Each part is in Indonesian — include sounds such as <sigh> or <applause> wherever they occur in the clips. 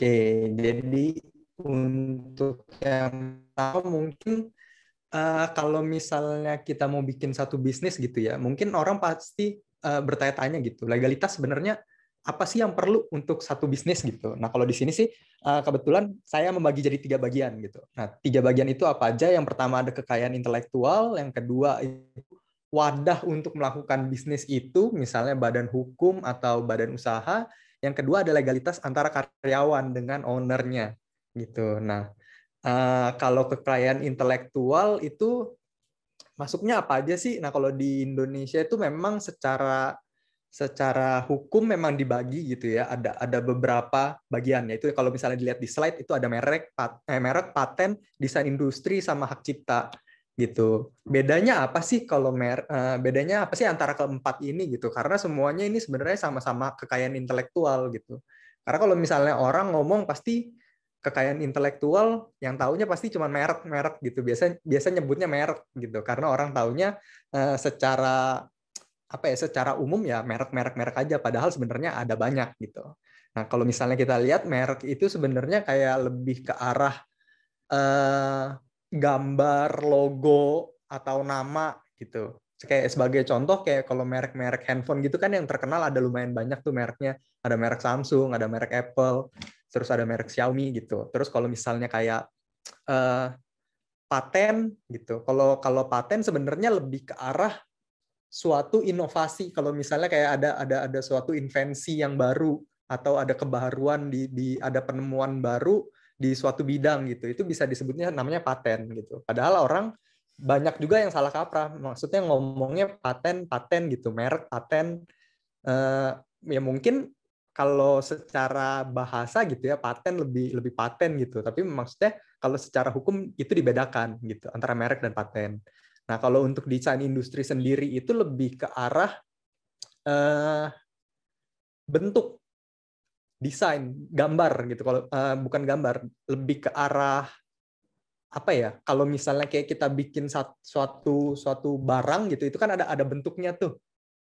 Oke, jadi untuk yang tahu mungkin uh, kalau misalnya kita mau bikin satu bisnis gitu ya, mungkin orang pasti uh, bertanya-tanya gitu, legalitas sebenarnya apa sih yang perlu untuk satu bisnis gitu. Nah kalau di sini sih uh, kebetulan saya membagi jadi tiga bagian gitu. Nah tiga bagian itu apa aja? Yang pertama ada kekayaan intelektual, yang kedua itu wadah untuk melakukan bisnis itu, misalnya badan hukum atau badan usaha. Yang kedua ada legalitas antara karyawan dengan ownernya gitu. Nah, eh, kalau kekayaan intelektual itu masuknya apa aja sih? Nah, kalau di Indonesia itu memang secara secara hukum memang dibagi gitu ya ada ada beberapa bagian yaitu kalau misalnya dilihat di slide itu ada merek pat, eh, merek paten desain industri sama hak cipta gitu. Bedanya apa sih kalau mer eh, bedanya apa sih antara keempat ini gitu? Karena semuanya ini sebenarnya sama-sama kekayaan intelektual gitu. Karena kalau misalnya orang ngomong pasti kekayaan intelektual yang tahunya pasti cuma merek-merek gitu. Biasa biasa nyebutnya merek gitu karena orang tahunya eh, secara apa ya secara umum ya merek-merek merek aja padahal sebenarnya ada banyak gitu. Nah, kalau misalnya kita lihat merek itu sebenarnya kayak lebih ke arah uh, gambar logo atau nama gitu kayak sebagai contoh kayak kalau merek-merek handphone gitu kan yang terkenal ada lumayan banyak tuh mereknya ada merek Samsung ada merek Apple terus ada merek Xiaomi gitu terus kalau misalnya kayak uh, paten gitu kalau kalau paten sebenarnya lebih ke arah suatu inovasi kalau misalnya kayak ada ada ada suatu invensi yang baru atau ada kebaruan di, di ada penemuan baru di suatu bidang gitu itu bisa disebutnya namanya paten gitu padahal orang banyak juga yang salah kaprah maksudnya ngomongnya paten paten gitu merek paten uh, ya mungkin kalau secara bahasa gitu ya paten lebih lebih paten gitu tapi maksudnya kalau secara hukum itu dibedakan gitu antara merek dan paten nah kalau untuk desain industri sendiri itu lebih ke arah uh, bentuk desain gambar gitu kalau uh, bukan gambar lebih ke arah apa ya kalau misalnya kayak kita bikin suatu suatu barang gitu itu kan ada ada bentuknya tuh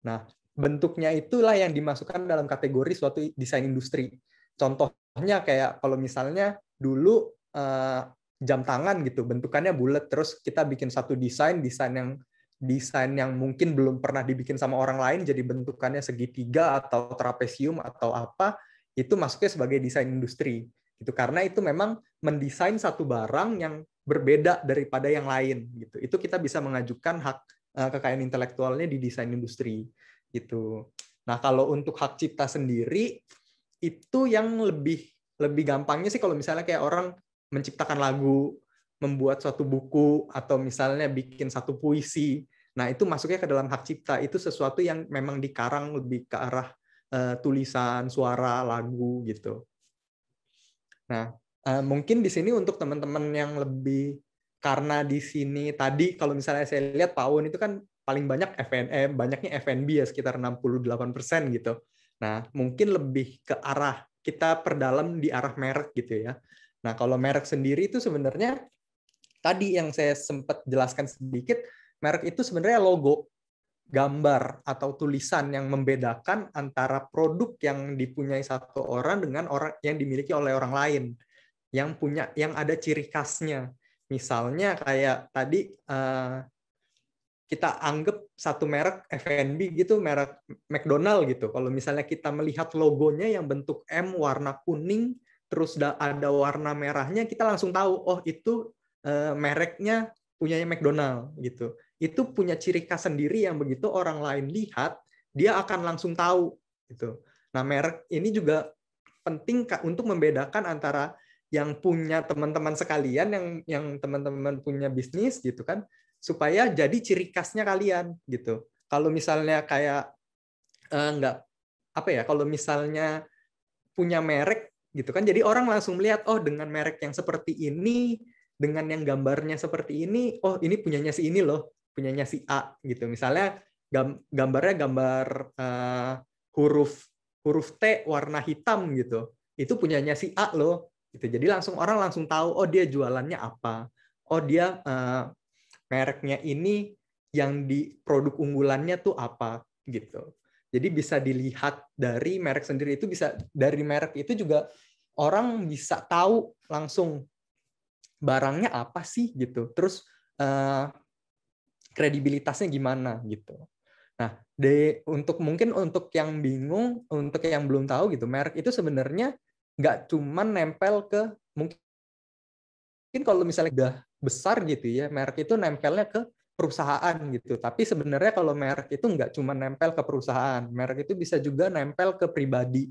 nah bentuknya itulah yang dimasukkan dalam kategori suatu desain industri contohnya kayak kalau misalnya dulu uh, jam tangan gitu bentukannya bulat terus kita bikin satu desain desain yang desain yang mungkin belum pernah dibikin sama orang lain jadi bentukannya segitiga atau trapesium atau apa itu masuknya sebagai desain industri gitu karena itu memang mendesain satu barang yang berbeda daripada yang lain gitu itu kita bisa mengajukan hak eh, kekayaan intelektualnya di desain industri gitu nah kalau untuk hak cipta sendiri itu yang lebih lebih gampangnya sih kalau misalnya kayak orang menciptakan lagu membuat suatu buku atau misalnya bikin satu puisi nah itu masuknya ke dalam hak cipta itu sesuatu yang memang dikarang lebih ke arah uh, tulisan, suara, lagu gitu. Nah, uh, mungkin di sini untuk teman-teman yang lebih karena di sini tadi kalau misalnya saya lihat Paun itu kan paling banyak FNM, banyaknya FNB ya sekitar 68% gitu. Nah, mungkin lebih ke arah kita perdalam di arah merek gitu ya. Nah, kalau merek sendiri itu sebenarnya tadi yang saya sempat jelaskan sedikit, merek itu sebenarnya logo gambar atau tulisan yang membedakan antara produk yang dipunyai satu orang dengan orang yang dimiliki oleh orang lain yang punya yang ada ciri khasnya misalnya kayak tadi eh, kita anggap satu merek F&B gitu merek McDonald gitu kalau misalnya kita melihat logonya yang bentuk M warna kuning terus ada warna merahnya kita langsung tahu oh itu eh, mereknya punyanya McDonald gitu itu punya ciri khas sendiri yang begitu orang lain lihat dia akan langsung tahu gitu. Nah, merek ini juga penting untuk membedakan antara yang punya teman-teman sekalian yang yang teman-teman punya bisnis gitu kan supaya jadi ciri khasnya kalian gitu. Kalau misalnya kayak eh, nggak apa ya kalau misalnya punya merek gitu kan jadi orang langsung melihat oh dengan merek yang seperti ini dengan yang gambarnya seperti ini oh ini punyanya si ini loh punyanya si A gitu. Misalnya gam gambarnya gambar uh, huruf huruf T warna hitam gitu. Itu punyanya si A loh. Gitu. Jadi langsung orang langsung tahu oh dia jualannya apa. Oh dia uh, mereknya ini yang di produk unggulannya tuh apa gitu. Jadi bisa dilihat dari merek sendiri itu bisa dari merek itu juga orang bisa tahu langsung barangnya apa sih gitu. Terus uh, kredibilitasnya gimana gitu. Nah, de, untuk mungkin untuk yang bingung, untuk yang belum tahu gitu, merek itu sebenarnya nggak cuma nempel ke mungkin mungkin kalau misalnya udah besar gitu ya, merek itu nempelnya ke perusahaan gitu. Tapi sebenarnya kalau merek itu nggak cuma nempel ke perusahaan, merek itu bisa juga nempel ke pribadi.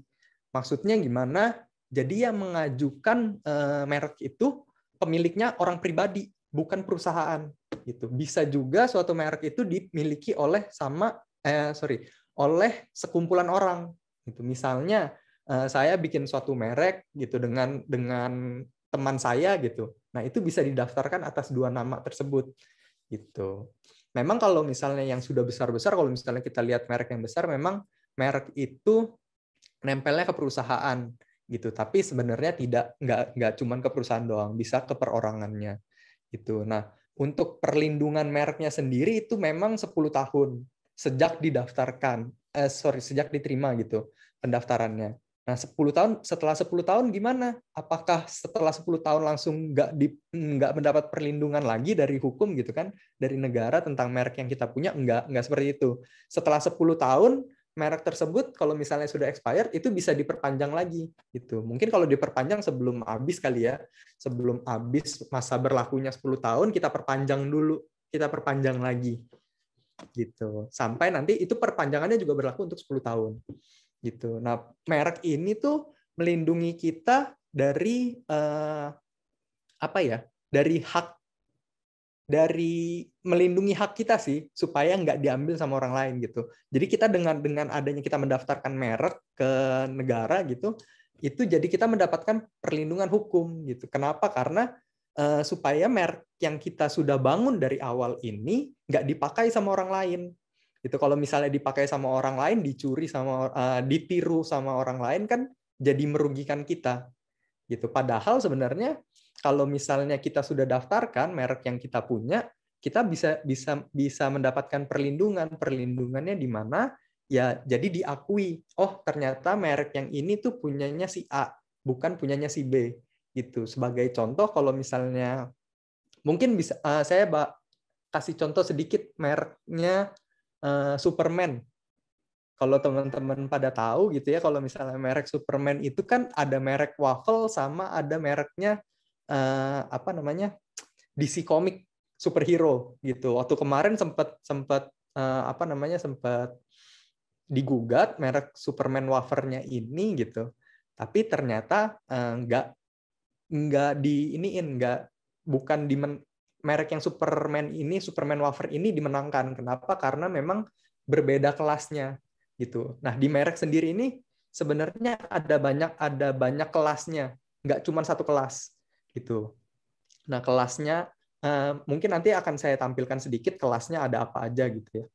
Maksudnya gimana? Jadi yang mengajukan eh, merek itu pemiliknya orang pribadi, bukan perusahaan gitu. Bisa juga suatu merek itu dimiliki oleh sama eh sorry, oleh sekumpulan orang gitu. Misalnya eh, saya bikin suatu merek gitu dengan dengan teman saya gitu. Nah, itu bisa didaftarkan atas dua nama tersebut gitu. Memang kalau misalnya yang sudah besar-besar kalau misalnya kita lihat merek yang besar memang merek itu nempelnya ke perusahaan gitu tapi sebenarnya tidak nggak nggak cuman ke perusahaan doang bisa ke perorangannya gitu nah untuk perlindungan mereknya sendiri itu memang 10 tahun sejak didaftarkan eh, sorry sejak diterima gitu pendaftarannya nah 10 tahun setelah 10 tahun gimana apakah setelah 10 tahun langsung nggak di nggak mendapat perlindungan lagi dari hukum gitu kan dari negara tentang merek yang kita punya nggak nggak seperti itu setelah 10 tahun merek tersebut kalau misalnya sudah expired itu bisa diperpanjang lagi gitu. Mungkin kalau diperpanjang sebelum habis kali ya. Sebelum habis masa berlakunya 10 tahun kita perpanjang dulu, kita perpanjang lagi. Gitu. Sampai nanti itu perpanjangannya juga berlaku untuk 10 tahun. Gitu. Nah, merek ini tuh melindungi kita dari eh, apa ya? Dari hak dari melindungi hak kita sih supaya nggak diambil sama orang lain gitu. Jadi kita dengan dengan adanya kita mendaftarkan merek ke negara gitu, itu jadi kita mendapatkan perlindungan hukum gitu. Kenapa? Karena uh, supaya merek yang kita sudah bangun dari awal ini nggak dipakai sama orang lain. Itu kalau misalnya dipakai sama orang lain, dicuri sama uh, ditiru sama orang lain kan jadi merugikan kita gitu. Padahal sebenarnya kalau misalnya kita sudah daftarkan merek yang kita punya, kita bisa bisa bisa mendapatkan perlindungan. Perlindungannya di mana? Ya, jadi diakui. Oh, ternyata merek yang ini tuh punyanya si A, bukan punyanya si B. Gitu. Sebagai contoh kalau misalnya mungkin bisa uh, saya kasih contoh sedikit mereknya uh, Superman. Kalau teman-teman pada tahu gitu ya, kalau misalnya merek Superman itu kan ada merek waffle sama ada mereknya uh, apa namanya DC komik superhero gitu. Waktu kemarin sempat sempat uh, apa namanya sempat digugat merek Superman wafernya ini gitu. Tapi ternyata uh, nggak nggak di iniin nggak bukan di men, merek yang Superman ini Superman wafer ini dimenangkan. Kenapa? Karena memang berbeda kelasnya gitu. Nah di merek sendiri ini sebenarnya ada banyak ada banyak kelasnya, nggak cuma satu kelas gitu. Nah kelasnya uh, mungkin nanti akan saya tampilkan sedikit kelasnya ada apa aja gitu ya.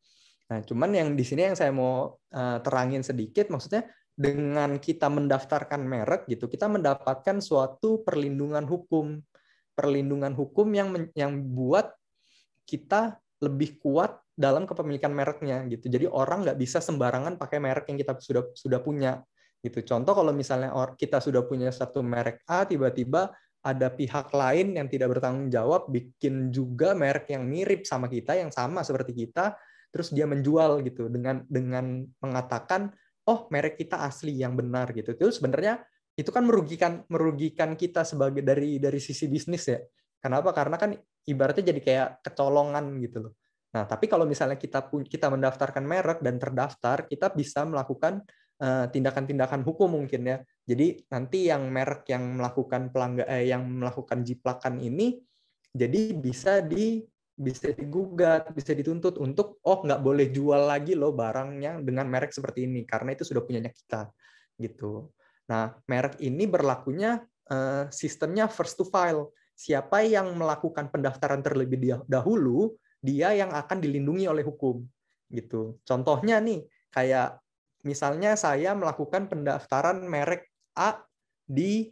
Nah cuman yang di sini yang saya mau uh, terangin sedikit maksudnya dengan kita mendaftarkan merek gitu kita mendapatkan suatu perlindungan hukum perlindungan hukum yang yang buat kita lebih kuat dalam kepemilikan mereknya gitu jadi orang nggak bisa sembarangan pakai merek yang kita sudah sudah punya gitu contoh kalau misalnya kita sudah punya satu merek A tiba-tiba ada pihak lain yang tidak bertanggung jawab bikin juga merek yang mirip sama kita yang sama seperti kita terus dia menjual gitu dengan dengan mengatakan oh merek kita asli yang benar gitu terus sebenarnya itu kan merugikan merugikan kita sebagai dari dari sisi bisnis ya kenapa karena kan ibaratnya jadi kayak kecolongan gitu loh nah tapi kalau misalnya kita kita mendaftarkan merek dan terdaftar kita bisa melakukan Eh, tindakan-tindakan hukum mungkin ya. Jadi nanti yang merek yang melakukan pelangga eh, yang melakukan jiplakan ini jadi bisa di bisa digugat, bisa dituntut untuk oh nggak boleh jual lagi loh barangnya dengan merek seperti ini karena itu sudah punyanya kita gitu. Nah merek ini berlakunya uh, sistemnya first to file. Siapa yang melakukan pendaftaran terlebih dahulu, dia yang akan dilindungi oleh hukum gitu. Contohnya nih kayak Misalnya saya melakukan pendaftaran merek A di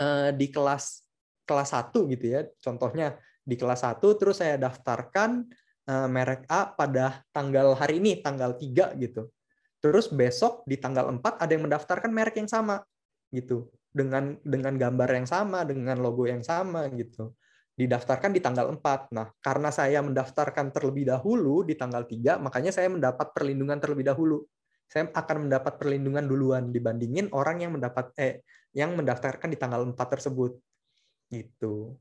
eh, di kelas kelas 1 gitu ya. Contohnya di kelas 1 terus saya daftarkan eh, merek A pada tanggal hari ini tanggal 3 gitu. Terus besok di tanggal 4 ada yang mendaftarkan merek yang sama gitu dengan dengan gambar yang sama, dengan logo yang sama gitu. Didaftarkan di tanggal 4. Nah, karena saya mendaftarkan terlebih dahulu di tanggal 3, makanya saya mendapat perlindungan terlebih dahulu saya akan mendapat perlindungan duluan dibandingin orang yang mendapat eh yang mendaftarkan di tanggal 4 tersebut. Gitu.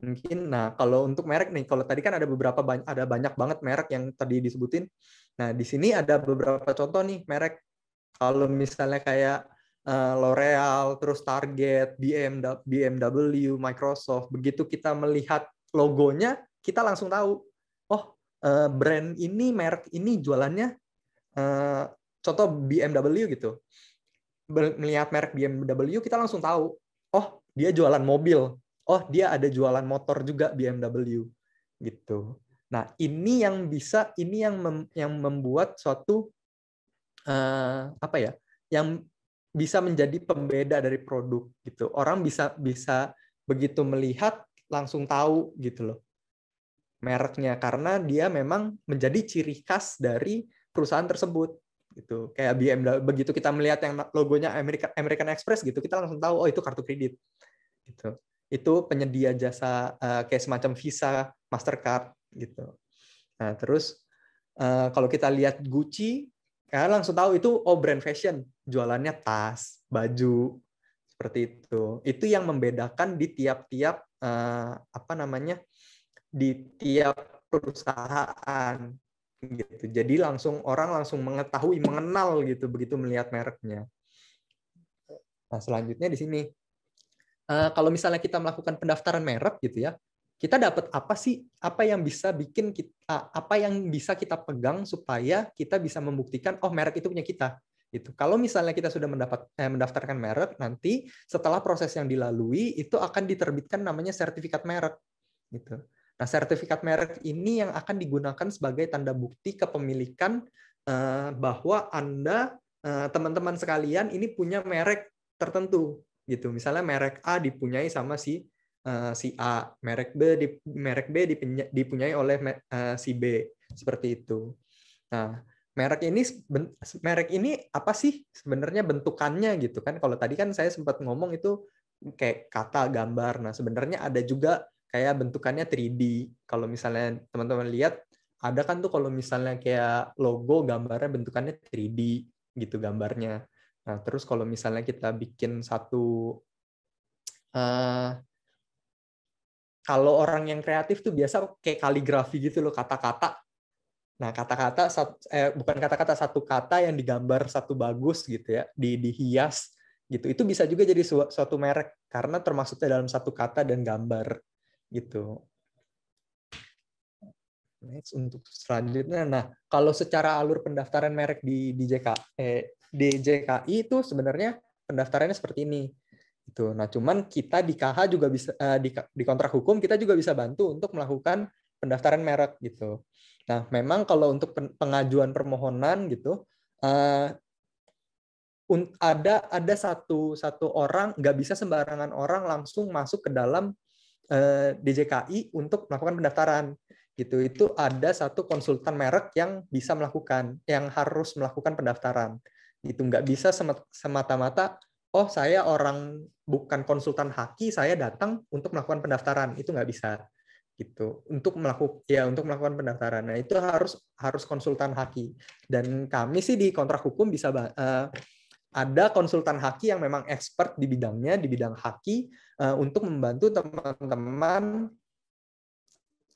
Mungkin nah kalau untuk merek nih kalau tadi kan ada beberapa ada banyak banget merek yang tadi disebutin. Nah, di sini ada beberapa contoh nih merek kalau misalnya kayak eh, L'Oreal, terus Target, BMW, Microsoft, begitu kita melihat logonya, kita langsung tahu, oh eh, brand ini, merek ini jualannya Eh, contoh BMW gitu melihat merek BMW kita langsung tahu oh dia jualan mobil oh dia ada jualan motor juga BMW gitu nah ini yang bisa ini yang mem, yang membuat suatu uh, apa ya yang bisa menjadi pembeda dari produk gitu orang bisa bisa begitu melihat langsung tahu gitu loh mereknya karena dia memang menjadi ciri khas dari perusahaan tersebut gitu kayak BMW begitu kita melihat yang logonya American American Express gitu kita langsung tahu oh itu kartu kredit gitu itu penyedia jasa uh, kayak semacam Visa Mastercard gitu nah terus eh, kalau kita lihat Gucci ya langsung tahu itu oh brand fashion jualannya tas baju seperti itu itu yang membedakan di tiap-tiap eh, apa namanya di tiap perusahaan gitu. Jadi langsung orang langsung mengetahui, mengenal gitu begitu melihat mereknya. Nah, selanjutnya di sini uh, kalau misalnya kita melakukan pendaftaran merek gitu ya, kita dapat apa sih? Apa yang bisa bikin kita apa yang bisa kita pegang supaya kita bisa membuktikan oh merek itu punya kita gitu. Kalau misalnya kita sudah mendapat eh, mendaftarkan merek nanti setelah proses yang dilalui itu akan diterbitkan namanya sertifikat merek gitu. Nah, sertifikat merek ini yang akan digunakan sebagai tanda bukti kepemilikan eh, bahwa Anda eh, teman-teman sekalian ini punya merek tertentu gitu. Misalnya merek A dipunyai sama si eh, si A, merek B merek B dipunyai oleh si B seperti itu. Nah, merek ini merek ini apa sih sebenarnya bentukannya gitu kan kalau tadi kan saya sempat ngomong itu kayak kata gambar nah sebenarnya ada juga kayak bentukannya 3D. Kalau misalnya teman-teman lihat, ada kan tuh kalau misalnya kayak logo gambarnya bentukannya 3D gitu gambarnya. Nah, terus kalau misalnya kita bikin satu uh, kalau orang yang kreatif tuh biasa kayak kaligrafi gitu loh kata-kata. Nah, kata-kata eh, bukan kata-kata satu kata yang digambar satu bagus gitu ya, di dihias gitu. Itu bisa juga jadi suatu merek karena termasuknya dalam satu kata dan gambar gitu. Next untuk selanjutnya, nah kalau secara alur pendaftaran merek di di JK, eh, JKI itu sebenarnya pendaftarannya seperti ini. Itu. Nah, cuman kita di KH juga bisa eh, di, di kontrak hukum kita juga bisa bantu untuk melakukan pendaftaran merek gitu. Nah, memang kalau untuk pengajuan permohonan gitu, eh, ada ada satu satu orang nggak bisa sembarangan orang langsung masuk ke dalam Eh, DJKI untuk melakukan pendaftaran gitu itu ada satu konsultan merek yang bisa melakukan yang harus melakukan pendaftaran itu nggak bisa semata-mata oh saya orang bukan konsultan haki saya datang untuk melakukan pendaftaran itu nggak bisa gitu untuk melakukan ya untuk melakukan pendaftaran nah itu harus harus konsultan haki dan kami sih di kontrak hukum bisa uh, ada konsultan haki yang memang expert di bidangnya, di bidang haki, eh, untuk membantu teman-teman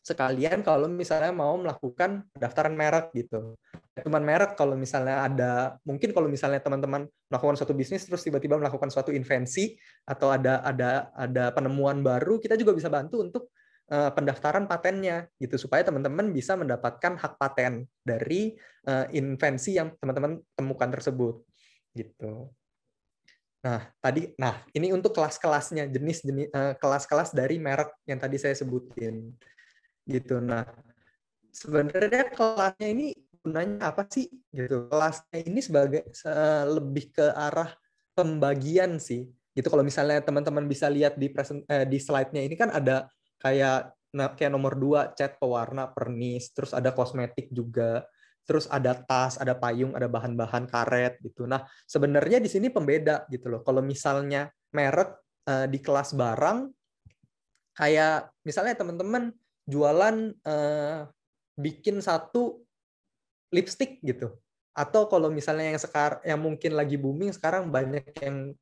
sekalian kalau misalnya mau melakukan pendaftaran merek gitu. Teman-teman merek kalau misalnya ada, mungkin kalau misalnya teman-teman melakukan suatu bisnis terus tiba-tiba melakukan suatu invensi atau ada ada ada penemuan baru, kita juga bisa bantu untuk eh, pendaftaran patennya gitu supaya teman-teman bisa mendapatkan hak paten dari uh, invensi yang teman-teman temukan tersebut gitu. Nah, tadi nah ini untuk kelas-kelasnya jenis jenis eh, kelas kelas-kelas dari merek yang tadi saya sebutin. Gitu. Nah, sebenarnya kelasnya ini gunanya apa sih gitu. Kelasnya ini sebagai uh, lebih ke arah pembagian sih. Gitu kalau misalnya teman-teman bisa lihat di present uh, di slide-nya ini kan ada kayak nah, kayak nomor dua cat pewarna pernis, terus ada kosmetik juga terus ada tas, ada payung, ada bahan-bahan karet gitu. Nah, sebenarnya di sini pembeda gitu loh. Kalau misalnya merek uh, di kelas barang kayak misalnya teman-teman jualan uh, bikin satu lipstick gitu. Atau kalau misalnya yang sekarang yang mungkin lagi booming sekarang banyak yang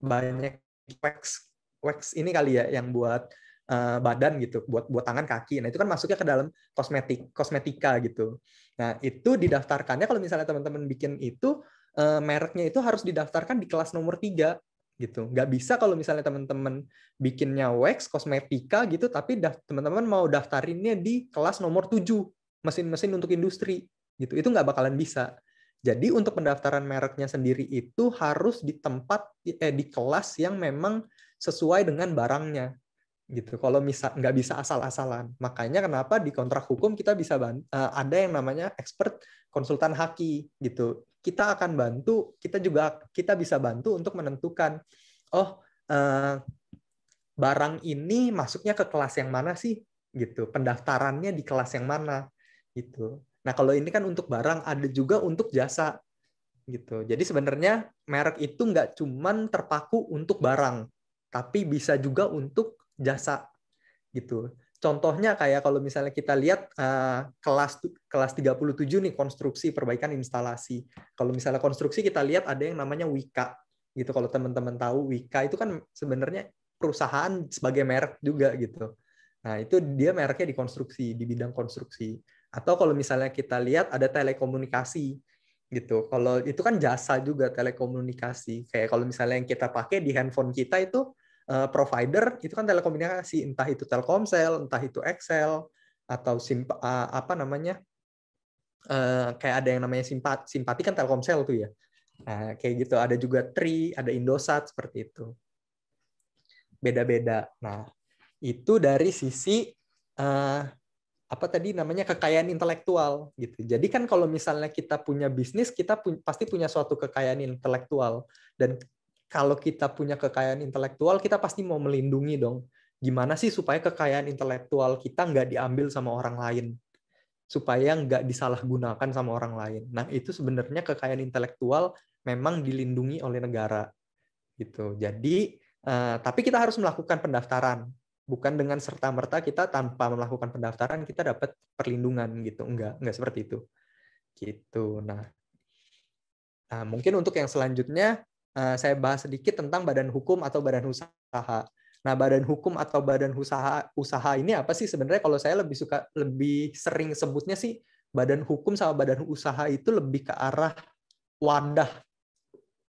banyak wax wax ini kali ya yang buat uh, badan gitu buat buat tangan kaki nah itu kan masuknya ke dalam kosmetik kosmetika gitu nah itu didaftarkannya kalau misalnya teman-teman bikin itu uh, mereknya itu harus didaftarkan di kelas nomor 3 gitu nggak bisa kalau misalnya teman-teman bikinnya wax kosmetika gitu tapi teman-teman mau daftarinnya di kelas nomor 7 mesin-mesin untuk industri gitu itu nggak bakalan bisa jadi untuk pendaftaran mereknya sendiri itu harus di tempat eh, di kelas yang memang sesuai dengan barangnya gitu kalau misal nggak bisa asal-asalan makanya kenapa di kontrak hukum kita bisa eh, ada yang namanya expert konsultan haki gitu kita akan bantu kita juga kita bisa bantu untuk menentukan oh eh, barang ini masuknya ke kelas yang mana sih gitu pendaftarannya di kelas yang mana gitu nah kalau ini kan untuk barang ada juga untuk jasa gitu jadi sebenarnya merek itu nggak cuman terpaku untuk barang tapi bisa juga untuk jasa gitu. Contohnya kayak kalau misalnya kita lihat uh, kelas kelas 37 nih konstruksi perbaikan instalasi. Kalau misalnya konstruksi kita lihat ada yang namanya Wika gitu. Kalau teman-teman tahu Wika itu kan sebenarnya perusahaan sebagai merek juga gitu. Nah, itu dia mereknya di konstruksi, di bidang konstruksi. Atau kalau misalnya kita lihat ada telekomunikasi gitu. Kalau itu kan jasa juga telekomunikasi. Kayak kalau misalnya yang kita pakai di handphone kita itu Eh, provider itu kan telekomunikasi, entah itu Telkomsel, entah itu Excel atau simp uh, apa namanya uh, kayak ada yang namanya simpat simpati kan Telkomsel tuh ya. uh, kayak gitu ada juga Tri, ada Indosat seperti itu. Beda-beda. Nah, itu dari sisi uh, apa tadi namanya kekayaan intelektual gitu. Jadi kan kalau misalnya kita punya bisnis, kita pu pasti punya suatu kekayaan intelektual dan kalau kita punya kekayaan intelektual, kita pasti mau melindungi dong. Gimana sih supaya kekayaan intelektual kita nggak diambil sama orang lain? Supaya nggak disalahgunakan sama orang lain. Nah, itu sebenarnya kekayaan intelektual memang dilindungi oleh negara. gitu. Jadi, eh, tapi kita harus melakukan pendaftaran. Bukan dengan serta-merta kita tanpa melakukan pendaftaran, kita dapat perlindungan. gitu. Nggak, nggak seperti itu. Gitu. Nah, Nah, mungkin untuk yang selanjutnya Eh, saya bahas sedikit tentang badan hukum atau badan usaha. Nah, badan hukum atau badan usaha usaha ini apa sih sebenarnya kalau saya lebih suka lebih sering sebutnya sih badan hukum sama badan usaha itu lebih ke arah wadah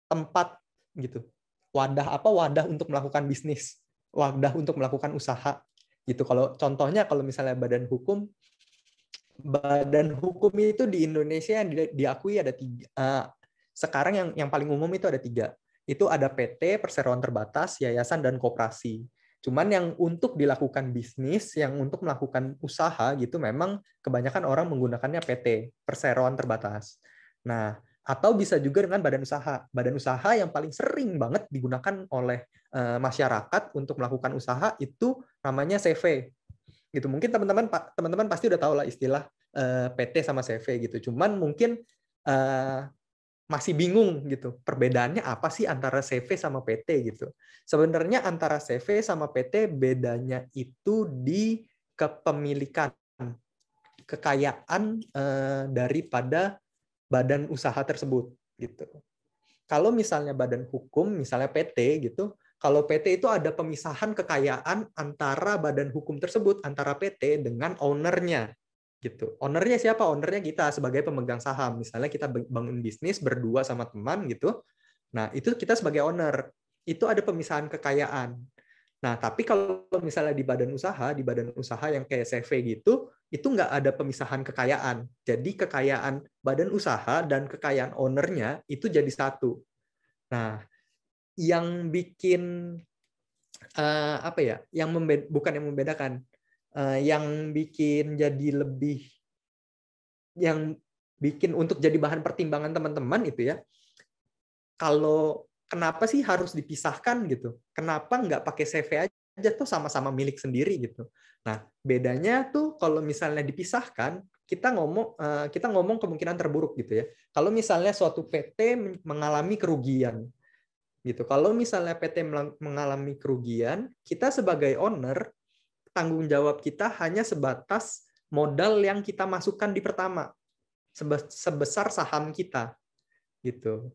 tempat gitu. Wadah apa? Wadah untuk melakukan bisnis, wadah untuk melakukan usaha gitu. Kalau contohnya kalau misalnya badan hukum badan hukum itu di Indonesia yang diakui ada tiga eh, sekarang yang yang paling umum itu ada tiga. Itu ada PT, perseroan terbatas, yayasan, dan koperasi. Cuman yang untuk dilakukan bisnis, yang untuk melakukan usaha gitu, memang kebanyakan orang menggunakannya PT, perseroan terbatas. Nah, atau bisa juga dengan badan usaha. Badan usaha yang paling sering banget digunakan oleh eh, masyarakat untuk melakukan usaha itu namanya CV. Gitu. Mungkin teman-teman teman-teman pasti udah tahu lah istilah eh, PT sama CV gitu. Cuman mungkin eh, masih bingung gitu. Perbedaannya apa sih antara CV sama PT gitu. Sebenarnya antara CV sama PT bedanya itu di kepemilikan kekayaan eh, daripada badan usaha tersebut gitu. Kalau misalnya badan hukum misalnya PT gitu, kalau PT itu ada pemisahan kekayaan antara badan hukum tersebut antara PT dengan ownernya gitu. Ownernya siapa? Ownernya kita sebagai pemegang saham. Misalnya kita bangun bisnis berdua sama teman gitu. Nah, itu kita sebagai owner. Itu ada pemisahan kekayaan. Nah, tapi kalau misalnya di badan usaha, di badan usaha yang kayak CV gitu, itu nggak ada pemisahan kekayaan. Jadi kekayaan badan usaha dan kekayaan ownernya itu jadi satu. Nah, yang bikin uh, apa ya? Yang bukan yang membedakan, uh, yang bikin jadi lebih yang bikin untuk jadi bahan pertimbangan teman-teman itu ya kalau kenapa sih harus dipisahkan gitu kenapa nggak pakai CV aja tuh sama-sama milik sendiri gitu nah bedanya tuh kalau misalnya dipisahkan kita ngomong eh, kita ngomong kemungkinan terburuk gitu ya. Kalau misalnya suatu PT mengalami kerugian gitu. Kalau misalnya PT mengalami kerugian, kita sebagai owner tanggung jawab kita hanya sebatas modal yang kita masukkan di pertama sebesar saham kita gitu.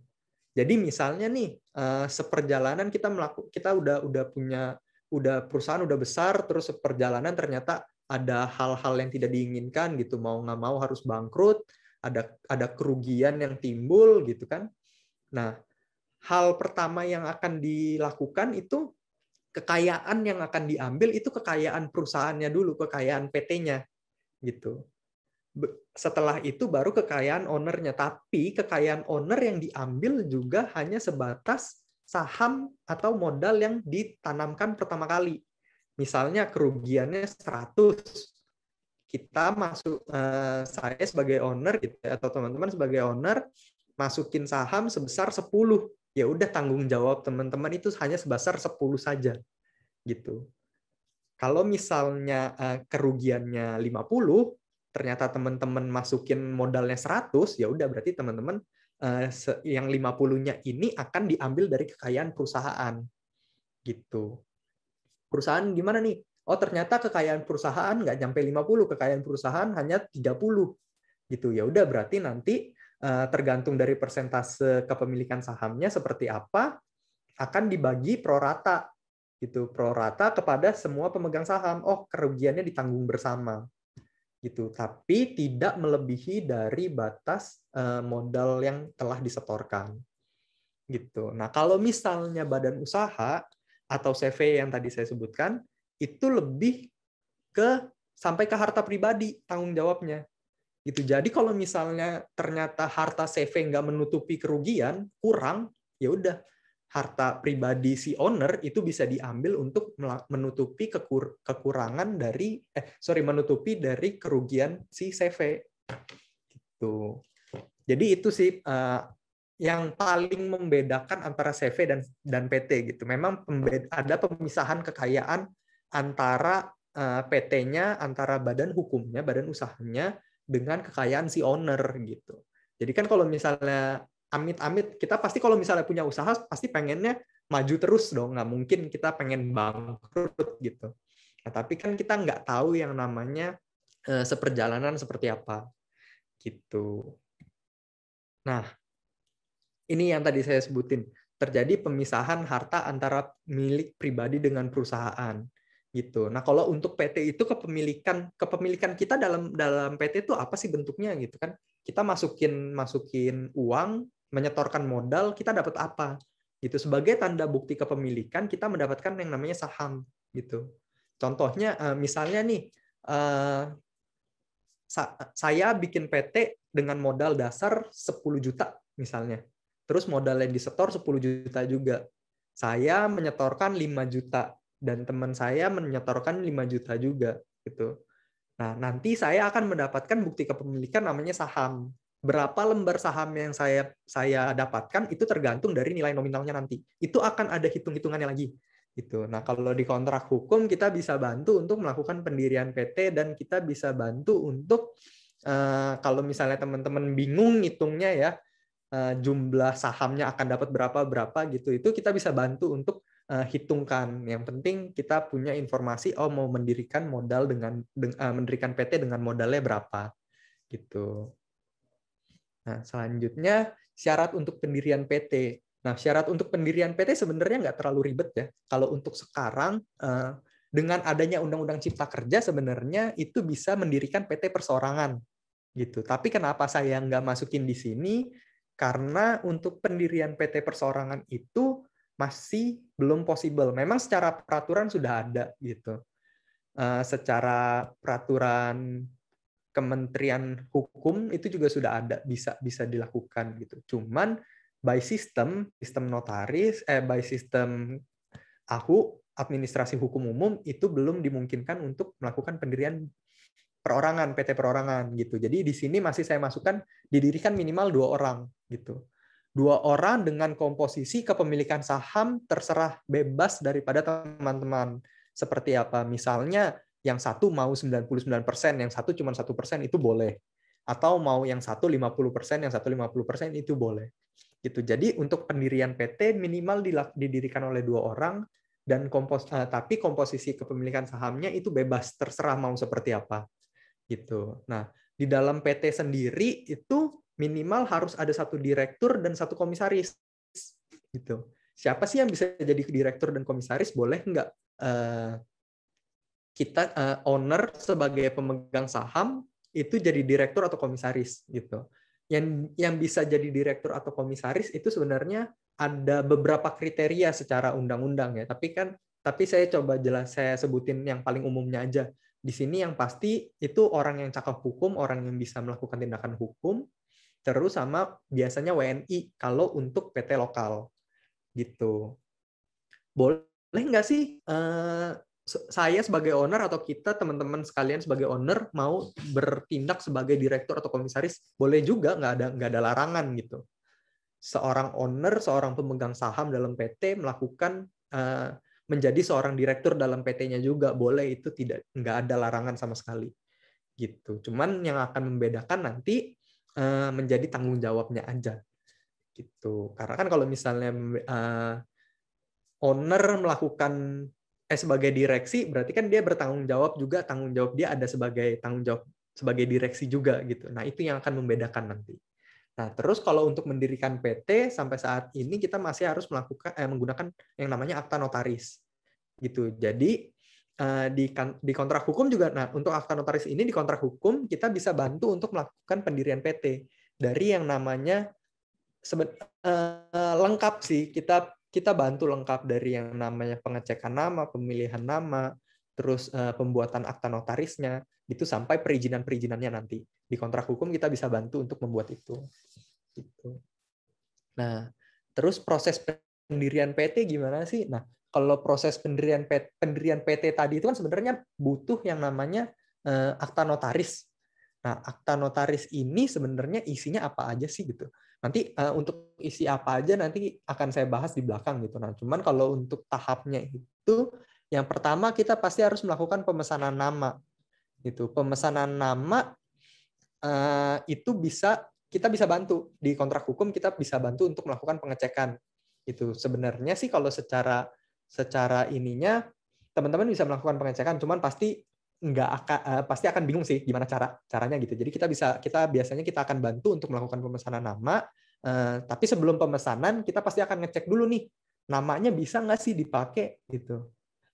Jadi misalnya nih eh, seperjalanan kita melakukan kita udah udah punya udah perusahaan udah besar terus seperjalanan ternyata ada hal-hal yang tidak diinginkan gitu mau nggak mau harus bangkrut ada ada kerugian yang timbul gitu kan. Nah hal pertama yang akan dilakukan itu kekayaan yang akan diambil itu kekayaan perusahaannya dulu, kekayaan PT-nya gitu. Setelah itu baru kekayaan ownernya, tapi kekayaan owner yang diambil juga hanya sebatas saham atau modal yang ditanamkan pertama kali. Misalnya kerugiannya 100 kita masuk eh, saya sebagai owner gitu ya, atau teman-teman sebagai owner masukin saham sebesar 10 ya udah tanggung jawab teman-teman itu hanya sebesar 10 saja gitu. Kalau misalnya eh, kerugiannya 50, ternyata teman-teman masukin modalnya 100, ya udah berarti teman-teman eh, yang 50-nya ini akan diambil dari kekayaan perusahaan. Gitu. Perusahaan gimana nih? Oh, ternyata kekayaan perusahaan nggak nyampe 50, kekayaan perusahaan hanya 30. Gitu. Ya udah berarti nanti Eh, tergantung dari persentase kepemilikan sahamnya seperti apa akan dibagi pro rata gitu pro rata kepada semua pemegang saham oh kerugiannya ditanggung bersama gitu tapi tidak melebihi dari batas eh, modal yang telah disetorkan gitu nah kalau misalnya badan usaha atau CV yang tadi saya sebutkan itu lebih ke sampai ke harta pribadi tanggung jawabnya gitu. Jadi kalau misalnya ternyata harta CV nggak menutupi kerugian, kurang, ya udah harta pribadi si owner itu bisa diambil untuk menutupi kekur kekurangan dari eh sorry menutupi dari kerugian si CV gitu. Jadi itu sih uh, yang paling membedakan antara CV dan dan PT gitu. Memang pembeda, ada pemisahan kekayaan antara uh, eh, PT-nya, antara badan hukumnya, badan usahanya dengan kekayaan si owner gitu. Jadi kan kalau misalnya amit-amit kita pasti kalau misalnya punya usaha pasti pengennya maju terus dong nggak mungkin kita pengen bangkrut gitu. Nah tapi kan kita nggak tahu yang namanya uh, seperjalanan seperti apa gitu. Nah ini yang tadi saya sebutin terjadi pemisahan harta antara milik pribadi dengan perusahaan gitu. Nah, kalau untuk PT itu kepemilikan kepemilikan kita dalam dalam PT itu apa sih bentuknya gitu kan? Kita masukin masukin uang, menyetorkan modal, kita dapat apa? Gitu. Sebagai tanda bukti kepemilikan, kita mendapatkan yang namanya saham gitu. Contohnya eh, misalnya nih eh, saya bikin PT dengan modal dasar 10 juta misalnya. Terus modal yang disetor 10 juta juga. Saya menyetorkan 5 juta dan teman saya menyetorkan 5 juta juga gitu. Nah, nanti saya akan mendapatkan bukti kepemilikan namanya saham. Berapa lembar saham yang saya saya dapatkan itu tergantung dari nilai nominalnya nanti. Itu akan ada hitung-hitungannya lagi gitu. Nah, kalau di kontrak hukum kita bisa bantu untuk melakukan pendirian PT dan kita bisa bantu untuk uh, kalau misalnya teman-teman bingung hitungnya ya uh, jumlah sahamnya akan dapat berapa berapa gitu. Itu kita bisa bantu untuk uh, hitungkan. Yang penting kita punya informasi oh mau mendirikan modal dengan uh, mendirikan PT dengan modalnya berapa gitu. Nah, selanjutnya syarat untuk pendirian PT. Nah, syarat untuk pendirian PT sebenarnya nggak terlalu ribet ya. Kalau untuk sekarang uh, dengan adanya Undang-Undang Cipta Kerja sebenarnya itu bisa mendirikan PT persorangan gitu. Tapi kenapa saya nggak masukin di sini? Karena untuk pendirian PT persorangan itu masih belum possible. Memang secara peraturan sudah ada gitu. Uh, secara peraturan Kementerian Hukum itu juga sudah ada bisa bisa dilakukan gitu. Cuman by system sistem notaris eh by sistem AHU administrasi hukum umum itu belum dimungkinkan untuk melakukan pendirian perorangan PT perorangan gitu. Jadi di sini masih saya masukkan didirikan minimal dua orang gitu dua orang dengan komposisi kepemilikan saham terserah bebas daripada teman-teman. Seperti apa? Misalnya yang satu mau 99%, yang satu cuma satu persen itu boleh. Atau mau yang satu 50%, yang satu 50% itu boleh. Gitu. Jadi untuk pendirian PT minimal didirikan oleh dua orang dan kompos uh, tapi komposisi kepemilikan sahamnya itu bebas terserah mau seperti apa. Gitu. Nah, di dalam PT sendiri itu minimal harus ada satu direktur dan satu komisaris gitu siapa sih yang bisa jadi direktur dan komisaris boleh nggak uh, kita uh, owner sebagai pemegang saham itu jadi direktur atau komisaris gitu yang yang bisa jadi direktur atau komisaris itu sebenarnya ada beberapa kriteria secara undang-undang ya tapi kan tapi saya coba jelas saya sebutin yang paling umumnya aja di sini yang pasti itu orang yang cakap hukum orang yang bisa melakukan tindakan hukum terus sama biasanya WNI kalau untuk PT lokal gitu. Boleh nggak sih uh, saya sebagai owner atau kita teman-teman sekalian sebagai owner mau bertindak sebagai direktur atau komisaris boleh juga nggak ada nggak ada larangan gitu. Seorang owner, seorang pemegang saham dalam PT melakukan uh, menjadi seorang direktur dalam PT-nya juga boleh itu tidak nggak ada larangan sama sekali gitu. Cuman yang akan membedakan nanti Eh, menjadi tanggung jawabnya aja gitu karena kan kalau misalnya eh, owner melakukan eh sebagai direksi berarti kan dia bertanggung jawab juga tanggung jawab dia ada sebagai tanggung jawab sebagai direksi juga gitu nah itu yang akan membedakan nanti nah terus kalau untuk mendirikan PT sampai saat ini kita masih harus melakukan eh, menggunakan yang namanya akta notaris gitu jadi Eh, di kan, di kontrak hukum juga nah untuk akta notaris ini di kontrak hukum kita bisa bantu untuk melakukan pendirian PT dari yang namanya sebet, uh, eh, lengkap sih kita kita bantu lengkap dari yang namanya pengecekan nama, pemilihan nama, terus uh, pembuatan akta notarisnya, itu sampai perizinan-perizinannya nanti. Di kontrak hukum kita bisa bantu untuk membuat itu. Gitu. Nah, terus proses pendirian PT gimana sih? Nah, kalau proses pendirian PT, pendirian PT tadi itu kan sebenarnya butuh yang namanya uh, akta notaris. Nah, akta notaris ini sebenarnya isinya apa aja sih gitu. Nanti uh, untuk isi apa aja nanti akan saya bahas di belakang gitu. Nah, cuman kalau untuk tahapnya itu yang pertama kita pasti harus melakukan pemesanan nama. Gitu. Pemesanan nama uh, itu bisa kita bisa bantu di kontrak hukum kita bisa bantu untuk melakukan pengecekan itu sebenarnya sih kalau secara secara ininya teman-teman bisa melakukan pengecekan, cuman pasti nggak akan uh, eh, pasti akan bingung sih gimana cara caranya gitu. Jadi kita bisa kita biasanya kita akan bantu untuk melakukan pemesanan nama, uh, tapi sebelum pemesanan kita pasti akan ngecek dulu nih namanya bisa nggak sih dipakai gitu.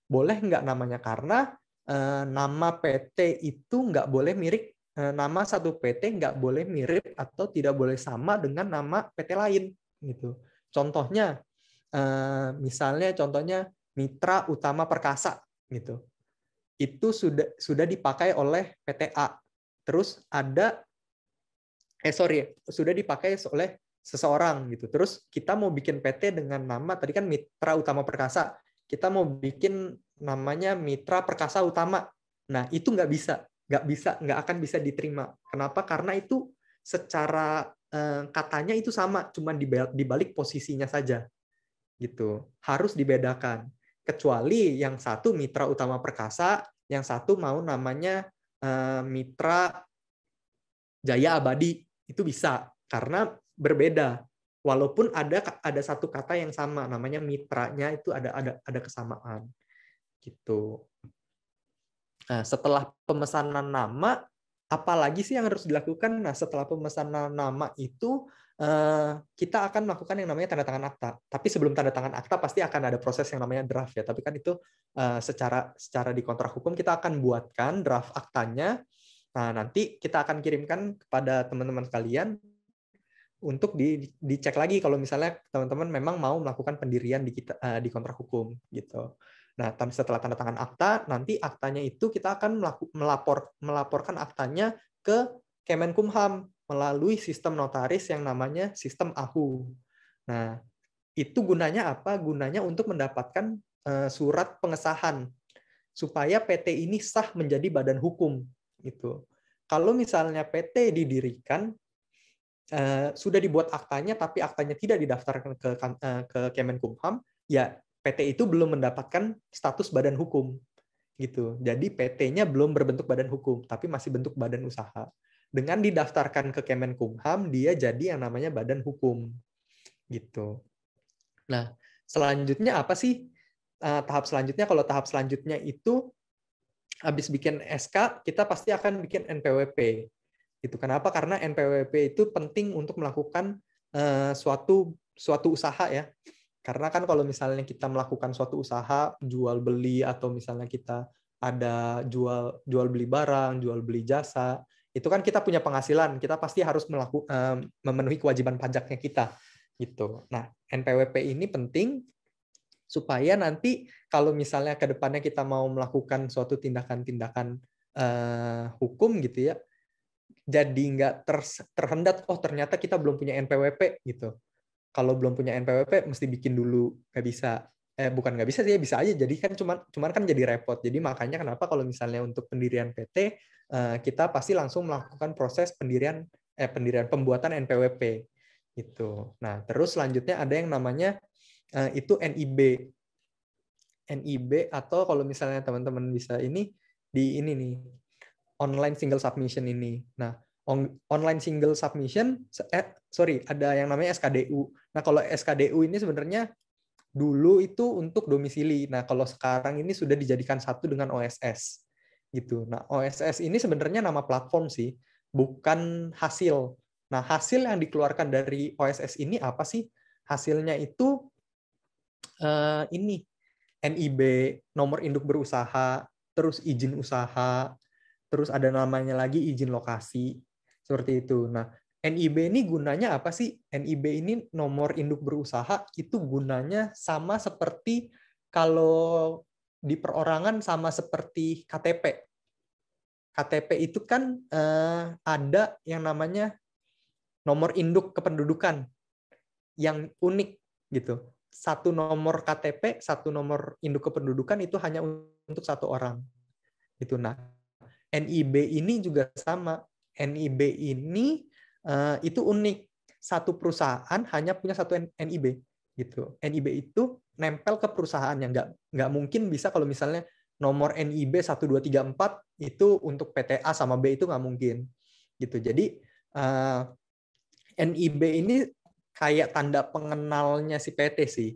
Boleh nggak namanya karena uh, nama PT itu nggak boleh mirip nama satu PT nggak boleh mirip atau tidak boleh sama dengan nama PT lain gitu. Contohnya Eh, misalnya contohnya mitra utama perkasa gitu itu sudah sudah dipakai oleh PTA terus ada eh sorry sudah dipakai oleh seseorang gitu terus kita mau bikin PT dengan nama tadi kan mitra utama perkasa kita mau bikin namanya mitra perkasa utama nah itu nggak bisa nggak bisa nggak akan bisa diterima kenapa karena itu secara eh, katanya itu sama cuman dibalik posisinya saja gitu harus dibedakan kecuali yang satu mitra utama perkasa yang satu mau namanya uh, mitra jaya abadi itu bisa karena berbeda walaupun ada ada satu kata yang sama namanya mitranya itu ada ada ada kesamaan gitu nah, setelah pemesanan nama apalagi sih yang harus dilakukan nah setelah pemesanan nama itu Eh, kita akan melakukan yang namanya tanda tangan akta. Tapi sebelum tanda tangan akta pasti akan ada proses yang namanya draft ya. Tapi kan itu eh, secara secara di kontrak hukum kita akan buatkan draft aktanya. Nah, nanti kita akan kirimkan kepada teman-teman kalian untuk di, dicek lagi kalau misalnya teman-teman memang mau melakukan pendirian di kita eh, di kontrak hukum gitu. Nah, setelah tanda tangan akta, nanti aktanya itu kita akan melapor melaporkan aktanya ke Kemenkumham melalui sistem notaris yang namanya sistem AHU. Nah, itu gunanya apa? Gunanya untuk mendapatkan eh, surat pengesahan supaya PT ini sah menjadi badan hukum Itu. Kalau misalnya PT didirikan eh, sudah dibuat aktanya tapi aktanya tidak didaftarkan ke kan, eh, ke Kemenkumham, ya PT itu belum mendapatkan status badan hukum gitu. Jadi PT-nya belum berbentuk badan hukum tapi masih bentuk badan usaha. Dengan didaftarkan ke Kemenkumham, dia jadi yang namanya badan hukum. Gitu. Nah, selanjutnya apa sih uh, tahap selanjutnya? Kalau tahap selanjutnya itu habis bikin SK, kita pasti akan bikin NPWP. Gitu. Kenapa? Karena NPWP itu penting untuk melakukan uh, suatu suatu usaha ya. Karena kan kalau misalnya kita melakukan suatu usaha, jual beli atau misalnya kita ada jual jual beli barang, jual beli jasa, itu kan kita punya penghasilan, kita pasti harus melaku, memenuhi kewajiban pajaknya kita gitu. Nah, NPWP ini penting supaya nanti kalau misalnya ke depannya kita mau melakukan suatu tindakan-tindakan eh, hukum gitu ya, jadi nggak ter, terhendat, oh ternyata kita belum punya NPWP gitu. Kalau belum punya NPWP, mesti bikin dulu, nggak bisa eh bukan nggak bisa sih ya bisa aja jadi kan cuma cuman kan jadi repot jadi makanya kenapa kalau misalnya untuk pendirian PT eh, kita pasti langsung melakukan proses pendirian eh pendirian pembuatan NPWP gitu nah terus selanjutnya ada yang namanya eh, itu NIB NIB atau kalau misalnya teman-teman bisa ini di ini nih online single submission ini nah on, online single submission eh sorry ada yang namanya SKDU nah kalau SKDU ini sebenarnya dulu itu untuk domisili. Nah, kalau sekarang ini sudah dijadikan satu dengan OSS gitu. Nah, OSS ini sebenarnya nama platform sih, bukan hasil. Nah, hasil yang dikeluarkan dari OSS ini apa sih? Hasilnya itu eh, ini NIB, nomor induk berusaha, terus izin usaha, terus ada namanya lagi izin lokasi seperti itu. Nah, NIB ini gunanya apa sih? NIB ini nomor induk berusaha itu gunanya sama seperti kalau di perorangan sama seperti KTP. KTP itu kan eh, ada yang namanya nomor induk kependudukan yang unik gitu. Satu nomor KTP, satu nomor induk kependudukan itu hanya untuk satu orang. Itu, nah. NIB ini juga sama. NIB ini Eh, itu unik. Satu perusahaan hanya punya satu NIB gitu. NIB itu nempel ke perusahaan yang nggak nggak mungkin bisa kalau misalnya nomor NIB 1234 itu untuk PT A sama B itu nggak mungkin gitu. Jadi uh, eh, NIB ini kayak tanda pengenalnya si PT sih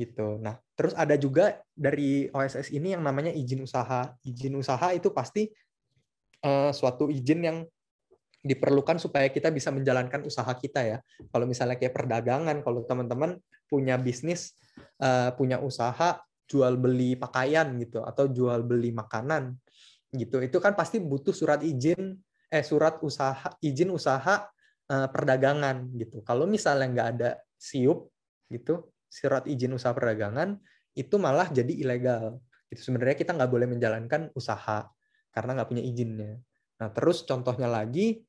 gitu. Nah, terus ada juga dari OSS ini yang namanya izin usaha. Izin usaha itu pasti uh, suatu izin yang diperlukan supaya kita bisa menjalankan usaha kita ya. Kalau misalnya kayak perdagangan, kalau teman-teman punya bisnis, eh, punya usaha jual beli pakaian gitu atau jual beli makanan gitu, itu kan pasti butuh surat izin eh surat usaha izin usaha eh, perdagangan gitu. Kalau misalnya nggak ada siup gitu, surat izin usaha perdagangan itu malah jadi ilegal. Itu sebenarnya kita nggak boleh menjalankan usaha karena nggak punya izinnya. Nah terus contohnya lagi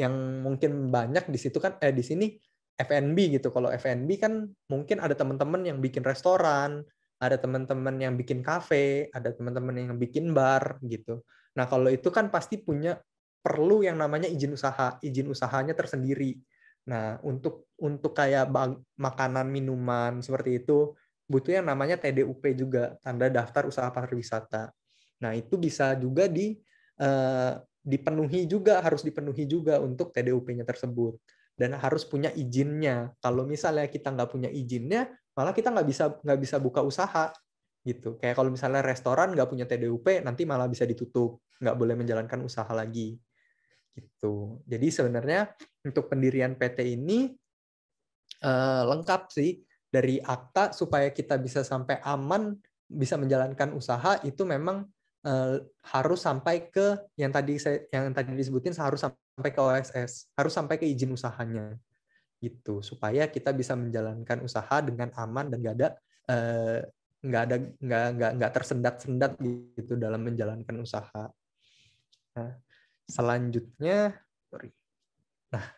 yang mungkin banyak di situ kan eh di sini F&B gitu. Kalau F&B kan mungkin ada teman-teman yang bikin restoran, ada teman-teman yang bikin kafe, ada teman-teman yang bikin bar gitu. Nah, kalau itu kan pasti punya perlu yang namanya izin usaha, izin usahanya tersendiri. Nah, untuk untuk kayak bag, makanan, minuman seperti itu butuh yang namanya TDUP juga, tanda daftar usaha pariwisata. Nah, itu bisa juga di eh, dipenuhi juga harus dipenuhi juga untuk TDUP-nya tersebut dan harus punya izinnya. Kalau misalnya kita nggak punya izinnya, malah kita nggak bisa nggak bisa buka usaha gitu. Kayak kalau misalnya restoran nggak punya TDUP, nanti malah bisa ditutup, nggak boleh menjalankan usaha lagi gitu. Jadi sebenarnya untuk pendirian PT ini eh, lengkap sih dari akta supaya kita bisa sampai aman bisa menjalankan usaha itu memang uh, harus sampai ke yang tadi saya yang tadi disebutin harus sampai ke OSS, harus sampai ke izin usahanya. Gitu, supaya kita bisa menjalankan usaha dengan aman dan nggak ada uh, nggak ada nggak nggak nggak tersendat-sendat gitu dalam menjalankan usaha. Nah, selanjutnya, sorry. Nah,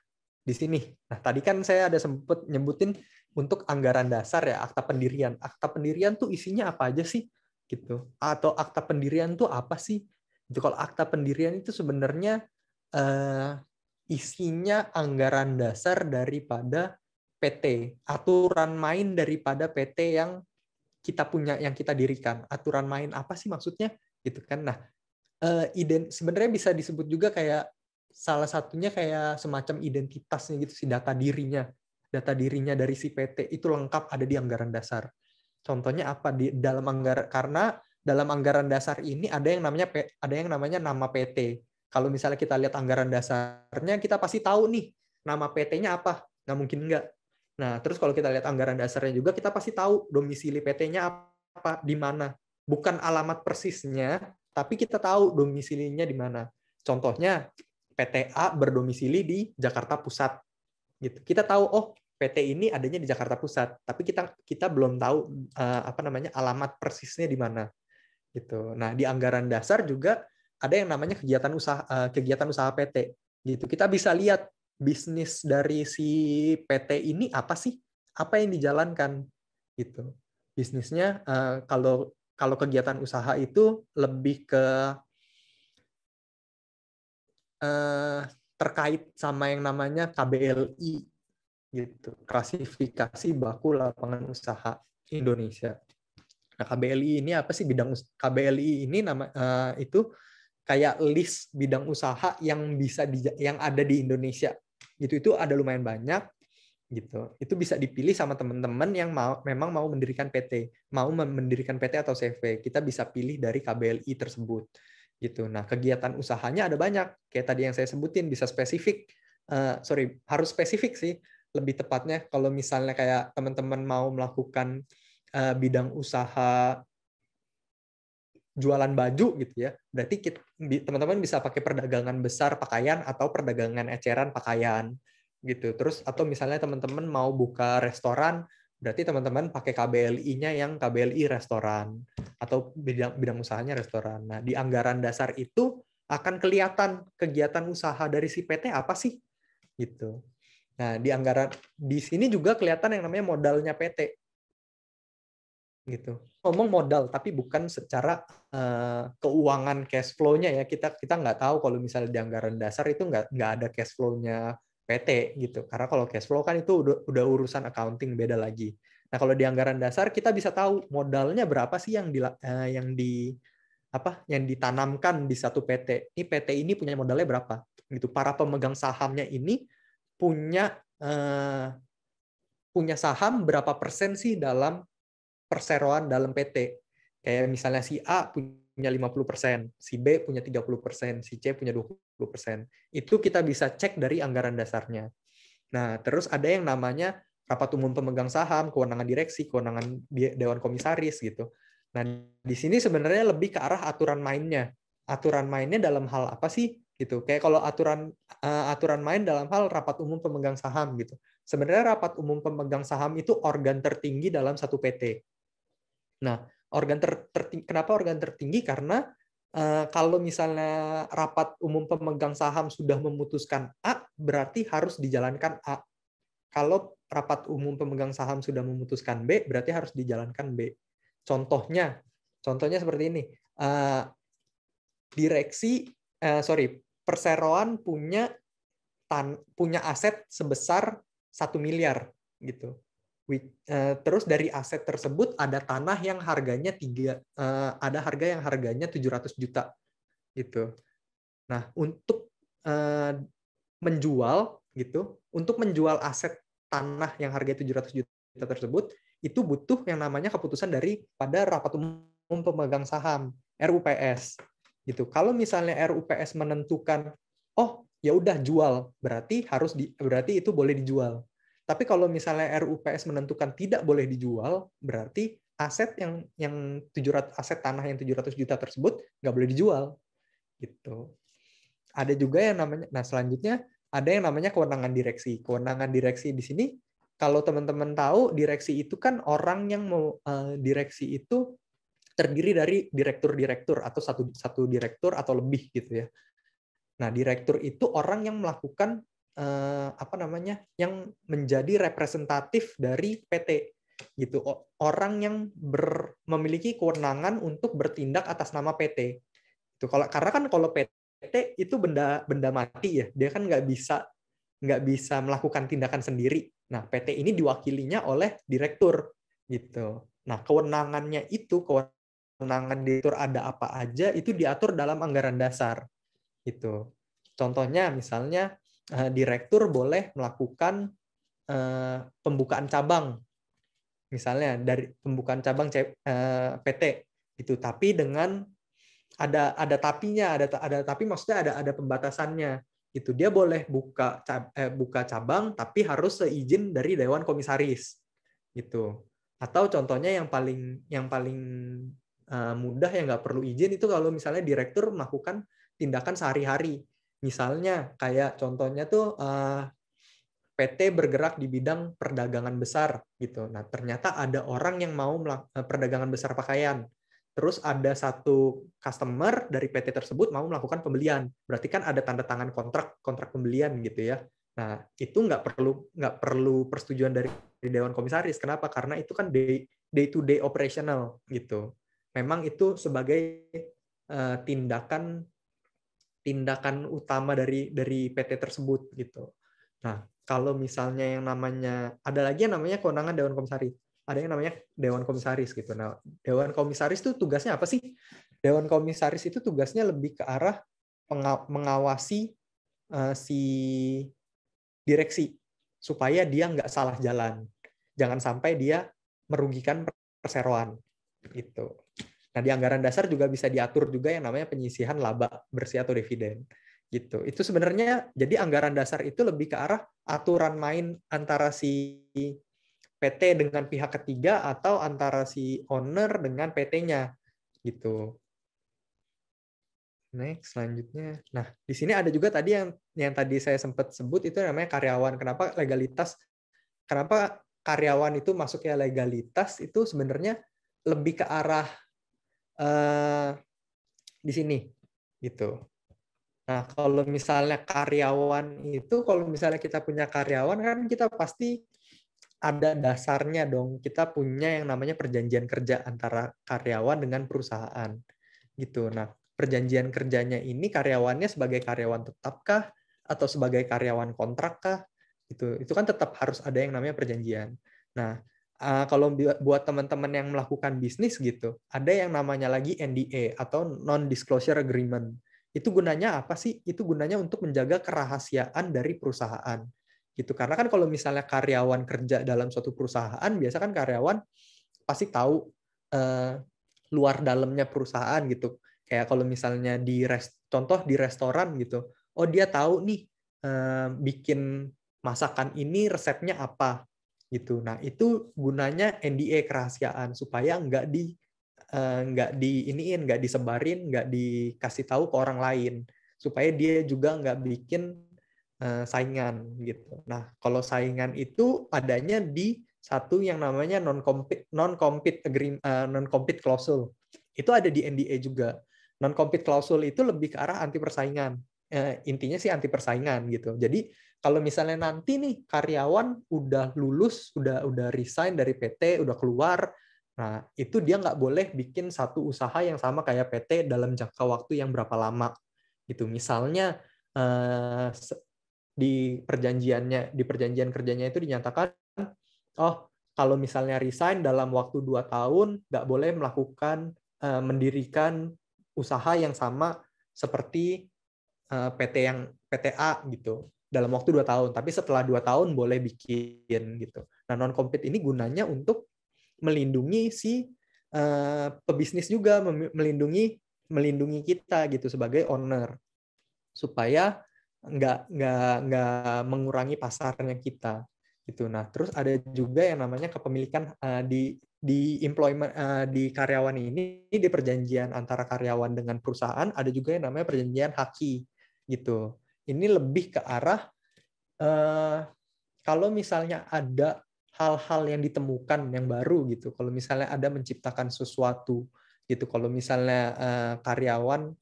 di sini. Nah, tadi kan saya ada sempat nyebutin untuk anggaran dasar ya, akta pendirian. Akta pendirian tuh isinya apa aja sih? gitu atau akta pendirian tuh apa sih itu kalau akta pendirian itu sebenarnya uh, isinya anggaran dasar daripada PT aturan main daripada PT yang kita punya yang kita dirikan aturan main apa sih maksudnya gitu kan nah eh, ident sebenarnya bisa disebut juga kayak salah satunya kayak semacam identitasnya gitu si data dirinya data dirinya dari si PT itu lengkap ada di anggaran dasar Contohnya apa di dalam anggaran karena dalam anggaran dasar ini ada yang namanya ada yang namanya nama PT. Kalau misalnya kita lihat anggaran dasarnya kita pasti tahu nih nama PT-nya apa. nggak mungkin enggak. Nah, terus kalau kita lihat anggaran dasarnya juga kita pasti tahu domisili PT-nya apa, di mana. Bukan alamat persisnya, tapi kita tahu domisilinya di mana. Contohnya PT A berdomisili di Jakarta Pusat. Gitu. Kita tahu oh PT ini adanya di Jakarta Pusat, tapi kita kita belum tahu uh, apa namanya alamat persisnya di mana gitu. Nah di anggaran dasar juga ada yang namanya kegiatan usaha uh, kegiatan usaha PT gitu. Kita bisa lihat bisnis dari si PT ini apa sih, apa yang dijalankan gitu. Bisnisnya uh, kalau kalau kegiatan usaha itu lebih ke uh, terkait sama yang namanya KBLI gitu klasifikasi baku lapangan usaha Indonesia nah KBLI ini apa sih bidang KBLI ini nama uh, itu kayak list bidang usaha yang bisa di, yang ada di Indonesia gitu itu ada lumayan banyak gitu itu bisa dipilih sama teman-teman yang mau memang mau mendirikan PT mau mendirikan PT atau CV kita bisa pilih dari KBLI tersebut gitu nah kegiatan usahanya ada banyak kayak tadi yang saya sebutin bisa spesifik uh, sorry harus spesifik sih lebih tepatnya kalau misalnya kayak teman-teman mau melakukan uh, bidang usaha jualan baju gitu ya. Berarti teman-teman bisa pakai perdagangan besar pakaian atau perdagangan eceran pakaian gitu. Terus atau misalnya teman-teman mau buka restoran, berarti teman-teman pakai KBLI-nya yang KBLI restoran atau bidang bidang usahanya restoran. Nah, di anggaran dasar itu akan kelihatan kegiatan usaha dari si PT apa sih? Gitu. Nah, di anggaran di sini juga kelihatan yang namanya modalnya PT. Gitu. Ngomong modal tapi bukan secara uh, keuangan cash flow-nya ya. Kita kita nggak tahu kalau misalnya di anggaran dasar itu nggak nggak ada cash flow-nya PT gitu. Karena kalau cash flow kan itu udah, udah urusan accounting beda lagi. Nah, kalau di anggaran dasar kita bisa tahu modalnya berapa sih yang di uh, eh, yang di apa yang ditanamkan di satu PT. Ini PT ini punya modalnya berapa? Gitu. Para pemegang sahamnya ini punya eh, punya saham berapa persen sih dalam perseroan dalam PT. Kayak misalnya si A punya 50%, si B punya 30%, si C punya 20%. Itu kita bisa cek dari anggaran dasarnya. Nah, terus ada yang namanya rapat umum pemegang saham, kewenangan direksi, kewenangan dewan komisaris gitu. Nah, di sini sebenarnya lebih ke arah aturan mainnya. Aturan mainnya dalam hal apa sih? gitu kayak kalau aturan uh, aturan main dalam hal rapat umum pemegang saham gitu sebenarnya rapat umum pemegang saham itu organ tertinggi dalam satu PT nah organ ter, tertinggi kenapa organ tertinggi karena uh, kalau misalnya rapat umum pemegang saham sudah memutuskan A berarti harus dijalankan A kalau rapat umum pemegang saham sudah memutuskan B berarti harus dijalankan B contohnya contohnya seperti ini uh, direksi eh, sorry perseroan punya tan punya aset sebesar satu miliar gitu eh, terus dari aset tersebut ada tanah yang harganya tiga eh, ada harga yang harganya 700 juta gitu nah untuk eh, menjual gitu untuk menjual aset tanah yang harga 700 juta tersebut itu butuh yang namanya keputusan dari pada rapat umum pemegang saham RUPS gitu. Kalau misalnya RUPS menentukan oh ya udah jual, berarti harus di, berarti itu boleh dijual. Tapi kalau misalnya RUPS menentukan tidak boleh dijual, berarti aset yang yang 700 aset tanah yang 700 juta tersebut nggak boleh dijual. Gitu. Ada juga yang namanya nah selanjutnya ada yang namanya kewenangan direksi. Kewenangan direksi di sini kalau teman-teman tahu direksi itu kan orang yang mau uh, direksi itu terdiri dari direktur-direktur atau satu satu direktur atau lebih gitu ya. Nah, direktur itu orang yang melakukan eh, apa namanya? yang menjadi representatif dari PT gitu. Orang yang ber, memiliki kewenangan untuk bertindak atas nama PT. Itu kalau karena kan kalau PT itu benda benda mati ya. Dia kan nggak bisa nggak bisa melakukan tindakan sendiri. Nah, PT ini diwakilinya oleh direktur gitu. Nah, kewenangannya itu kewenangan kewenangan diatur ada apa aja itu diatur dalam anggaran dasar itu Contohnya misalnya eh, direktur boleh melakukan eh, pembukaan cabang misalnya dari pembukaan cabang eh, PT itu tapi dengan ada ada tapinya ada ada tapi maksudnya ada ada pembatasannya itu dia boleh buka buka cabang tapi harus seizin dari dewan komisaris gitu atau contohnya yang paling yang paling Eh, mudah yang nggak perlu izin itu kalau misalnya direktur melakukan tindakan sehari-hari. Misalnya kayak contohnya tuh eh, PT bergerak di bidang perdagangan besar gitu. Nah, ternyata ada orang yang mau eh, perdagangan besar pakaian. Terus ada satu customer dari PT tersebut mau melakukan pembelian. Berarti kan ada tanda tangan kontrak kontrak pembelian gitu ya. Nah, itu nggak perlu nggak perlu persetujuan dari dewan komisaris. Kenapa? Karena itu kan day day to day operational gitu memang itu sebagai eh, tindakan tindakan utama dari dari PT tersebut gitu. Nah, kalau misalnya yang namanya ada lagi yang namanya kewenangan dewan komisaris, ada yang namanya dewan komisaris gitu. Nah, dewan komisaris itu tugasnya apa sih? Dewan komisaris itu tugasnya lebih ke arah mengawasi uh, si direksi supaya dia nggak salah jalan, jangan sampai dia merugikan perseroan gitu. Nah, di anggaran dasar juga bisa diatur juga yang namanya penyisihan laba bersih atau dividen. Gitu. Itu sebenarnya jadi anggaran dasar itu lebih ke arah aturan main antara si PT dengan pihak ketiga atau antara si owner dengan PT-nya gitu. Next, selanjutnya. Nah, di sini ada juga tadi yang yang tadi saya sempat sebut itu namanya karyawan. Kenapa legalitas? Kenapa karyawan itu masuknya legalitas itu sebenarnya lebih ke arah Eh, di sini gitu. Nah, kalau misalnya karyawan itu, kalau misalnya kita punya karyawan kan kita pasti ada dasarnya dong. Kita punya yang namanya perjanjian kerja antara karyawan dengan perusahaan. Gitu. Nah, perjanjian kerjanya ini karyawannya sebagai karyawan tetapkah atau sebagai karyawan kontrakkah? Gitu. Itu kan tetap harus ada yang namanya perjanjian. Nah, uh, kalau buat teman-teman yang melakukan bisnis gitu, ada yang namanya lagi NDA atau non disclosure agreement. Itu gunanya apa sih? Itu gunanya untuk menjaga kerahasiaan dari perusahaan. Gitu. Karena kan kalau misalnya karyawan kerja dalam suatu perusahaan, biasa kan karyawan pasti tahu uh, luar dalamnya perusahaan gitu. Kayak kalau misalnya di rest, contoh di restoran gitu. Oh, dia tahu nih uh, bikin masakan ini resepnya apa gitu. Nah itu gunanya NDA kerahasiaan supaya nggak di eh, nggak di iniin, nggak disebarin, nggak dikasih tahu ke orang lain supaya dia juga nggak bikin uh, saingan gitu. Nah kalau saingan itu adanya di satu yang namanya non compete non compete agreement uh, eh, non compete clause itu ada di NDA juga. Non compete clause itu lebih ke arah anti persaingan. intinya sih anti persaingan gitu. Jadi kalau misalnya nanti nih karyawan udah lulus, udah udah resign dari PT, udah keluar, nah itu dia nggak boleh bikin satu usaha yang sama kayak PT dalam jangka waktu yang berapa lama gitu. Misalnya eh, di perjanjiannya, di perjanjian kerjanya itu dinyatakan, oh kalau misalnya resign dalam waktu dua tahun nggak boleh melakukan eh, mendirikan usaha yang sama seperti eh, PT yang PTA gitu dalam waktu dua tahun, tapi setelah dua tahun boleh bikin gitu. Nah, non compete ini gunanya untuk melindungi si uh, pebisnis juga, melindungi melindungi kita gitu sebagai owner supaya nggak nggak nggak mengurangi pasarnya kita gitu. Nah, terus ada juga yang namanya kepemilikan uh, di di employment uh, di karyawan ini di perjanjian antara karyawan dengan perusahaan ada juga yang namanya perjanjian haki gitu ini lebih ke arah eh, kalau misalnya ada hal-hal yang ditemukan yang baru gitu. Kalau misalnya ada menciptakan sesuatu gitu. Kalau misalnya eh, karyawan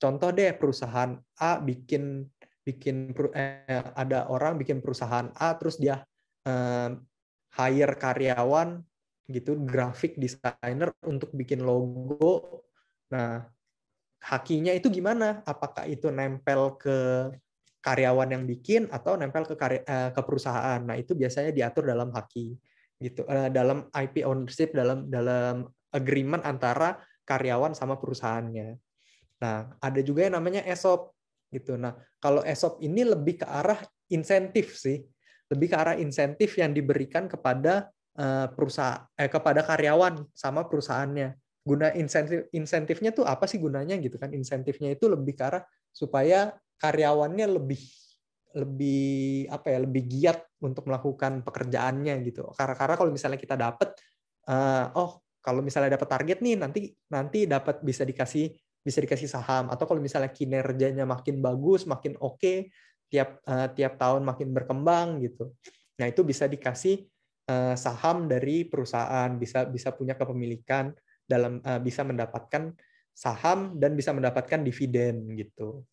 contoh deh perusahaan A bikin bikin eh, ada orang bikin perusahaan A terus dia hire karyawan gitu grafik designer untuk bikin logo. Nah, hakinya itu gimana? Apakah itu nempel ke karyawan yang bikin atau nempel ke karya, eh, ke perusahaan? Nah, itu biasanya diatur dalam haki gitu. Eh, dalam IP ownership dalam dalam agreement antara karyawan sama perusahaannya. Nah, ada juga yang namanya ESOP gitu. Nah, kalau ESOP ini lebih ke arah insentif sih. Lebih ke arah insentif yang diberikan kepada eh, perusahaan eh, kepada karyawan sama perusahaannya guna insentif insentifnya tuh apa sih gunanya gitu kan insentifnya itu lebih ke arah supaya karyawannya lebih lebih apa ya lebih giat untuk melakukan pekerjaannya gitu karena karena kalau misalnya kita dapat uh, eh, oh kalau misalnya dapat target nih nanti nanti dapat bisa dikasih bisa dikasih saham atau kalau misalnya kinerjanya makin bagus makin oke okay, tiap uh, tiap tahun makin berkembang gitu nah itu bisa dikasih uh, saham dari perusahaan bisa bisa punya kepemilikan dalam uh, bisa mendapatkan saham dan bisa mendapatkan dividen gitu.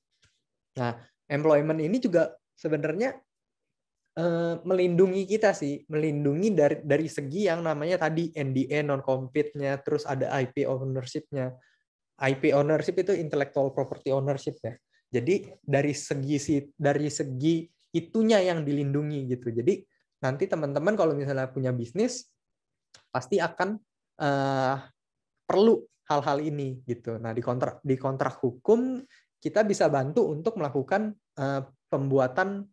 Nah, employment ini juga sebenarnya uh, melindungi kita sih, melindungi dari dari segi yang namanya tadi NDA non compete-nya, terus ada IP ownership-nya. IP ownership itu intellectual property ownership ya. Jadi dari segi dari segi itunya yang dilindungi gitu. Jadi nanti teman-teman kalau misalnya punya bisnis pasti akan uh, perlu hal-hal ini gitu. Nah di kontrak di kontrak hukum kita bisa bantu untuk melakukan uh, pembuatan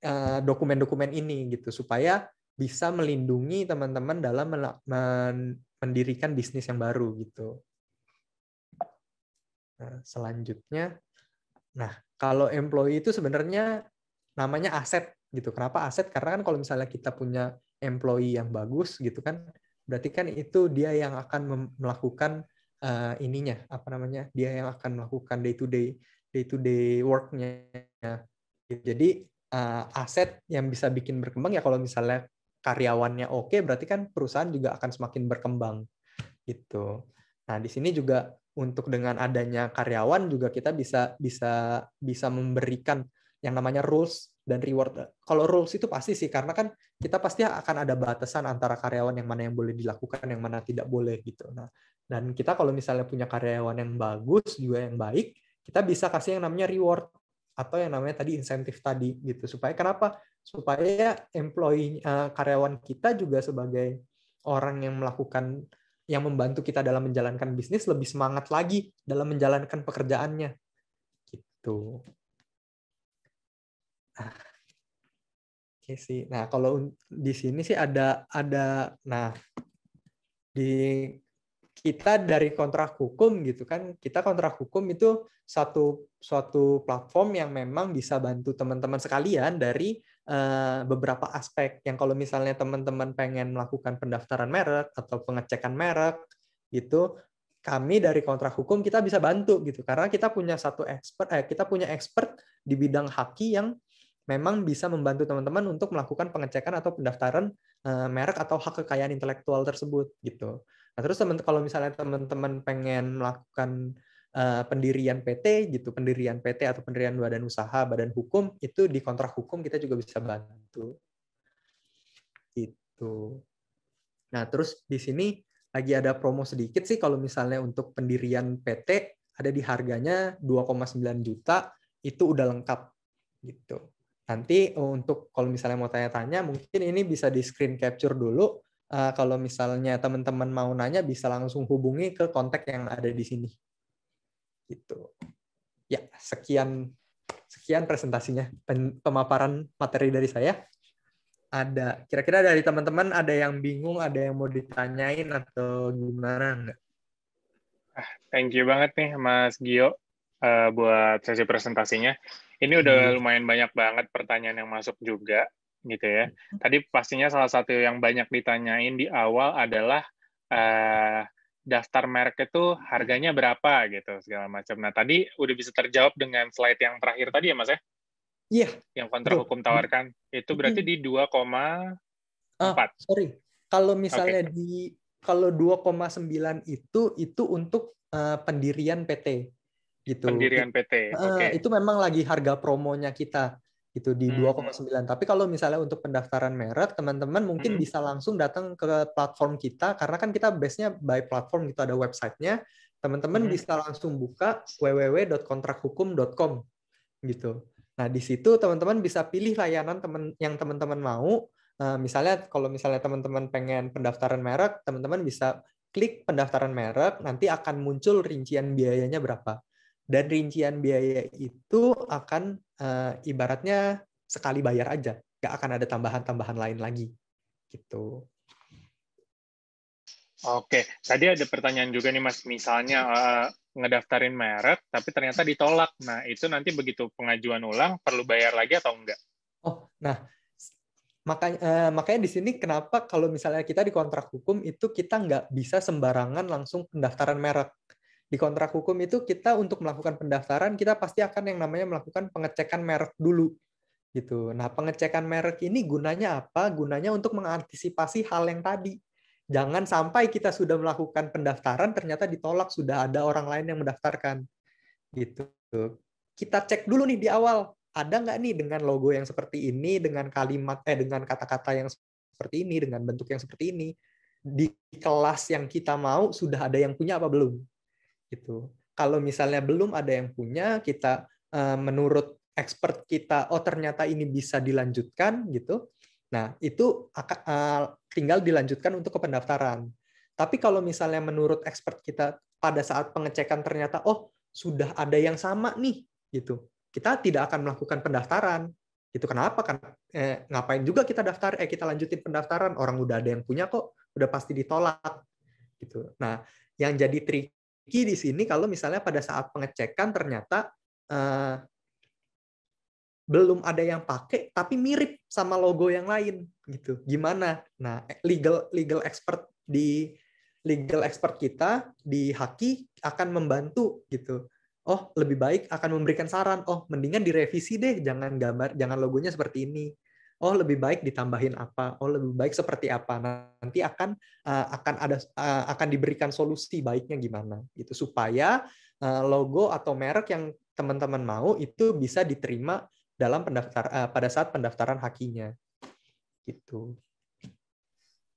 eh, dokumen-dokumen uh, ini gitu supaya bisa melindungi teman-teman dalam mendirikan bisnis yang baru gitu. Nah, selanjutnya, nah kalau employee itu sebenarnya namanya aset gitu. Kenapa aset? Karena kan kalau misalnya kita punya employee yang bagus gitu kan, berarti kan itu dia yang akan melakukan uh, ininya apa namanya dia yang akan melakukan day to day day to day worknya jadi uh, aset yang bisa bikin berkembang ya kalau misalnya karyawannya oke berarti kan perusahaan juga akan semakin berkembang gitu nah di sini juga untuk dengan adanya karyawan juga kita bisa bisa bisa memberikan yang namanya rules dan reward. Kalau rules itu pasti sih karena kan kita pasti akan ada batasan antara karyawan yang mana yang boleh dilakukan, yang mana tidak boleh gitu. Nah, dan kita kalau misalnya punya karyawan yang bagus juga yang baik, kita bisa kasih yang namanya reward atau yang namanya tadi insentif tadi gitu. Supaya kenapa? Supaya employee eh, karyawan kita juga sebagai orang yang melakukan yang membantu kita dalam menjalankan bisnis lebih semangat lagi dalam menjalankan pekerjaannya. Gitu. Oke sih. Nah, kalau di sini sih ada ada nah di kita dari kontrak hukum gitu kan. Kita kontrak hukum itu satu suatu platform yang memang bisa bantu teman-teman sekalian dari eh, beberapa aspek yang kalau misalnya teman-teman pengen melakukan pendaftaran merek atau pengecekan merek itu kami dari kontrak hukum kita bisa bantu gitu karena kita punya satu expert eh kita punya expert di bidang haki yang memang bisa membantu teman-teman untuk melakukan pengecekan atau pendaftaran eh, merek atau hak kekayaan intelektual tersebut gitu. Nah, terus teman kalau misalnya teman-teman pengen melakukan eh, pendirian PT gitu, pendirian PT atau pendirian badan usaha, badan hukum itu di kontrak hukum kita juga bisa bantu. Gitu. Nah, terus di sini lagi ada promo sedikit sih kalau misalnya untuk pendirian PT ada di harganya 2,9 juta itu udah lengkap gitu. Nanti eh, untuk kalau misalnya mau tanya-tanya, mungkin ini bisa di screen capture dulu. Uh, kalau misalnya teman-teman mau nanya, bisa langsung hubungi ke kontak yang ada di sini. Gitu. Ya, sekian sekian presentasinya, pemaparan materi dari saya. Ada, kira-kira dari teman-teman ada yang bingung, ada yang mau ditanyain atau gimana enggak? Ah, thank you banget nih Mas Gio uh, buat sesi presentasinya. Ini udah hmm. lumayan banyak banget pertanyaan yang masuk juga gitu ya. Hmm. Tadi pastinya salah satu yang banyak ditanyain di awal adalah uh, daftar merek itu harganya berapa gitu segala macam. Nah tadi udah bisa terjawab dengan slide yang terakhir tadi ya mas ya? Iya. Yeah. Yang kontrak hukum tawarkan itu berarti hmm. di 2,4. uh, eh, sorry, kalau misalnya okay. di kalau 2,9 itu itu untuk uh, pendirian PT gitu. Pendirian PT. Uh, eh, okay. Itu memang lagi harga promonya kita gitu di hmm. 2,9. Hmm. Tapi kalau misalnya untuk pendaftaran merek, teman-teman mungkin hmm. bisa langsung datang ke platform kita karena kan kita base-nya by platform gitu ada websitenya. Teman-teman hmm. bisa langsung buka www.kontrakhukum.com gitu. Nah, di situ teman-teman bisa pilih layanan teman yang teman-teman mau. Uh, misalnya kalau misalnya teman-teman pengen pendaftaran merek, teman-teman bisa klik pendaftaran merek, nanti akan muncul rincian biayanya berapa dan rincian biaya itu akan uh, ibaratnya sekali bayar aja nggak akan ada tambahan-tambahan lain lagi gitu Oke, tadi ada pertanyaan juga nih Mas, misalnya uh, ngedaftarin merek tapi ternyata ditolak. Nah, itu nanti begitu pengajuan ulang perlu bayar lagi atau enggak? Oh, nah makanya eh, makanya di sini kenapa kalau misalnya kita di kontrak hukum itu kita nggak bisa sembarangan langsung pendaftaran merek di kontrak hukum itu kita untuk melakukan pendaftaran kita pasti akan yang namanya melakukan pengecekan merek dulu gitu. Nah, pengecekan merek ini gunanya apa? Gunanya untuk mengantisipasi hal yang tadi. Jangan sampai kita sudah melakukan pendaftaran ternyata ditolak sudah ada orang lain yang mendaftarkan. Gitu. Kita cek dulu nih di awal, ada nggak nih dengan logo yang seperti ini, dengan kalimat eh dengan kata-kata yang seperti ini, dengan bentuk yang seperti ini di kelas yang kita mau sudah ada yang punya apa belum? gitu. Kalau misalnya belum ada yang punya, kita eh, menurut expert kita, oh ternyata ini bisa dilanjutkan gitu. Nah itu eh, tinggal dilanjutkan untuk ke pendaftaran. Tapi kalau misalnya menurut expert kita pada saat pengecekan ternyata oh sudah ada yang sama nih gitu, kita tidak akan melakukan pendaftaran. Itu kenapa kan? Eh, ngapain juga kita daftar? Eh kita lanjutin pendaftaran. Orang udah ada yang punya kok, udah pasti ditolak gitu. Nah yang jadi trik di sini kalau misalnya pada saat pengecekan ternyata uh, belum ada yang pakai tapi mirip sama logo yang lain gitu. Gimana? Nah, eh, legal legal expert di legal expert kita di Haki akan membantu gitu. Oh, lebih baik akan memberikan saran. Oh, mendingan direvisi deh, jangan gambar, jangan logonya seperti ini oh lebih baik ditambahin apa, oh lebih baik seperti apa. Nanti akan eh, akan ada eh, akan diberikan solusi baiknya gimana gitu supaya eh, logo atau merek yang teman-teman mau itu bisa diterima dalam pendaftar pada saat pendaftaran hakinya. Gitu.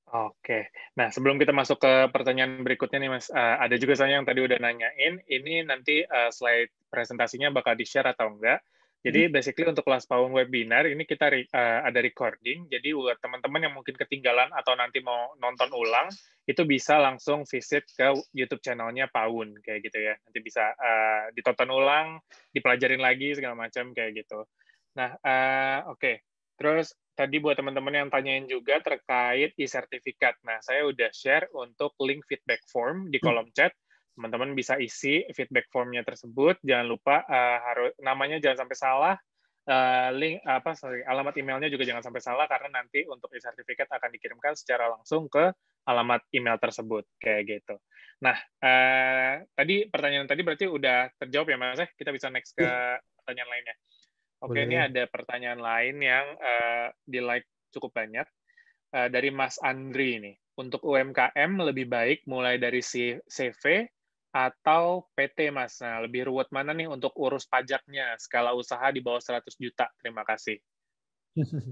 Oke, nah sebelum kita masuk ke pertanyaan berikutnya nih Mas, uh, ada juga saya yang tadi udah nanyain, ini nanti uh, slide presentasinya bakal di-share atau enggak? Jadi basically untuk kelas PAUN webinar ini kita uh, ada recording, jadi buat teman-teman yang mungkin ketinggalan atau nanti mau nonton ulang itu bisa langsung visit ke YouTube channelnya PAUN kayak gitu ya. Nanti bisa uh, ditonton ulang, dipelajarin lagi segala macam kayak gitu. Nah, uh, oke. Okay. Terus tadi buat teman-teman yang tanyain juga terkait e-sertifikat. Nah, saya udah share untuk link feedback form di hmm. kolom chat teman-teman bisa isi feedback formnya tersebut. Jangan lupa uh, harus namanya jangan sampai salah. Uh, link apa sorry, alamat emailnya juga jangan sampai salah karena nanti untuk e-certificate akan dikirimkan secara langsung ke alamat email tersebut kayak gitu. Nah, uh, tadi pertanyaan tadi berarti udah terjawab ya Mas? Kita bisa next ke iya. pertanyaan lainnya. Oke, okay, ini ada pertanyaan lain yang uh, di like cukup banyak uh, dari Mas Andri ini. Untuk UMKM lebih baik mulai dari CV atau PT Mas. Nah, lebih ruwet mana nih untuk urus pajaknya? Skala usaha di bawah 100 juta. Terima kasih. <laughs>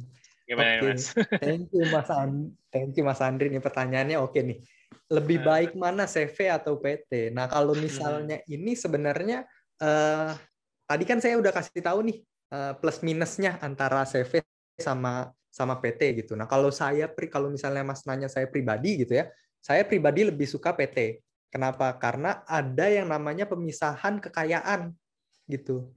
Gimana ya, okay. Mas? Thank you Mas And Thank you Mas Andri nih pertanyaannya oke okay nih. Lebih nah. baik mana CV atau PT? Nah, kalau hmm. misalnya hmm. ini sebenarnya eh, tadi kan saya udah kasih tahu nih uh, plus minusnya antara CV sama sama PT gitu. Nah, kalau saya pri kalau misalnya Mas nanya saya pribadi gitu ya, saya pribadi lebih suka PT Kenapa? Karena ada yang namanya pemisahan kekayaan gitu.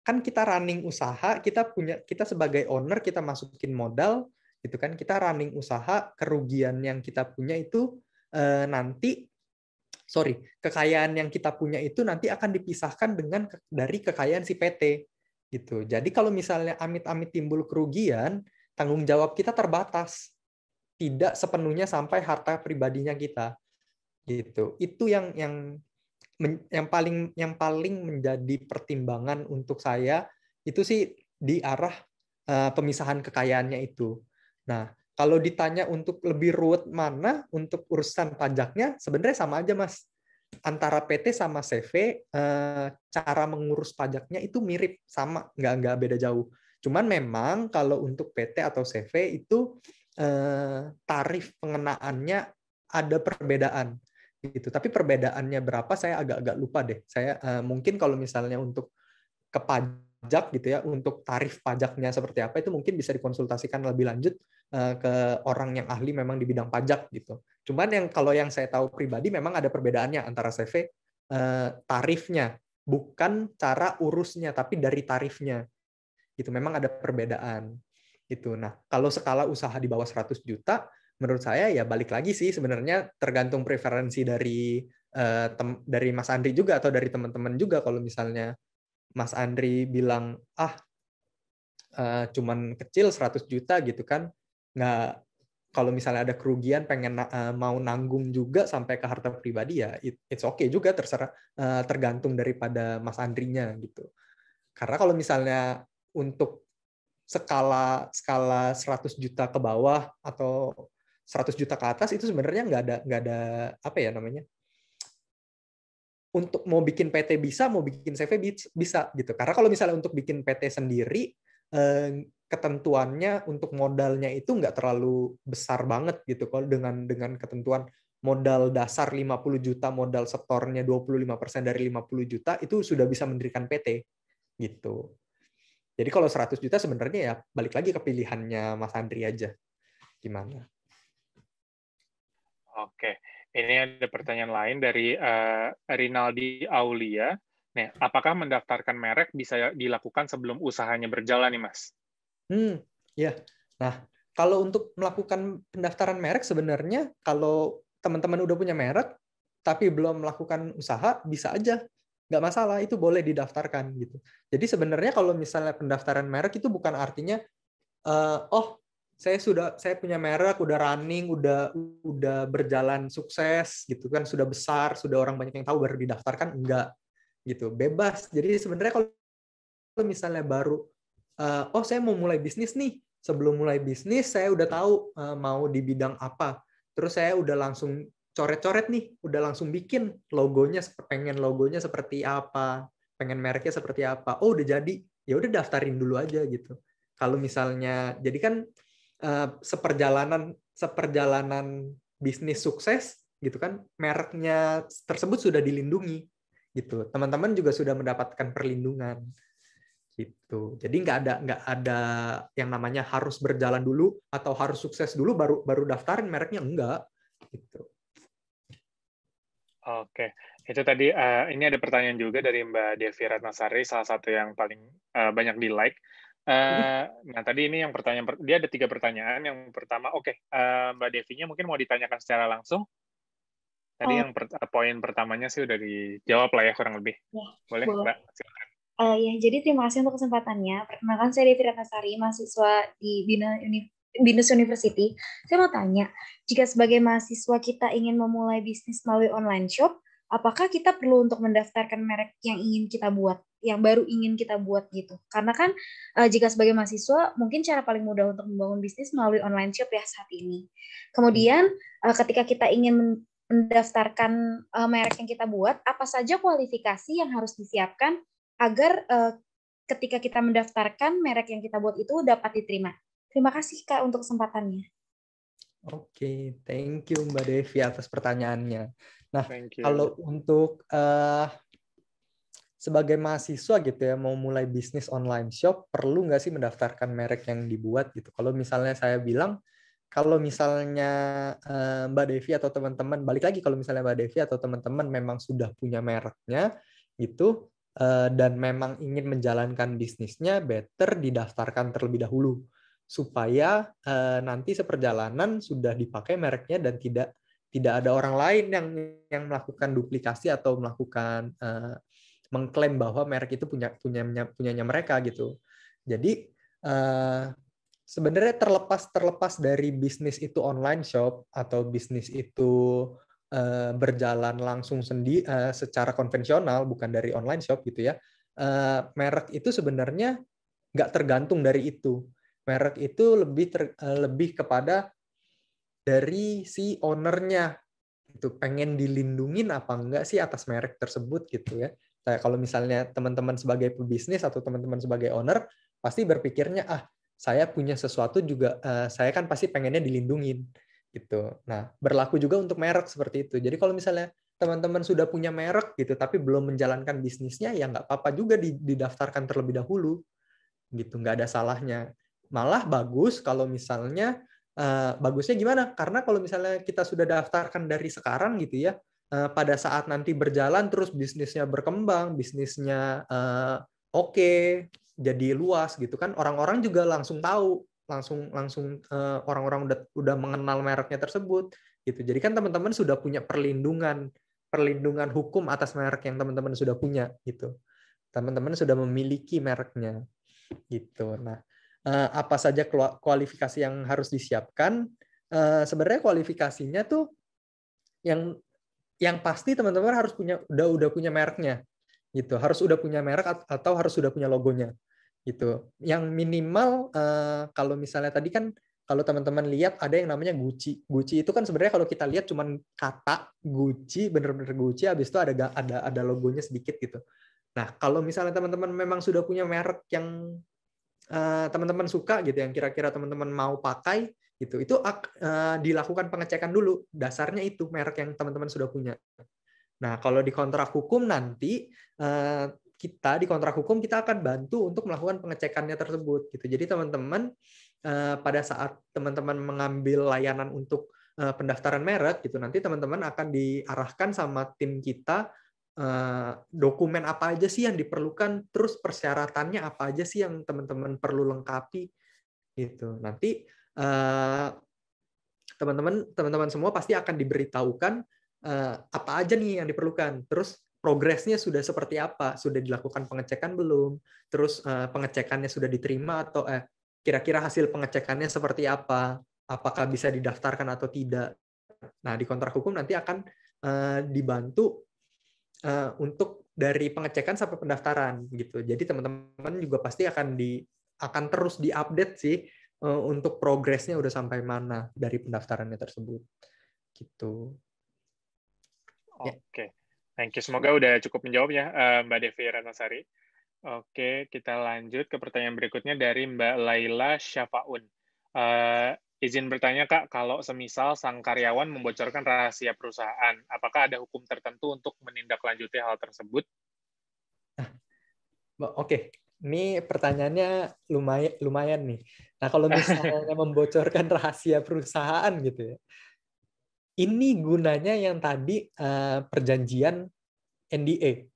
Kan kita running usaha, kita punya kita sebagai owner kita masukin modal gitu kan. Kita running usaha, kerugian yang kita punya itu eh, nanti sorry, kekayaan yang kita punya itu nanti akan dipisahkan dengan dari kekayaan si PT gitu. Jadi kalau misalnya amit-amit timbul kerugian, tanggung jawab kita terbatas. Tidak sepenuhnya sampai harta pribadinya kita gitu itu yang yang yang paling yang paling menjadi pertimbangan untuk saya itu sih di arah uh, pemisahan kekayaannya itu. Nah, kalau ditanya untuk lebih ruwet mana untuk urusan pajaknya, sebenarnya sama aja mas. Antara PT sama CV, uh, eh, cara mengurus pajaknya itu mirip, sama, nggak nggak beda jauh. Cuman memang kalau untuk PT atau CV itu uh, tarif pengenaannya ada perbedaan gitu. Tapi perbedaannya berapa saya agak-agak lupa deh. Saya uh, mungkin kalau misalnya untuk ke pajak gitu ya, untuk tarif pajaknya seperti apa itu mungkin bisa dikonsultasikan lebih lanjut uh, ke orang yang ahli memang di bidang pajak gitu. Cuman yang kalau yang saya tahu pribadi memang ada perbedaannya antara CV uh, eh, tarifnya bukan cara urusnya tapi dari tarifnya. Gitu memang ada perbedaan. Gitu. Nah, kalau skala usaha di bawah 100 juta menurut saya ya balik lagi sih sebenarnya tergantung preferensi dari uh, tem dari Mas Andri juga atau dari teman-teman juga kalau misalnya Mas Andri bilang ah uh, cuman kecil 100 juta gitu kan nggak kalau misalnya ada kerugian pengen uh, mau nanggung juga sampai ke harta pribadi ya it, it's okay juga terserah uh, tergantung daripada Mas Andrinya gitu karena kalau misalnya untuk skala skala 100 juta ke bawah atau 100 juta ke atas itu sebenarnya nggak ada nggak ada apa ya namanya untuk mau bikin PT bisa mau bikin CV bisa gitu karena kalau misalnya untuk bikin PT sendiri eh, ketentuannya untuk modalnya itu nggak terlalu besar banget gitu kalau dengan dengan ketentuan modal dasar 50 juta modal setornya 25% dari 50 juta itu sudah bisa mendirikan PT gitu. Jadi kalau 100 juta sebenarnya ya balik lagi ke pilihannya Mas Andri aja. Gimana? Oke, ini ada pertanyaan lain dari uh, Rinaldi Aulia. Nih, apakah mendaftarkan merek bisa dilakukan sebelum usahanya berjalan nih, Mas? Hmm, ya. Nah, kalau untuk melakukan pendaftaran merek sebenarnya kalau teman-teman udah punya merek tapi belum melakukan usaha bisa aja nggak masalah itu boleh didaftarkan gitu jadi sebenarnya kalau misalnya pendaftaran merek itu bukan artinya uh, oh saya sudah saya punya merek udah running udah udah berjalan sukses gitu kan sudah besar sudah orang banyak yang tahu baru didaftarkan enggak gitu bebas jadi sebenarnya kalau misalnya baru uh, oh saya mau mulai bisnis nih sebelum mulai bisnis saya udah tahu uh, mau di bidang apa terus saya udah langsung coret-coret nih udah langsung bikin logonya pengen logonya seperti apa pengen mereknya seperti apa oh udah jadi ya udah daftarin dulu aja gitu kalau misalnya jadi kan Eh, seperjalanan seperjalanan bisnis sukses gitu kan mereknya tersebut sudah dilindungi gitu teman-teman juga sudah mendapatkan perlindungan gitu jadi nggak ada nggak ada yang namanya harus berjalan dulu atau harus sukses dulu baru baru daftarin mereknya enggak gitu oke itu tadi eh, ini ada pertanyaan juga dari Mbak Devi Ratnasari salah satu yang paling eh, banyak di like Iya. Eh, nah tadi ini yang pertanyaan dia ada tiga pertanyaan. Yang pertama, oke okay, uh, eh, Mbak Devinya mungkin mau ditanyakan secara langsung. Tadi oh. yang per, eh, poin pertamanya sih udah dijawab lah ya kurang lebih. Ya, boleh, boleh Mbak? Silakan. Uh, ya jadi terima kasih untuk kesempatannya. Perkenalkan saya Devi Ratnasari, mahasiswa di Bina Uni Binus University. Saya mau tanya, jika sebagai mahasiswa kita ingin memulai bisnis melalui online shop, apakah kita perlu untuk mendaftarkan merek yang ingin kita buat? yang baru ingin kita buat gitu. Karena kan uh, jika sebagai mahasiswa mungkin cara paling mudah untuk membangun bisnis melalui online shop ya saat ini. Kemudian uh, ketika kita ingin mendaftarkan uh, merek yang kita buat, apa saja kualifikasi yang harus disiapkan agar uh, ketika kita mendaftarkan merek yang kita buat itu dapat diterima. Terima kasih Kak untuk kesempatannya. Oke, okay, thank you Mbak Devi atas pertanyaannya. Nah, kalau untuk uh, sebagai mahasiswa gitu ya mau mulai bisnis online shop perlu nggak sih mendaftarkan merek yang dibuat gitu kalau misalnya saya bilang kalau misalnya eh, Mbak Devi atau teman-teman balik lagi kalau misalnya Mbak Devi atau teman-teman memang sudah punya mereknya gitu eh, dan memang ingin menjalankan bisnisnya better didaftarkan terlebih dahulu supaya eh, nanti seperjalanan sudah dipakai mereknya dan tidak tidak ada orang lain yang yang melakukan duplikasi atau melakukan mengklaim bahwa merek itu punya punya punyanya mereka gitu. Jadi uh, sebenarnya terlepas terlepas dari bisnis itu online shop atau bisnis itu uh, berjalan langsung sendi uh, secara konvensional bukan dari online shop gitu ya. Uh, merek itu sebenarnya nggak tergantung dari itu. Merek itu lebih ter, uh, lebih kepada dari si ownernya itu pengen dilindungin apa enggak sih atas merek tersebut gitu ya Nah, kalau misalnya teman-teman sebagai pebisnis atau teman-teman sebagai owner pasti berpikirnya ah saya punya sesuatu juga uh, saya kan pasti pengennya dilindungi. gitu. Nah, berlaku juga untuk merek seperti itu. Jadi kalau misalnya teman-teman sudah punya merek gitu tapi belum menjalankan bisnisnya ya nggak apa-apa juga didaftarkan terlebih dahulu gitu nggak ada salahnya malah bagus kalau misalnya uh, bagusnya gimana karena kalau misalnya kita sudah daftarkan dari sekarang gitu ya Eh, pada saat nanti berjalan terus bisnisnya berkembang, bisnisnya uh, oke, okay, jadi luas gitu kan orang-orang juga langsung tahu, langsung langsung uh, orang-orang udah udah mengenal mereknya tersebut gitu. Jadi kan teman-teman sudah punya perlindungan perlindungan hukum atas merek yang teman-teman sudah punya gitu. Teman-teman sudah memiliki mereknya gitu. Nah, uh, apa saja kualifikasi yang harus disiapkan? Uh, sebenarnya kualifikasinya tuh yang yang pasti teman-teman harus punya udah udah punya mereknya gitu harus udah punya merek atau harus sudah punya logonya gitu yang minimal eh, kalau misalnya tadi kan kalau teman-teman lihat ada yang namanya Gucci Gucci itu kan sebenarnya kalau kita lihat cuman kata Gucci bener-bener Gucci habis itu ada ada ada logonya sedikit gitu nah kalau misalnya teman-teman memang sudah punya merek yang eh, teman -teman suka gitu yang kira-kira teman-teman mau pakai Gitu. Itu itu uh, eh, dilakukan pengecekan dulu. Dasarnya itu merek yang teman-teman sudah punya. Nah, kalau di kontrak hukum nanti uh, kita di kontrak hukum kita akan bantu untuk melakukan pengecekannya tersebut gitu. Jadi teman-teman uh, pada saat teman-teman mengambil layanan untuk uh, pendaftaran merek gitu nanti teman-teman akan diarahkan sama tim kita dokumen apa aja sih yang diperlukan, terus persyaratannya apa aja sih yang teman-teman perlu lengkapi gitu. Nanti Eh, teman-teman teman-teman semua pasti akan diberitahukan eh, apa aja nih yang diperlukan. Terus progresnya sudah seperti apa? Sudah dilakukan pengecekan belum? Terus eh, pengecekannya sudah diterima atau eh kira-kira hasil pengecekannya seperti apa? Apakah bisa didaftarkan atau tidak? Nah, di kontrak hukum nanti akan dibantu untuk dari pengecekan sampai pendaftaran gitu. Jadi teman-teman juga pasti akan di akan terus diupdate sih Eh, untuk progresnya udah sampai mana dari pendaftarannya tersebut gitu ya. oke okay. thank you semoga udah cukup menjawab ya eh, Mbak Devi Ratnasari Oke, kita lanjut ke pertanyaan berikutnya dari Mbak Laila Syafaun. Uh, izin bertanya Kak, kalau semisal sang karyawan membocorkan rahasia perusahaan, apakah ada hukum tertentu untuk menindaklanjuti hal tersebut? Nah, oke, ini pertanyaannya lumayan lumayan nih. Nah, kalau misalnya <laughs> membocorkan rahasia perusahaan gitu ya. Ini gunanya yang tadi uh, perjanjian NDA,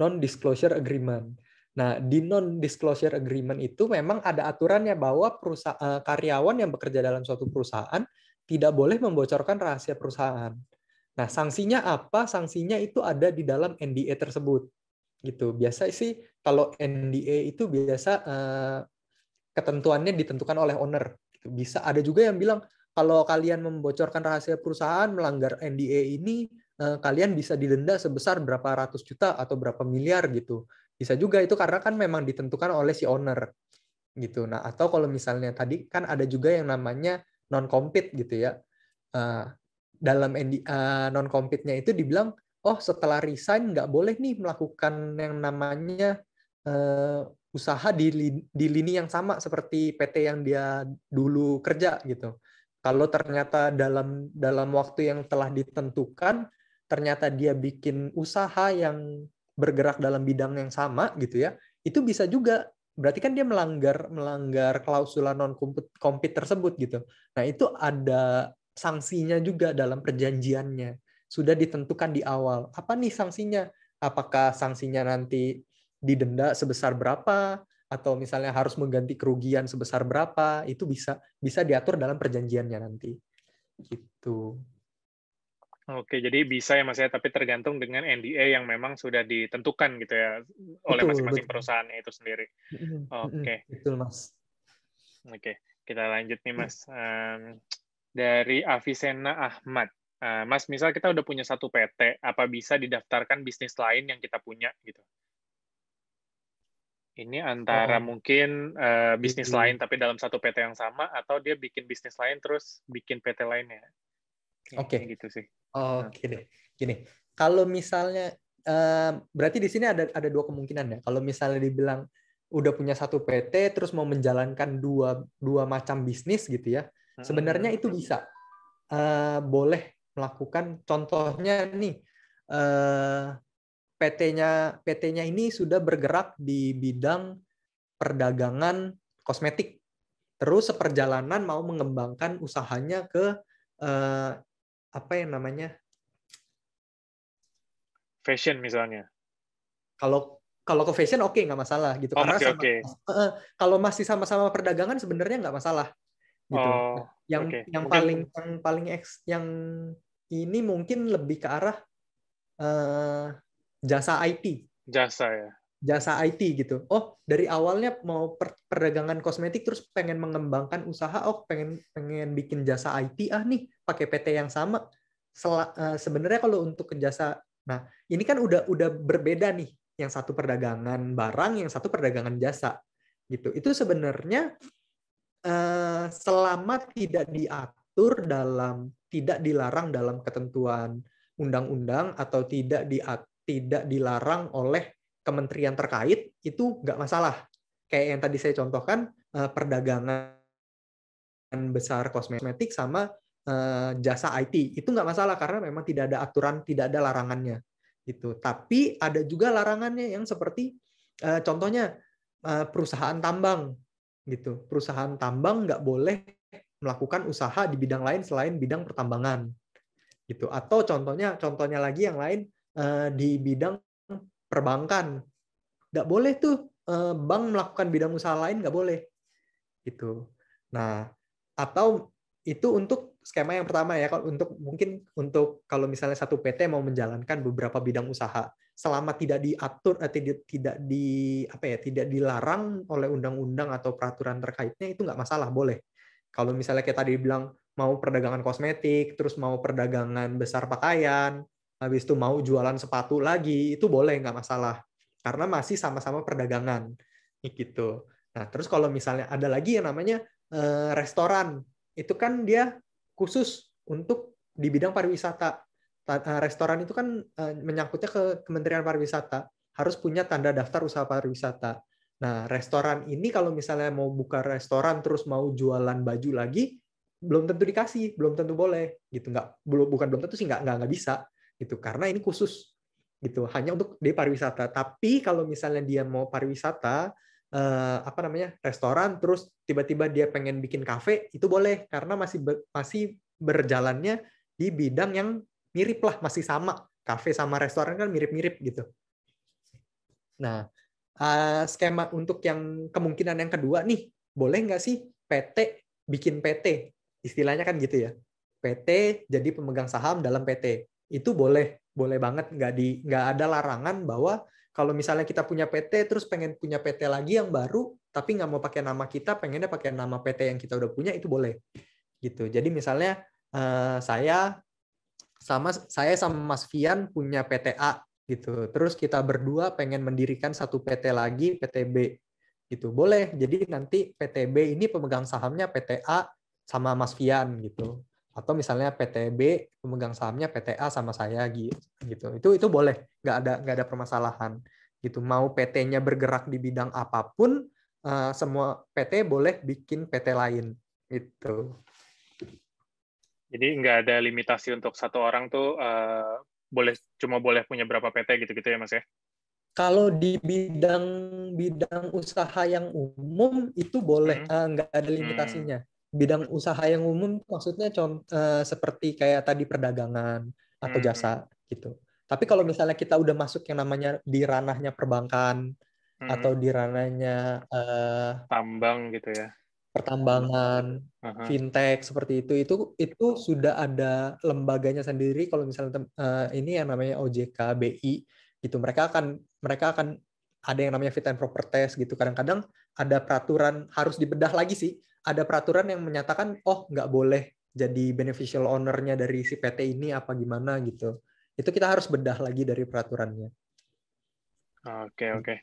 non disclosure agreement. Nah, di non disclosure agreement itu memang ada aturannya bahwa perusahaan uh, eh, karyawan yang bekerja dalam suatu perusahaan tidak boleh membocorkan rahasia perusahaan. Nah, sanksinya apa? Sanksinya itu ada di dalam NDA tersebut gitu. Biasa sih kalau NDA itu biasa uh, ketentuannya ditentukan oleh owner. Gitu. Bisa ada juga yang bilang kalau kalian membocorkan rahasia perusahaan melanggar NDA ini uh, kalian bisa didenda sebesar berapa ratus juta atau berapa miliar gitu. Bisa juga itu karena kan memang ditentukan oleh si owner gitu. Nah, atau kalau misalnya tadi kan ada juga yang namanya non compete gitu ya. Uh, dalam uh, non compete-nya itu dibilang oh setelah resign nggak boleh nih melakukan yang namanya uh, usaha di, di lini yang sama seperti PT yang dia dulu kerja gitu. Kalau ternyata dalam dalam waktu yang telah ditentukan ternyata dia bikin usaha yang bergerak dalam bidang yang sama gitu ya, itu bisa juga berarti kan dia melanggar melanggar klausula non compete tersebut gitu. Nah, itu ada sanksinya juga dalam perjanjiannya sudah ditentukan di awal. Apa nih sanksinya? Apakah sanksinya nanti didenda sebesar berapa atau misalnya harus mengganti kerugian sebesar berapa? Itu bisa bisa diatur dalam perjanjiannya nanti. Gitu. Oke, jadi bisa ya Mas ya, tapi tergantung dengan NDA yang memang sudah ditentukan gitu ya oleh masing-masing perusahaan itu sendiri. Oke. Betul, Mas. Oke, kita lanjut nih Mas. Mm. dari Avicenna Ahmad. Eh, Mas, misal kita udah punya satu PT, apa bisa didaftarkan bisnis lain yang kita punya gitu? Ini antara oh. mungkin uh, bisnis hmm. lain tapi dalam satu PT yang sama, atau dia bikin bisnis lain terus bikin PT lainnya. Oke. Okay. Gitu sih. Oke nah. deh. Gini, kalau misalnya uh, berarti di sini ada ada dua kemungkinan ya. Kalau misalnya dibilang udah punya satu PT terus mau menjalankan dua dua macam bisnis gitu ya. Hmm. Sebenarnya itu bisa uh, boleh melakukan contohnya nih eh, PT-nya PT-nya ini sudah bergerak di bidang perdagangan kosmetik. Terus seperjalanan mau mengembangkan usahanya ke eh, apa yang namanya? fashion misalnya. Kalau kalau ke fashion oke okay, nggak masalah gitu. Oh, Karena okay, sama, okay. Eh, kalau masih sama-sama perdagangan sebenarnya nggak masalah gitu. Oh, yang okay. yang mungkin... paling yang paling eks, yang ini mungkin lebih ke arah uh, jasa IT. Jasa ya. Jasa IT gitu. Oh, dari awalnya mau per perdagangan kosmetik terus pengen mengembangkan usaha, oh pengen pengen bikin jasa IT ah nih, pakai PT yang sama. Sel uh, eh, sebenarnya kalau untuk ke jasa Nah, ini kan udah udah berbeda nih. Yang satu perdagangan barang, yang satu perdagangan jasa. Gitu. Itu sebenarnya Eh, selama tidak diatur dalam tidak dilarang dalam ketentuan undang-undang atau tidak di, tidak dilarang oleh kementerian terkait itu nggak masalah kayak yang tadi saya contohkan eh, perdagangan besar kosmetik sama eh, jasa IT itu nggak masalah karena memang tidak ada aturan tidak ada larangannya gitu tapi ada juga larangannya yang seperti contohnya perusahaan tambang gitu. Perusahaan tambang nggak boleh melakukan usaha di bidang lain selain bidang pertambangan gitu. Atau contohnya contohnya lagi yang lain eh, di bidang perbankan nggak boleh tuh eh, bank melakukan bidang usaha lain nggak boleh gitu. Nah atau itu untuk skema yang pertama ya kalau untuk mungkin untuk kalau misalnya satu PT mau menjalankan beberapa bidang usaha selama tidak diatur atau eh, tidak tidak di apa ya tidak dilarang oleh undang-undang atau peraturan terkaitnya itu nggak masalah boleh kalau misalnya kita tadi bilang mau perdagangan kosmetik terus mau perdagangan besar pakaian habis itu mau jualan sepatu lagi itu boleh nggak masalah karena masih sama-sama perdagangan gitu nah terus kalau misalnya ada lagi yang namanya eh, restoran itu kan dia khusus untuk di bidang pariwisata. Eh, restoran itu kan eh, menyangkutnya ke Kementerian Pariwisata, harus punya tanda daftar usaha pariwisata. Nah, restoran ini kalau misalnya mau buka restoran terus mau jualan baju lagi, belum tentu dikasih, belum tentu boleh, gitu nggak, belum bukan belum tentu sih nggak nggak nggak bisa, gitu karena ini khusus, gitu hanya untuk di pariwisata. Tapi kalau misalnya dia mau pariwisata, uh, apa namanya restoran terus tiba-tiba dia pengen bikin kafe itu boleh karena masih be masih berjalannya di bidang yang mirip lah masih sama kafe sama restoran kan mirip-mirip gitu. Nah uh, skema untuk yang kemungkinan yang kedua nih boleh nggak sih PT bikin PT istilahnya kan gitu ya PT jadi pemegang saham dalam PT itu boleh boleh banget nggak di nggak ada larangan bahwa kalau misalnya kita punya PT terus pengen punya PT lagi yang baru tapi nggak mau pakai nama kita pengennya pakai nama PT yang kita udah punya itu boleh gitu jadi misalnya eh, saya sama saya sama Mas Fian punya PT A, gitu terus kita berdua pengen mendirikan satu PT lagi PT B, gitu boleh jadi nanti PT B ini pemegang sahamnya PT A sama Mas Fian gitu atau misalnya PTB pemegang sahamnya PTA sama saya gitu itu itu boleh nggak ada nggak ada permasalahan gitu mau PT-nya bergerak di bidang apapun eh, semua PT boleh bikin PT lain itu jadi nggak ada limitasi untuk satu orang tuh uh, boleh cuma boleh punya berapa PT gitu-gitu ya mas ya kalau di bidang bidang usaha yang umum itu boleh hmm. uh, nggak ada hmm. limitasinya hmm bidang usaha yang umum maksudnya contoh eh, uh, seperti kayak tadi perdagangan atau hmm. jasa gitu. Tapi kalau misalnya kita udah masuk yang namanya di ranahnya perbankan hmm. atau di ranahnya uh, tambang gitu ya. Pertambangan, uh-huh. fintech seperti itu itu itu sudah ada lembaganya sendiri kalau misalnya uh, ini yang namanya OJK, BI gitu. Mereka akan mereka akan ada yang namanya fit and proper test gitu. Kadang-kadang ada peraturan harus dibedah lagi sih ada peraturan yang menyatakan oh nggak boleh jadi beneficial ownernya dari si PT ini apa gimana gitu. Itu kita harus bedah lagi dari peraturannya. Oke oke.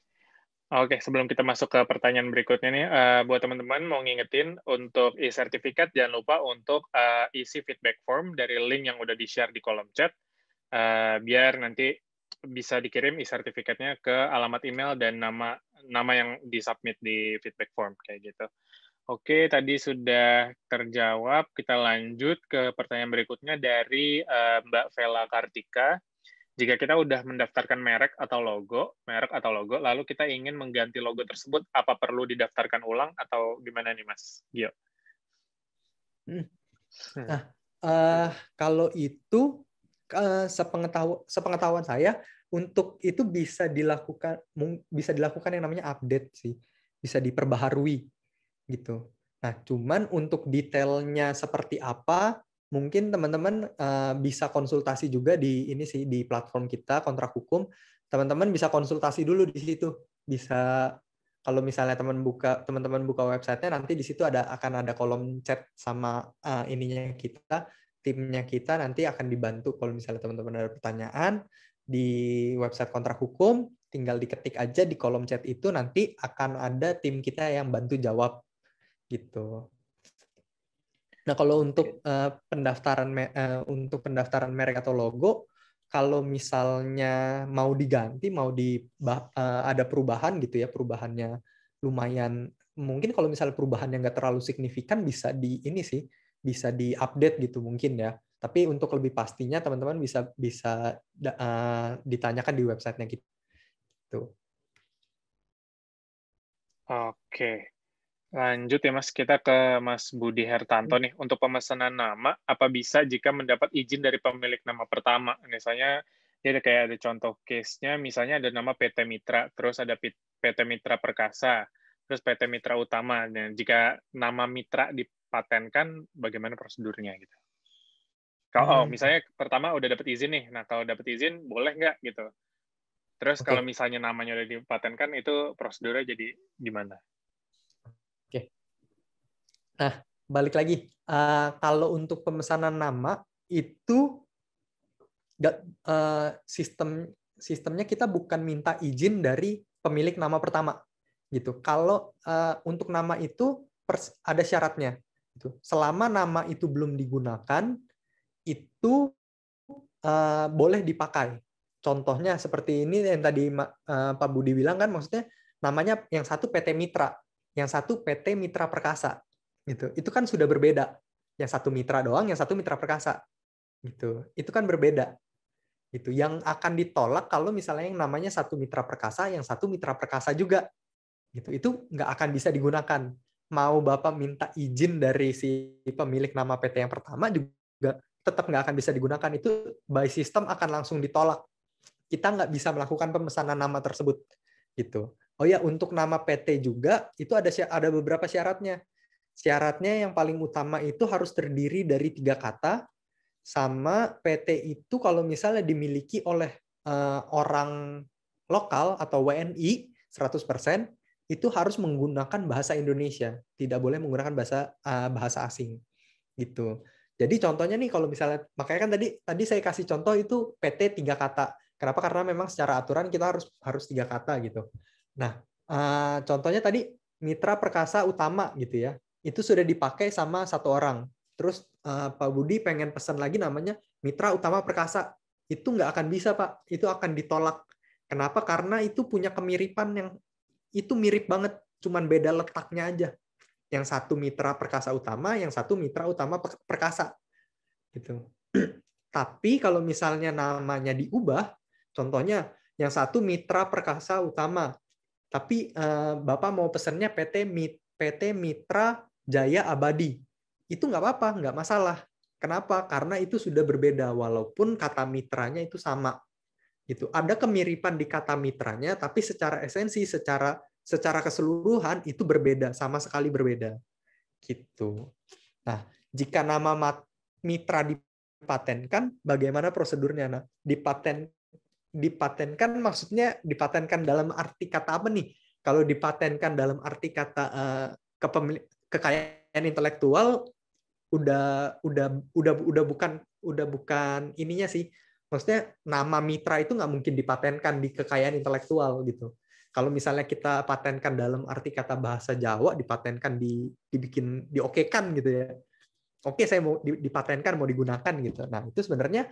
Oke, sebelum kita masuk ke pertanyaan berikutnya nih, uh, buat teman-teman mau ngingetin untuk e sertifikat jangan lupa untuk uh, isi feedback form dari link yang udah di-share di kolom chat, uh, biar nanti bisa dikirim e certificate ke alamat email dan nama nama yang disubmit di feedback form kayak gitu. Oke, tadi sudah terjawab. Kita lanjut ke pertanyaan berikutnya dari uh, Mbak Vela Kartika. Jika kita sudah mendaftarkan merek atau logo, merek atau logo, lalu kita ingin mengganti logo tersebut, apa perlu didaftarkan ulang atau gimana nih, Mas Gio? Hmm. hmm. Nah, uh, kalau itu uh, eh, sepengetahuan, sepengetahuan saya untuk itu bisa dilakukan bisa dilakukan yang namanya update sih, bisa diperbaharui gitu. Nah, cuman untuk detailnya seperti apa, mungkin teman-teman uh, bisa konsultasi juga di ini sih di platform kita kontrak hukum. Teman-teman bisa konsultasi dulu di situ. Bisa kalau misalnya teman buka teman-teman buka websitenya nanti di situ ada akan ada kolom chat sama uh, ininya kita timnya kita nanti akan dibantu kalau misalnya teman-teman ada pertanyaan di website kontrak hukum tinggal diketik aja di kolom chat itu nanti akan ada tim kita yang bantu jawab gitu. Nah kalau untuk uh, pendaftaran uh, untuk pendaftaran merek atau logo, kalau misalnya mau diganti, mau di uh, ada perubahan gitu ya, perubahannya lumayan. Mungkin kalau misalnya perubahan yang nggak terlalu signifikan bisa di ini sih, bisa di update gitu mungkin ya. Tapi untuk lebih pastinya teman-teman bisa bisa uh, ditanyakan di websitenya gitu. Oke, Lanjut ya Mas, kita ke Mas Budi Hertanto hmm. nih. Untuk pemesanan nama, apa bisa jika mendapat izin dari pemilik nama pertama? Misalnya, dia ada kayak ada contoh case-nya, misalnya ada nama PT Mitra, terus ada PT Mitra Perkasa, terus PT Mitra Utama. Dan nah, jika nama Mitra dipatenkan, bagaimana prosedurnya gitu? Kalau oh, hmm. misalnya pertama udah dapat izin nih, nah kalau dapat izin boleh nggak gitu? Terus okay. kalau misalnya namanya udah dipatenkan, itu prosedurnya jadi gimana? Nah, balik lagi. Uh, kalau untuk pemesanan nama itu uh, sistem sistemnya kita bukan minta izin dari pemilik nama pertama gitu. Kalau uh, untuk nama itu ada syaratnya. Gitu. Selama nama itu belum digunakan, itu uh, boleh dipakai. Contohnya seperti ini yang tadi uh, Pak Budi bilang kan, maksudnya namanya yang satu PT Mitra, yang satu PT Mitra Perkasa gitu itu kan sudah berbeda yang satu mitra doang yang satu mitra perkasa gitu itu kan berbeda gitu yang akan ditolak kalau misalnya yang namanya satu mitra perkasa yang satu mitra perkasa juga gitu itu nggak akan bisa digunakan mau bapak minta izin dari si pemilik nama PT yang pertama juga tetap nggak akan bisa digunakan itu by system akan langsung ditolak kita nggak bisa melakukan pemesanan nama tersebut gitu oh ya untuk nama PT juga itu ada ada beberapa syaratnya Syaratnya yang paling utama itu harus terdiri dari tiga kata, sama PT itu kalau misalnya dimiliki oleh uh, orang lokal atau WNI 100%, itu harus menggunakan bahasa Indonesia, tidak boleh menggunakan bahasa uh, bahasa asing. Gitu. Jadi contohnya nih kalau misalnya makanya kan tadi tadi saya kasih contoh itu PT tiga kata. Kenapa? Karena memang secara aturan kita harus harus tiga kata gitu. Nah, uh, contohnya tadi mitra perkasa utama gitu ya itu sudah dipakai sama satu orang. Terus uh, Pak Budi pengen pesan lagi namanya Mitra Utama Perkasa. Itu nggak akan bisa, Pak. Itu akan ditolak. Kenapa? Karena itu punya kemiripan yang itu mirip banget, cuman beda letaknya aja. Yang satu Mitra Perkasa Utama, yang satu Mitra Utama Perkasa. Gitu. <clears throat> Tapi kalau misalnya namanya diubah, contohnya yang satu Mitra Perkasa Utama, tapi uh, Bapak mau pesannya PT PT Mitra jaya abadi. Itu nggak apa-apa, nggak masalah. Kenapa? Karena itu sudah berbeda walaupun kata mitranya itu sama. Gitu. Ada kemiripan di kata mitranya tapi secara esensi, secara secara keseluruhan itu berbeda, sama sekali berbeda. Gitu. Nah, jika nama mitra dipatenkan, bagaimana prosedurnya? Nah, dipaten dipatenkan maksudnya dipatenkan dalam arti kata apa nih? Kalau dipatenkan dalam arti kata uh, eh, kepemilik kekayaan intelektual udah udah udah udah bukan udah bukan ininya sih maksudnya nama mitra itu nggak mungkin dipatenkan di kekayaan intelektual gitu kalau misalnya kita patenkan dalam arti kata bahasa Jawa dipatenkan di dibikin diokekan gitu ya oke saya mau dipatenkan mau digunakan gitu nah itu sebenarnya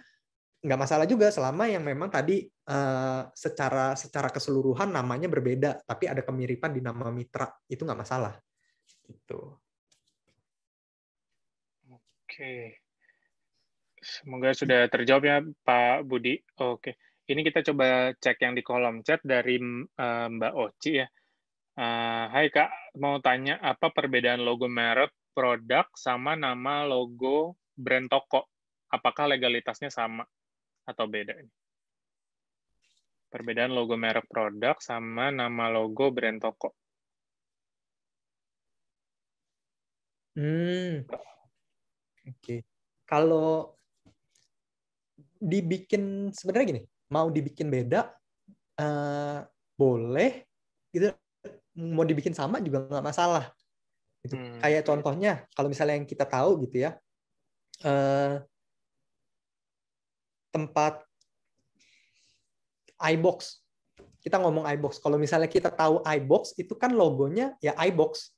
nggak masalah juga selama yang memang tadi uh, secara secara keseluruhan namanya berbeda tapi ada kemiripan di nama mitra itu nggak masalah gitu. Oke. Semoga sudah terjawab ya Pak Budi. Oke. Ini kita coba cek yang di kolom chat dari eh, Mbak Oci ya. Eh, hai Kak, mau tanya apa perbedaan logo merek produk sama nama logo brand toko? Apakah legalitasnya sama atau beda? Perbedaan logo merek produk sama nama logo brand toko. Hmm. Oke. Okay. Kalau dibikin sebenarnya gini, mau dibikin beda uh, boleh gitu mau dibikin sama juga nggak masalah. Gitu. Hmm. Kayak contohnya kalau misalnya yang kita tahu gitu ya. Uh, tempat iBox. Kita ngomong iBox. Kalau misalnya kita tahu iBox itu kan logonya ya iBox.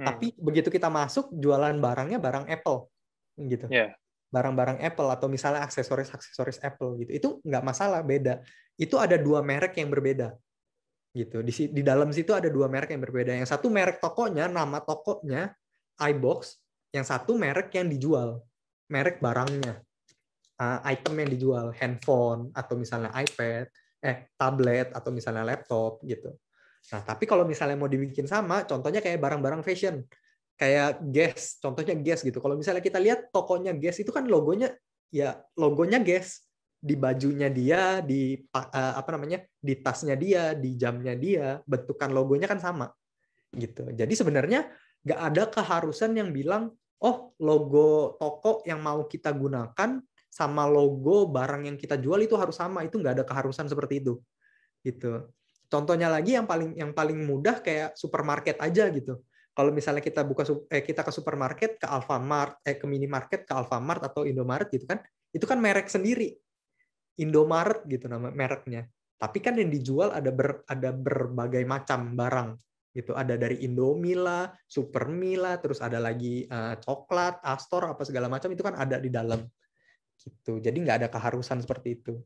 Hmm. Tapi begitu kita masuk jualan barangnya barang Apple gitu. barang iya. Barang-barang Apple atau misalnya aksesoris-aksesoris Apple gitu. Itu nggak masalah beda. Itu ada dua merek yang berbeda gitu. Di di dalam situ ada dua merek yang berbeda. Yang satu merek tokonya, nama tokonya iBox, yang satu merek yang dijual, merek barangnya. Ah, item yang dijual, handphone atau misalnya iPad, eh tablet atau misalnya laptop gitu. Nah, tapi kalau misalnya mau dibikin sama, contohnya kayak barang-barang fashion. Kayak Guess, contohnya Guess gitu. Kalau misalnya kita lihat tokonya Guess itu kan logonya ya logonya Guess di bajunya dia, di eh, apa namanya? di tasnya dia, di jamnya dia, bentukan logonya kan sama. Gitu. Jadi sebenarnya nggak ada keharusan yang bilang, "Oh, logo toko yang mau kita gunakan sama logo barang yang kita jual itu harus sama." Itu nggak ada keharusan seperti itu. Gitu Contohnya lagi yang paling yang paling mudah kayak supermarket aja gitu. Kalau misalnya kita buka eh, kita ke supermarket, ke Alfamart, eh ke minimarket, ke Alfamart atau Indomaret gitu kan, itu kan merek sendiri. Indomaret gitu nama mereknya. Tapi kan yang dijual ada ber, ada berbagai macam barang gitu. Ada dari Indomila, Supermila, terus ada lagi uh, coklat, Astor apa segala macam itu kan ada di dalam gitu. Jadi nggak ada keharusan seperti itu.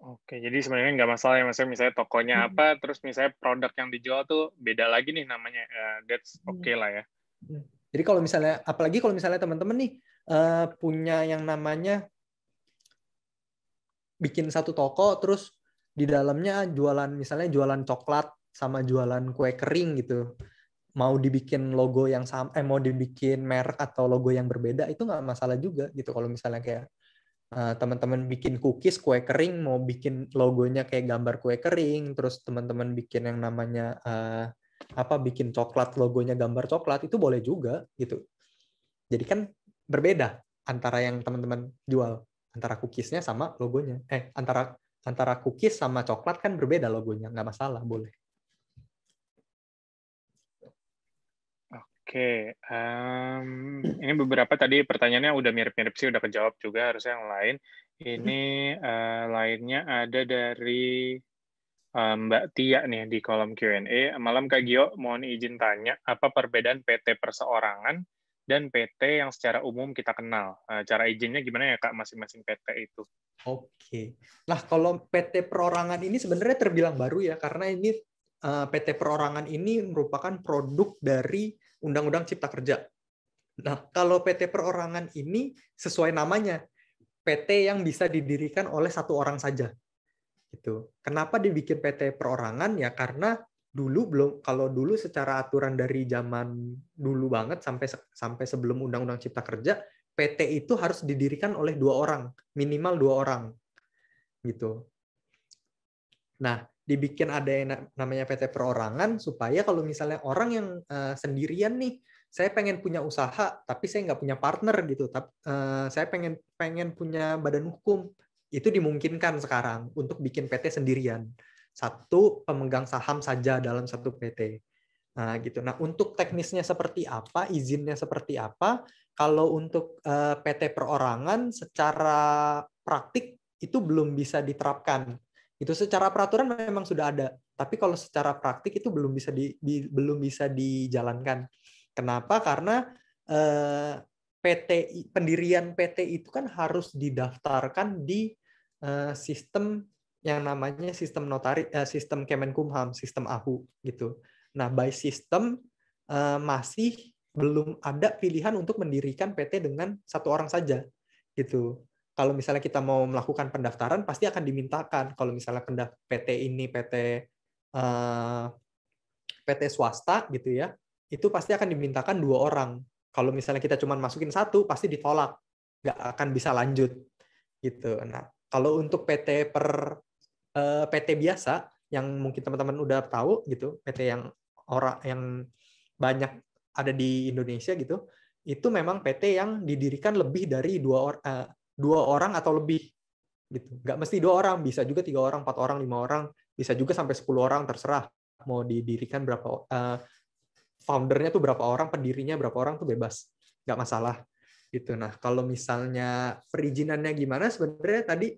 Oke, jadi sebenarnya nggak masalah ya misalnya, misalnya tokonya hmm. apa, terus misalnya produk yang dijual tuh beda lagi nih namanya, uh, that's hmm. okay lah ya. Hmm. Jadi kalau misalnya, apalagi kalau misalnya teman-teman nih uh, punya yang namanya bikin satu toko, terus di dalamnya jualan misalnya jualan coklat sama jualan kue kering gitu, mau dibikin logo yang sama, eh mau dibikin merek atau logo yang berbeda itu nggak masalah juga gitu kalau misalnya kayak Eh, teman-teman bikin cookies kue kering mau bikin logonya kayak gambar kue kering terus teman-teman bikin yang namanya uh, apa bikin coklat logonya gambar coklat itu boleh juga gitu jadi kan berbeda antara yang teman-teman jual antara cookiesnya sama logonya eh antara antara cookies sama coklat kan berbeda logonya nggak masalah boleh Oke, um, ini beberapa tadi pertanyaannya udah mirip-mirip sih, udah kejawab juga harusnya yang lain. Hmm. Ini uh, lainnya ada dari uh, Mbak Tia nih di kolom Q&A. Malam Kak Gio, mohon izin tanya, apa perbedaan PT perseorangan dan PT yang secara umum kita kenal? Uh, cara izinnya gimana ya Kak masing-masing PT itu? Oke, nah kalau PT perorangan ini sebenarnya terbilang baru ya, karena ini PT perorangan ini merupakan produk dari Undang-Undang Cipta Kerja. Nah, kalau PT perorangan ini sesuai namanya, PT yang bisa didirikan oleh satu orang saja. Gitu. Kenapa dibikin PT perorangan? Ya karena dulu belum kalau dulu secara aturan dari zaman dulu banget sampai sampai sebelum Undang-Undang Cipta Kerja, PT itu harus didirikan oleh dua orang, minimal dua orang. Gitu. Nah, dibikin ada yang namanya PT perorangan supaya kalau misalnya orang yang uh, sendirian nih saya pengen punya usaha tapi saya nggak punya partner gitu tapi uh, eh, saya pengen pengen punya badan hukum itu dimungkinkan sekarang untuk bikin PT sendirian satu pemegang saham saja dalam satu PT nah gitu nah untuk teknisnya seperti apa izinnya seperti apa kalau untuk uh, eh, PT perorangan secara praktik itu belum bisa diterapkan itu secara peraturan memang sudah ada, tapi kalau secara praktik itu belum bisa di, di belum bisa dijalankan. Kenapa? Karena eh, PT pendirian PT itu kan harus didaftarkan di eh, sistem yang namanya sistem notari eh, sistem Kemenkumham, sistem AHU gitu. Nah, by sistem eh, masih belum ada pilihan untuk mendirikan PT dengan satu orang saja gitu kalau misalnya kita mau melakukan pendaftaran pasti akan dimintakan kalau misalnya PT ini PT uh, eh, PT swasta gitu ya itu pasti akan dimintakan dua orang kalau misalnya kita cuma masukin satu pasti ditolak nggak akan bisa lanjut gitu nah kalau untuk PT per uh, eh, PT biasa yang mungkin teman-teman udah tahu gitu PT yang orang yang banyak ada di Indonesia gitu itu memang PT yang didirikan lebih dari dua orang eh, dua orang atau lebih gitu nggak mesti dua orang bisa juga tiga orang empat orang lima orang bisa juga sampai sepuluh orang terserah mau didirikan berapa uh, foundernya tuh berapa orang pendirinya berapa orang tuh bebas nggak masalah gitu nah kalau misalnya perizinannya gimana sebenarnya tadi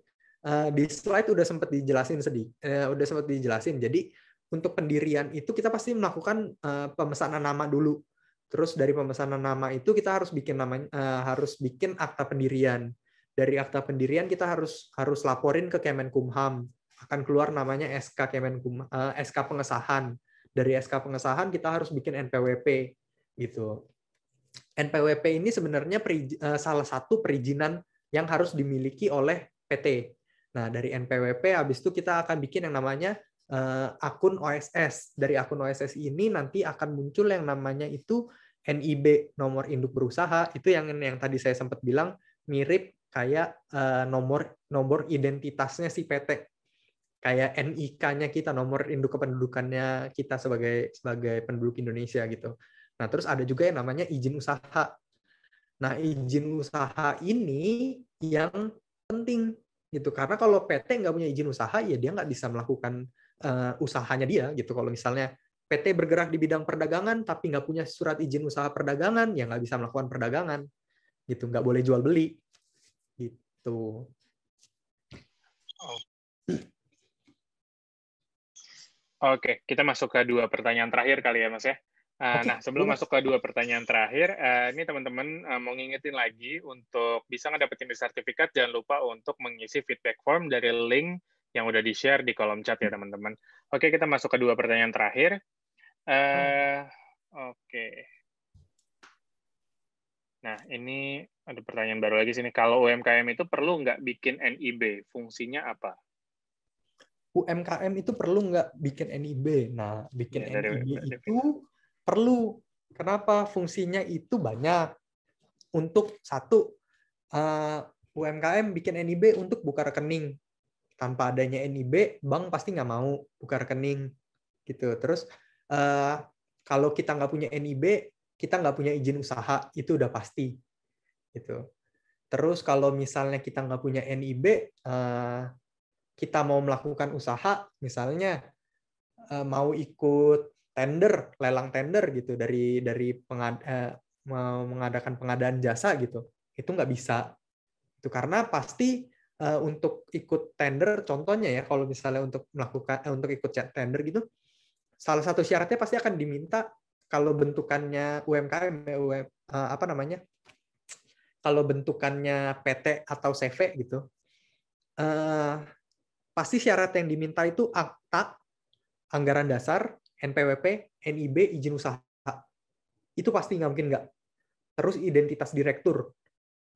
uh, di slide udah sempat dijelasin sedih eh, uh, udah sempat dijelasin jadi untuk pendirian itu kita pasti melakukan uh, pemesanan nama dulu terus dari pemesanan nama itu kita harus bikin namanya uh, harus bikin akta pendirian dari akta pendirian kita harus harus laporin ke Kemenkumham akan keluar namanya SK Kemenkum uh, eh, SK pengesahan dari SK pengesahan kita harus bikin NPWP gitu NPWP ini sebenarnya peri, uh, eh, salah satu perizinan yang harus dimiliki oleh PT nah dari NPWP habis itu kita akan bikin yang namanya uh, akun OSS dari akun OSS ini nanti akan muncul yang namanya itu NIB nomor induk berusaha itu yang yang tadi saya sempat bilang mirip kayak uh, nomor nomor identitasnya si PT kayak NIK-nya kita nomor induk kependudukannya kita sebagai sebagai penduduk Indonesia gitu. Nah, terus ada juga yang namanya izin usaha. Nah, izin usaha ini yang penting gitu karena kalau PT nggak punya izin usaha ya dia nggak bisa melakukan uh, usahanya dia gitu. Kalau misalnya PT bergerak di bidang perdagangan tapi nggak punya surat izin usaha perdagangan ya nggak bisa melakukan perdagangan gitu nggak boleh jual beli gitu. Oh. Oke, kita masuk ke dua pertanyaan terakhir kali ya, Mas ya. Uh, nah, sebelum masuk ke dua pertanyaan terakhir, eh, ini teman-teman eh, mau ngingetin lagi untuk bisa ngedapetin di sertifikat, jangan lupa untuk mengisi feedback form dari link yang udah di-share di kolom chat ya, hmm. teman-teman. Oke, kita masuk ke dua pertanyaan terakhir. Uh, Oke. Okay. Nah, ini ada pertanyaan baru lagi sini. Kalau UMKM itu perlu nggak bikin NIB? Fungsinya apa? UMKM itu perlu nggak bikin NIB? Nah, bikin ya, NIB dari, itu dari. perlu. Kenapa? Fungsinya itu banyak. Untuk satu, uh, eh, UMKM bikin NIB untuk buka rekening. Tanpa adanya NIB, bank pasti nggak mau buka rekening. gitu. Terus, uh, kalau kita nggak punya NIB, kita nggak punya izin usaha, itu udah pasti gitu. Terus kalau misalnya kita nggak punya NIB, eh, kita mau melakukan usaha, misalnya eh, mau ikut tender, lelang tender gitu dari dari pengad, eh, mau mengadakan pengadaan jasa gitu, itu nggak bisa. Itu karena pasti untuk ikut tender, contohnya ya kalau misalnya untuk melakukan untuk ikut tender gitu, salah satu syaratnya pasti akan diminta kalau bentukannya UMKM, apa namanya kalau bentukannya PT atau CV gitu, eh, pasti syarat yang diminta itu akta, anggaran dasar, NPWP, NIB, izin usaha. Itu pasti nggak mungkin nggak. Terus identitas direktur,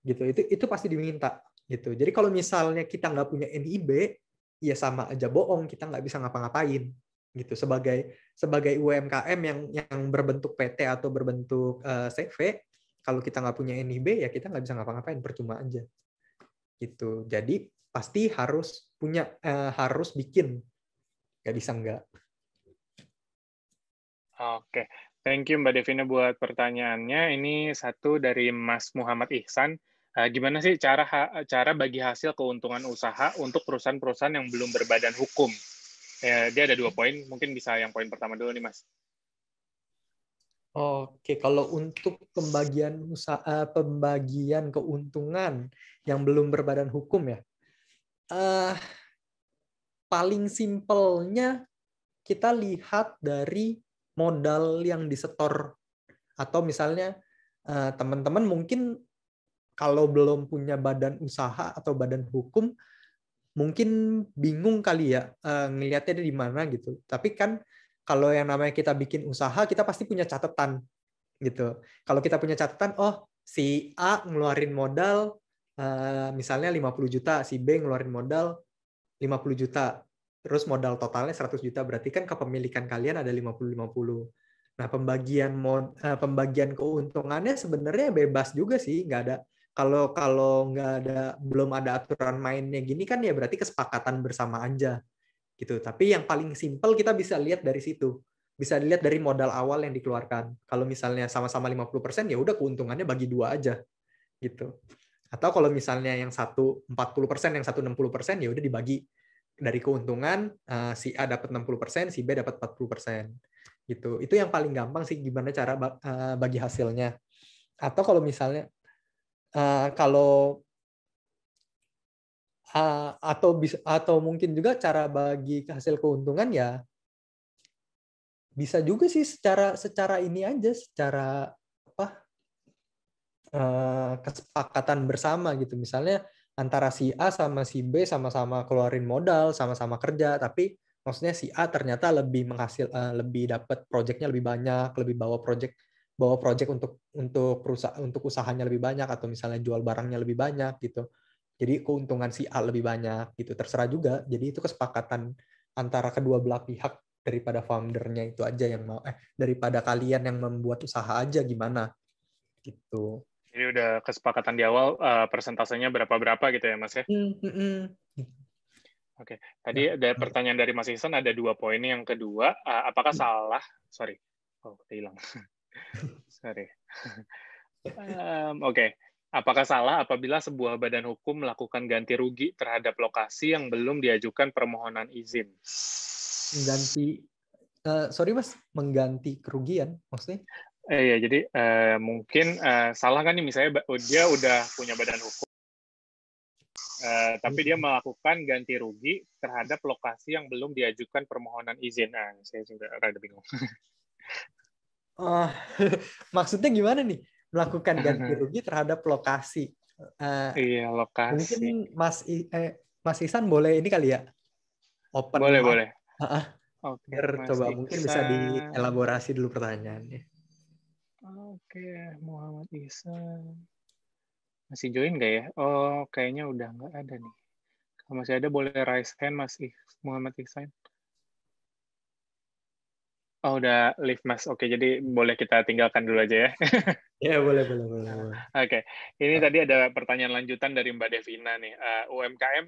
gitu. Itu itu pasti diminta, gitu. Jadi kalau misalnya kita nggak punya NIB, ya sama aja bohong. Kita nggak bisa ngapa-ngapain, gitu. Sebagai sebagai UMKM yang yang berbentuk PT atau berbentuk uh, eh, CV, kalau kita nggak punya NIB ya kita nggak bisa ngapa-ngapain percuma aja gitu jadi pasti harus punya eh, harus bikin nggak bisa nggak oke thank you mbak Devina buat pertanyaannya ini satu dari Mas Muhammad Ihsan eh, gimana sih cara cara bagi hasil keuntungan usaha untuk perusahaan-perusahaan yang belum berbadan hukum? eh, dia ada dua poin, mungkin bisa yang poin pertama dulu nih, Mas. Oke, kalau untuk pembagian usaha eh, pembagian keuntungan yang belum berbadan hukum ya, uh, paling simpelnya kita lihat dari modal yang disetor atau misalnya teman eh, teman-teman mungkin kalau belum punya badan usaha atau badan hukum mungkin bingung kali ya uh, ngelihatnya di mana gitu. Tapi kan kalau yang namanya kita bikin usaha kita pasti punya catatan gitu. Kalau kita punya catatan, oh si A ngeluarin modal eh, misalnya 50 juta, si B ngeluarin modal 50 juta. Terus modal totalnya 100 juta, berarti kan kepemilikan kalian ada 50-50. Nah, pembagian mod, eh, pembagian keuntungannya sebenarnya bebas juga sih, nggak ada kalau kalau nggak ada belum ada aturan mainnya gini kan ya berarti kesepakatan bersama aja gitu. Tapi yang paling simpel kita bisa lihat dari situ. Bisa dilihat dari modal awal yang dikeluarkan. Kalau misalnya sama-sama 50% ya udah keuntungannya bagi dua aja gitu. Atau kalau misalnya yang satu 40%, yang satu 60% ya udah dibagi dari keuntungan eh, si A dapat 60%, si B dapat 40%. Gitu. Itu yang paling gampang sih gimana cara eh, bagi hasilnya. Atau kalau misalnya eh, kalau Eh, atau bisa atau mungkin juga cara bagi hasil keuntungan ya bisa juga sih secara secara ini aja secara apa uh, kesepakatan bersama gitu misalnya antara si A sama si B sama-sama keluarin modal sama-sama kerja tapi maksudnya si A ternyata lebih menghasil uh, lebih dapat proyeknya lebih banyak lebih bawa proyek bawa proyek untuk untuk perusahaan untuk usahanya lebih banyak atau misalnya jual barangnya lebih banyak gitu jadi keuntungan si A lebih banyak gitu, terserah juga. Jadi itu kesepakatan antara kedua belah pihak daripada foundernya itu aja yang mau eh daripada kalian yang membuat usaha aja gimana gitu. Jadi udah kesepakatan di awal uh, persentasenya berapa-berapa gitu ya Mas ya? Mm hmm Oke, okay. tadi ya. ada pertanyaan dari Mas Ihsan ada dua poin yang kedua, eh, apakah hmm. salah? Sorry, oh hilang. <laughs> Sorry. um, <laughs> Oke, okay. Apakah salah apabila sebuah badan hukum melakukan ganti rugi terhadap lokasi yang belum diajukan permohonan izin? Ganti, uh, eh, sorry mas, mengganti kerugian maksudnya? Eh, ya, jadi uh, mungkin uh, salah kan nih misalnya dia udah punya badan hukum, uh, tapi dia hmm. melakukan ganti rugi terhadap lokasi yang belum diajukan permohonan izin. Nah, saya juga rada bingung. uh, <laughs> <laughs> maksudnya gimana nih? melakukan ganti rugi terhadap lokasi. Uh, iya lokasi. Mungkin Mas I, eh, Mas Isan boleh ini kali ya open. Boleh up. boleh. Uh, Oke, biar coba Isan. mungkin bisa dielaborasi dulu pertanyaannya. Oke Muhammad Isan masih join nggak ya? Oh kayaknya udah nggak ada nih. Kalau masih ada boleh raise hand Mas Muhammad Isan. Oh, udah lift Mas. Oke, jadi boleh kita tinggalkan dulu aja ya. <laughs> ya, boleh, boleh, boleh. boleh. Oke. Ini tadi ada pertanyaan lanjutan dari Mbak Devina nih. Uh, eh, UMKM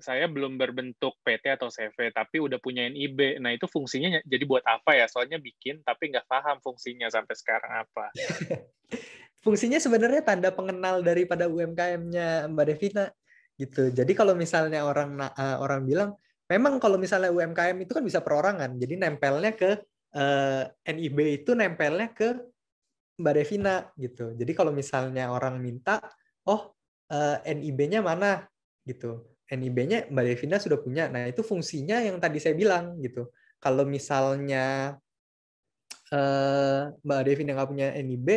saya belum berbentuk PT atau CV, tapi udah punya NIB. Nah, itu fungsinya jadi buat apa ya? Soalnya bikin, tapi nggak paham fungsinya sampai sekarang apa. <laughs> fungsinya sebenarnya tanda pengenal daripada UMKM-nya Mbak Devina. Gitu. Jadi kalau misalnya orang uh, orang bilang, memang kalau misalnya UMKM itu kan bisa perorangan, jadi nempelnya ke eh, NIB itu nempelnya ke Mbak Devina gitu. Jadi kalau misalnya orang minta, oh eh, NIB-nya mana gitu. NIB-nya Mbak Devina sudah punya. Nah, itu fungsinya yang tadi saya bilang gitu. Kalau misalnya eh, Mbak Devina nggak punya NIB,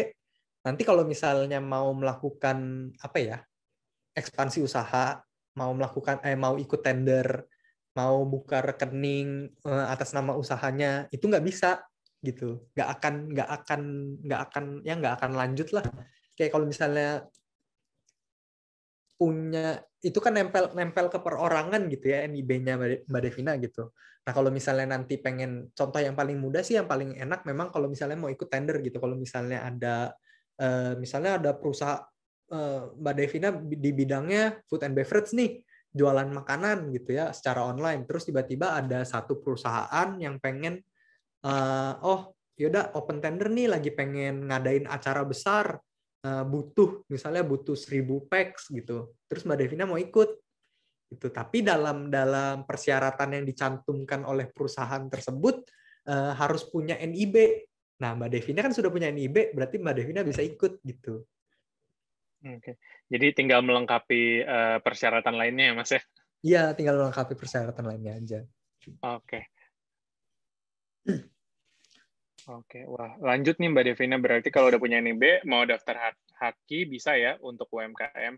nanti kalau misalnya mau melakukan apa ya ekspansi usaha, mau melakukan eh mau ikut tender mau buka rekening eh, atas nama usahanya itu nggak bisa gitu nggak akan nggak akan nggak akan ya nggak akan lanjut lah kayak kalau misalnya punya itu kan nempel nempel ke perorangan gitu ya NIB-nya Mbak Devina gitu. Nah kalau misalnya nanti pengen contoh yang paling mudah sih yang paling enak memang kalau misalnya mau ikut tender gitu. Kalau misalnya ada eh, misalnya ada perusahaan eh, Mbak Devina di bidangnya food and beverage nih jualan makanan gitu ya secara online. Terus tiba-tiba ada satu perusahaan yang pengen uh, oh yaudah open tender nih lagi pengen ngadain acara besar uh, butuh misalnya butuh seribu packs gitu. Terus Mbak Devina mau ikut gitu. Tapi dalam dalam persyaratan yang dicantumkan oleh perusahaan tersebut uh, harus punya NIB. Nah, Mbak Devina kan sudah punya NIB, berarti Mbak Devina bisa ikut gitu. Oke. Jadi tinggal melengkapi uh, persyaratan lainnya ya, Mas ya? Iya, tinggal melengkapi persyaratan lainnya aja. Oke. Oke, wah lanjut nih Mbak Devina. Berarti kalau udah punya NIB, mau daftar hak haki bisa ya untuk UMKM?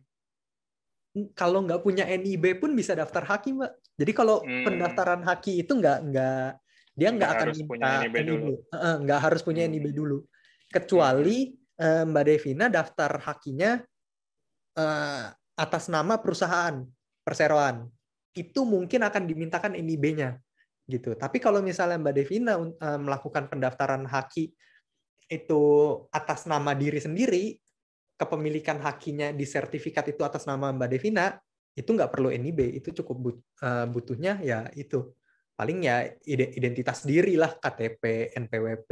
Hmm, kalau nggak punya NIB pun bisa daftar haki, Mbak. Jadi kalau hmm. pendaftaran haki itu nggak nggak dia nggak akan harus minta punya NIB, NIB. dulu. Nggak harus punya hmm. NIB dulu. Kecuali hmm. Eh, Mbak Devina daftar hakinya uh, atas nama perusahaan perseroan itu mungkin akan dimintakan NIB-nya gitu. Tapi kalau misalnya Mbak Devina uh, melakukan pendaftaran haki itu atas nama diri sendiri, kepemilikan hakinya di sertifikat itu atas nama Mbak Devina, itu nggak perlu NIB, itu cukup but, uh, butuhnya ya itu paling ya identitas diri lah KTP, NPWP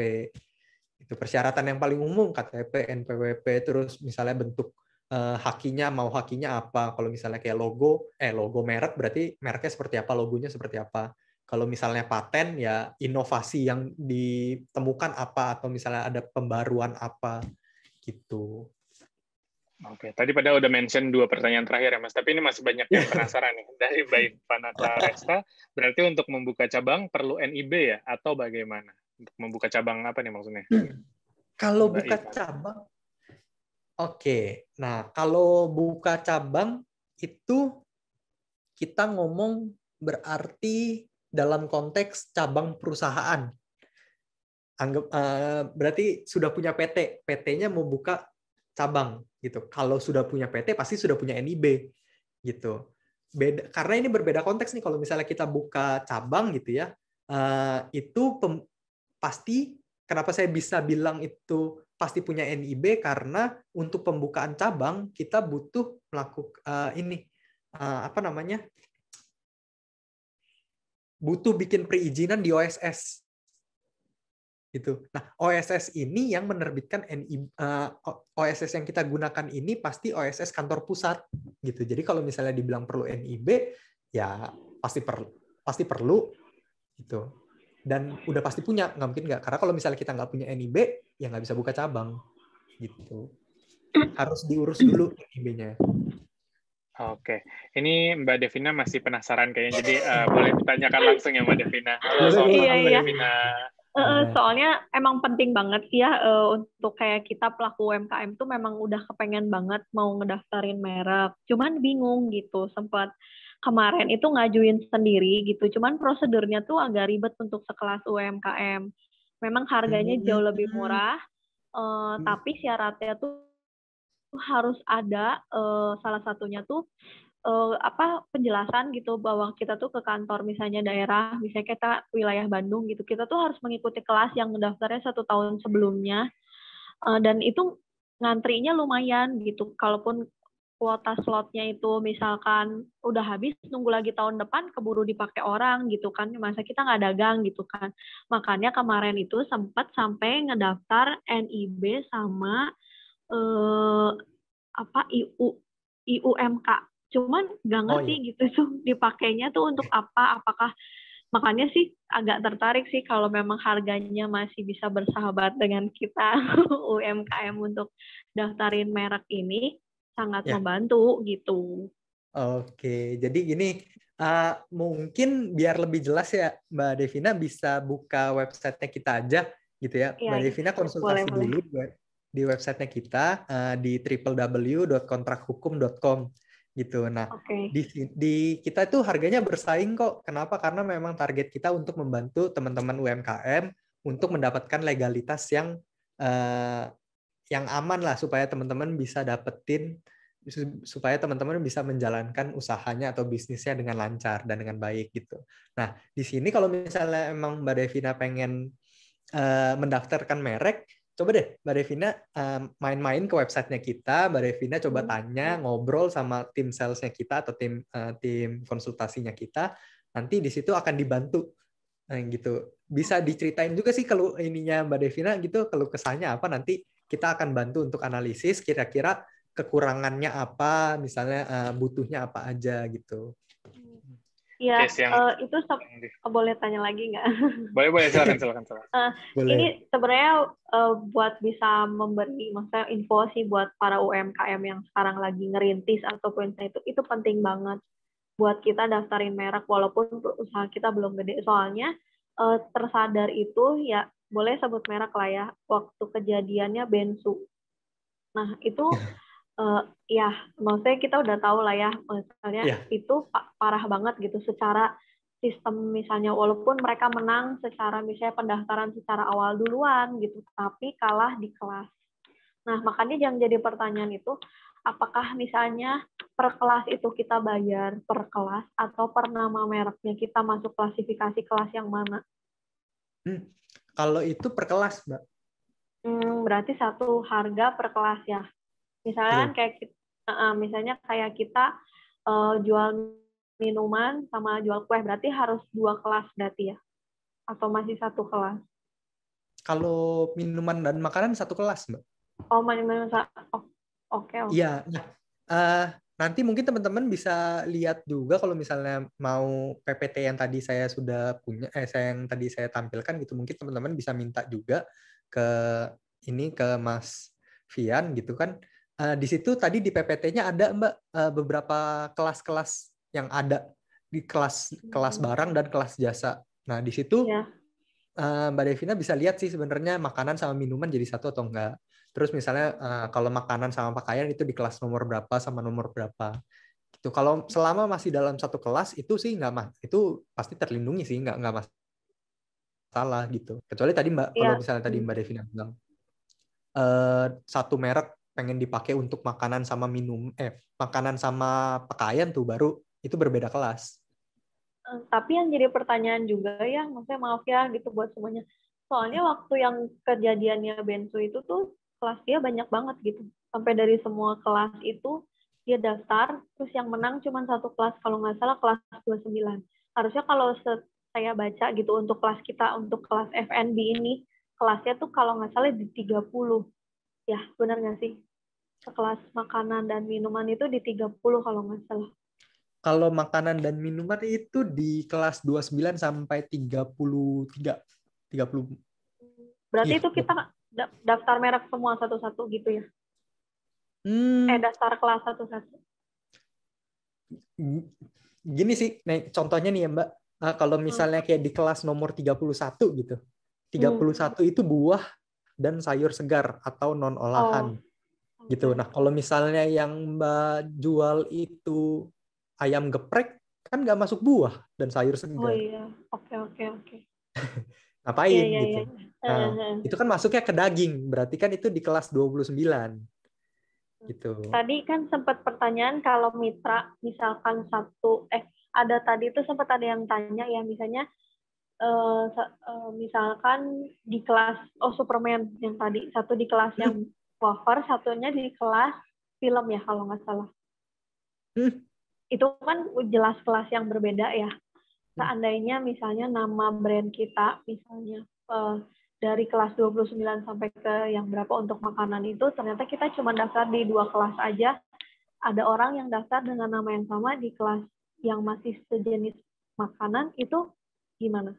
itu persyaratan yang paling umum KTP, NPWP terus misalnya bentuk uh, hakinya mau hakinya apa kalau misalnya kayak logo eh logo merek berarti mereknya seperti apa logonya seperti apa kalau misalnya paten ya inovasi yang ditemukan apa atau misalnya ada pembaruan apa gitu Oke, tadi pada udah mention dua pertanyaan terakhir ya Mas, tapi ini masih banyak yang penasaran nih. Dari Baik Panata Resta, berarti untuk membuka cabang perlu NIB ya, atau bagaimana? Untuk membuka cabang apa nih maksudnya? Hmm. Kalau buka cabang, Oke, nah kalau buka cabang itu kita ngomong berarti dalam konteks cabang perusahaan. Anggap uh, berarti sudah punya PT, PT-nya mau buka cabang gitu. Kalau sudah punya PT pasti sudah punya NIB gitu. Beda karena ini berbeda konteks nih kalau misalnya kita buka cabang gitu ya. Uh, itu pem, pasti kenapa saya bisa bilang itu pasti punya NIB karena untuk pembukaan cabang kita butuh melakukan uh, ini uh, apa namanya butuh bikin perizinan di OSS gitu. Nah OSS ini yang menerbitkan NIB uh, eh, OSS yang kita gunakan ini pasti OSS kantor pusat gitu. Jadi kalau misalnya dibilang perlu NIB ya pasti perlu pasti perlu gitu dan udah pasti punya nggak mungkin nggak karena kalau misalnya kita nggak punya NIB ya nggak bisa buka cabang gitu harus diurus dulu NIB-nya Oke, ini Mbak Devina masih penasaran kayaknya, jadi uh, boleh ditanyakan langsung ya Mbak Devina. Halo, iya, Mbak iya. iya. Devina. Iya. soalnya emang penting banget sih ya eh, untuk kayak kita pelaku UMKM tuh memang udah kepengen banget mau ngedaftarin merek. Cuman bingung gitu, sempat kemarin itu ngajuin sendiri gitu. Cuman prosedurnya tuh agak ribet untuk sekelas UMKM. Memang harganya hmm. jauh lebih murah, uh, tapi syaratnya tuh harus ada uh, salah satunya tuh uh, apa penjelasan gitu bahwa kita tuh ke kantor misalnya daerah misalnya kita wilayah Bandung gitu kita tuh harus mengikuti kelas yang mendaftarnya satu tahun sebelumnya uh, dan itu ngantrinya lumayan gitu kalaupun kuota slotnya itu misalkan udah habis nunggu lagi tahun depan keburu dipakai orang gitu kan masa kita nggak dagang gitu kan makanya kemarin itu sempat sampai ngedaftar NIB sama eh, apa IU IUMK cuman gak oh, ngerti oh, iya. gitu <laughs> tuh dipakainya tuh untuk apa apakah makanya sih agak tertarik sih kalau memang harganya masih bisa bersahabat dengan kita UMKM <laughs> untuk daftarin merek ini sangat ya. membantu gitu. Oke, jadi gini uh, mungkin biar lebih jelas ya Mbak Devina bisa buka websitenya kita aja gitu ya. ya Mbak iya. Devina konsultasi boleh, dulu boleh. di websitenya kita uh, di www.kontrakhukum.com gitu. Nah, okay. di, di kita itu harganya bersaing kok. Kenapa? Karena memang target kita untuk membantu teman-teman UMKM untuk mendapatkan legalitas yang uh, yang aman lah supaya teman-teman bisa dapetin supaya teman-teman bisa menjalankan usahanya atau bisnisnya dengan lancar dan dengan baik gitu. Nah, di sini kalau misalnya emang Mbak Devina pengen uh, mendaftarkan merek, coba deh Mbak Devina eh, main-main uh, ke websitenya kita, Mbak Devina coba hmm. tanya, ngobrol sama tim salesnya kita atau tim uh, tim konsultasinya kita, nanti di situ akan dibantu nah, gitu. Bisa diceritain juga sih kalau ininya Mbak Devina gitu, kalau kesannya apa nanti kita akan bantu untuk analisis kira-kira kekurangannya apa, misalnya eh, butuhnya apa aja gitu. Iya, eh, itu eh, boleh tanya lagi nggak? Boleh, boleh, silakan, <laughs> silakan. silakan. Ini sebenarnya buat bisa memberi, maksudnya info sih buat para UMKM yang sekarang lagi ngerintis ataupun itu, itu penting banget buat kita daftarin merek walaupun usaha kita belum gede. Soalnya tersadar itu ya boleh sebut merek lah ya waktu kejadiannya Bensu nah itu uh, ya maksudnya kita udah tahu lah ya misalnya yeah. itu parah banget gitu secara sistem misalnya walaupun mereka menang secara misalnya pendaftaran secara awal duluan gitu tapi kalah di kelas nah makanya yang jadi pertanyaan itu apakah misalnya per kelas itu kita bayar per kelas atau per nama mereknya kita masuk klasifikasi kelas yang mana hmm. Kalau itu per kelas, Mbak. Hmm, berarti satu harga per kelas ya. Misalnya kan yeah. kayak kita, uh, misalnya kayak kita uh, jual minuman sama jual kue, berarti harus dua kelas berarti ya? Atau masih satu kelas? Kalau minuman dan makanan satu kelas, Mbak. Oh, minuman. Oke, oh, oke. Okay, okay. Iya. Nah, uh, nanti mungkin teman-teman bisa lihat juga kalau misalnya mau PPT yang tadi saya sudah punya eh saya yang tadi saya tampilkan gitu mungkin teman-teman bisa minta juga ke ini ke Mas Vian gitu kan uh, di situ tadi di PPT-nya ada Mbak uh, beberapa kelas-kelas yang ada di kelas kelas hmm. barang dan kelas jasa. Nah di situ ya. uh, Mbak Devina bisa lihat sih sebenarnya makanan sama minuman jadi satu atau enggak. Terus misalnya uh, kalau makanan sama pakaian itu di kelas nomor berapa sama nomor berapa. Gitu. Kalau selama masih dalam satu kelas itu sih nggak mas, itu pasti terlindungi sih nggak nggak mas salah gitu. Kecuali tadi Mbak ya. kalau misalnya tadi Mbak Devina bilang uh, satu merek pengen dipakai untuk makanan sama minum eh makanan sama pakaian tuh baru itu berbeda kelas. Eh, tapi yang jadi pertanyaan juga ya, maksudnya maaf ya gitu buat semuanya. Soalnya waktu yang kejadiannya Bensu itu tuh kelas dia banyak banget gitu sampai dari semua kelas itu dia daftar terus yang menang cuma satu kelas kalau nggak salah kelas 29 harusnya kalau saya baca gitu untuk kelas kita untuk kelas FNB ini kelasnya tuh kalau nggak salah di 30 ya benar nggak sih kelas makanan dan minuman itu di 30 kalau nggak salah kalau makanan dan minuman itu di kelas 29 sampai 33 30 berarti ya. itu kita daftar merek semua satu-satu gitu ya? Hmm. Eh daftar kelas satu-satu. Gini sih, nih contohnya nih ya Mbak, nah, kalau misalnya kayak di kelas nomor 31 gitu. 31 hmm. itu buah dan sayur segar atau non olahan. Oh. Gitu. Nah, kalau misalnya yang Mbak jual itu ayam geprek kan nggak masuk buah dan sayur segar. Oh iya. Oke, oke, oke. Okay. <laughs> Ngapain iya, iya, gitu. Iya uh itu kan masuknya ke daging, berarti kan itu di kelas 29. Gitu. Tadi kan sempat pertanyaan kalau mitra misalkan satu eh ada tadi itu sempat ada yang tanya ya misalnya uh, uh, misalkan di kelas oh Superman yang tadi satu di kelas hmm. yang wafer, satunya di kelas film ya kalau nggak salah. Hmm. Itu kan jelas kelas yang berbeda ya. Hmm. Seandainya misalnya nama brand kita misalnya uh, dari kelas 29 sampai ke yang berapa untuk makanan itu ternyata kita cuma daftar di dua kelas aja. Ada orang yang daftar dengan nama yang sama di kelas yang masih sejenis makanan itu gimana?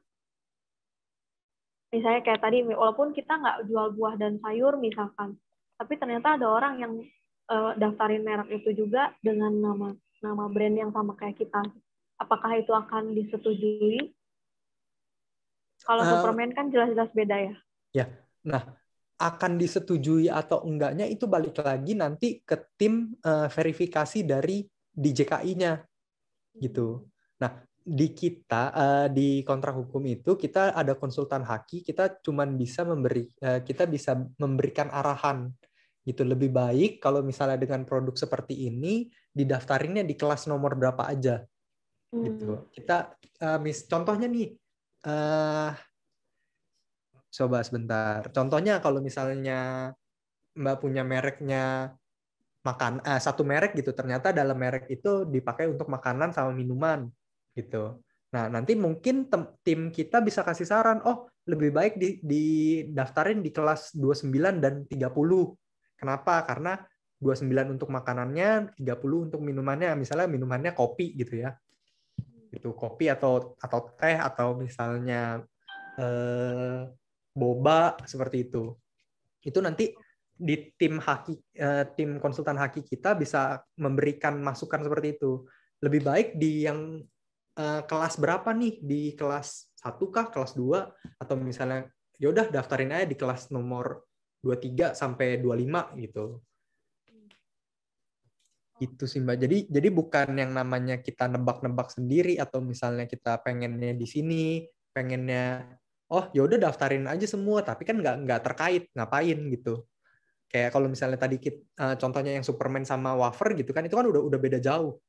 Misalnya kayak tadi, walaupun kita nggak jual buah dan sayur misalkan, tapi ternyata ada orang yang uh, daftarin merek itu juga dengan nama nama brand yang sama kayak kita. Apakah itu akan disetujui kalau uh, Superman kan jelas-jelas beda ya. Ya. Nah, akan disetujui atau enggaknya itu balik lagi nanti ke tim uh, verifikasi dari DJKI-nya. Hmm. Gitu. Nah, di kita uh, di kontrak hukum itu kita ada konsultan haki, kita cuman bisa memberi uh, kita bisa memberikan arahan gitu lebih baik kalau misalnya dengan produk seperti ini didaftarinnya di kelas nomor berapa aja gitu. Hmm. Kita uh, mis contohnya nih uh, coba sebentar. Contohnya kalau misalnya Mbak punya mereknya makan uh, satu merek gitu, ternyata dalam merek itu dipakai untuk makanan sama minuman gitu. Nah, nanti mungkin tim kita bisa kasih saran, oh, lebih baik di, didaftarin daftarin di kelas 29 dan 30. Kenapa? Karena 29 untuk makanannya, 30 untuk minumannya. Misalnya minumannya kopi gitu ya gitu kopi atau atau teh atau misalnya eh, boba seperti itu itu nanti di tim haki eh, tim konsultan haki kita bisa memberikan masukan seperti itu lebih baik di yang eh, kelas berapa nih di kelas satu kah kelas 2 atau misalnya yaudah daftarin aja di kelas nomor 23 sampai 25 gitu gitu sih mbak jadi jadi bukan yang namanya kita nebak-nebak sendiri atau misalnya kita pengennya di sini pengennya oh ya udah daftarin aja semua tapi kan nggak nggak terkait ngapain gitu kayak kalau misalnya tadi kita, eh, contohnya yang Superman sama Wafer gitu kan itu kan udah udah beda jauh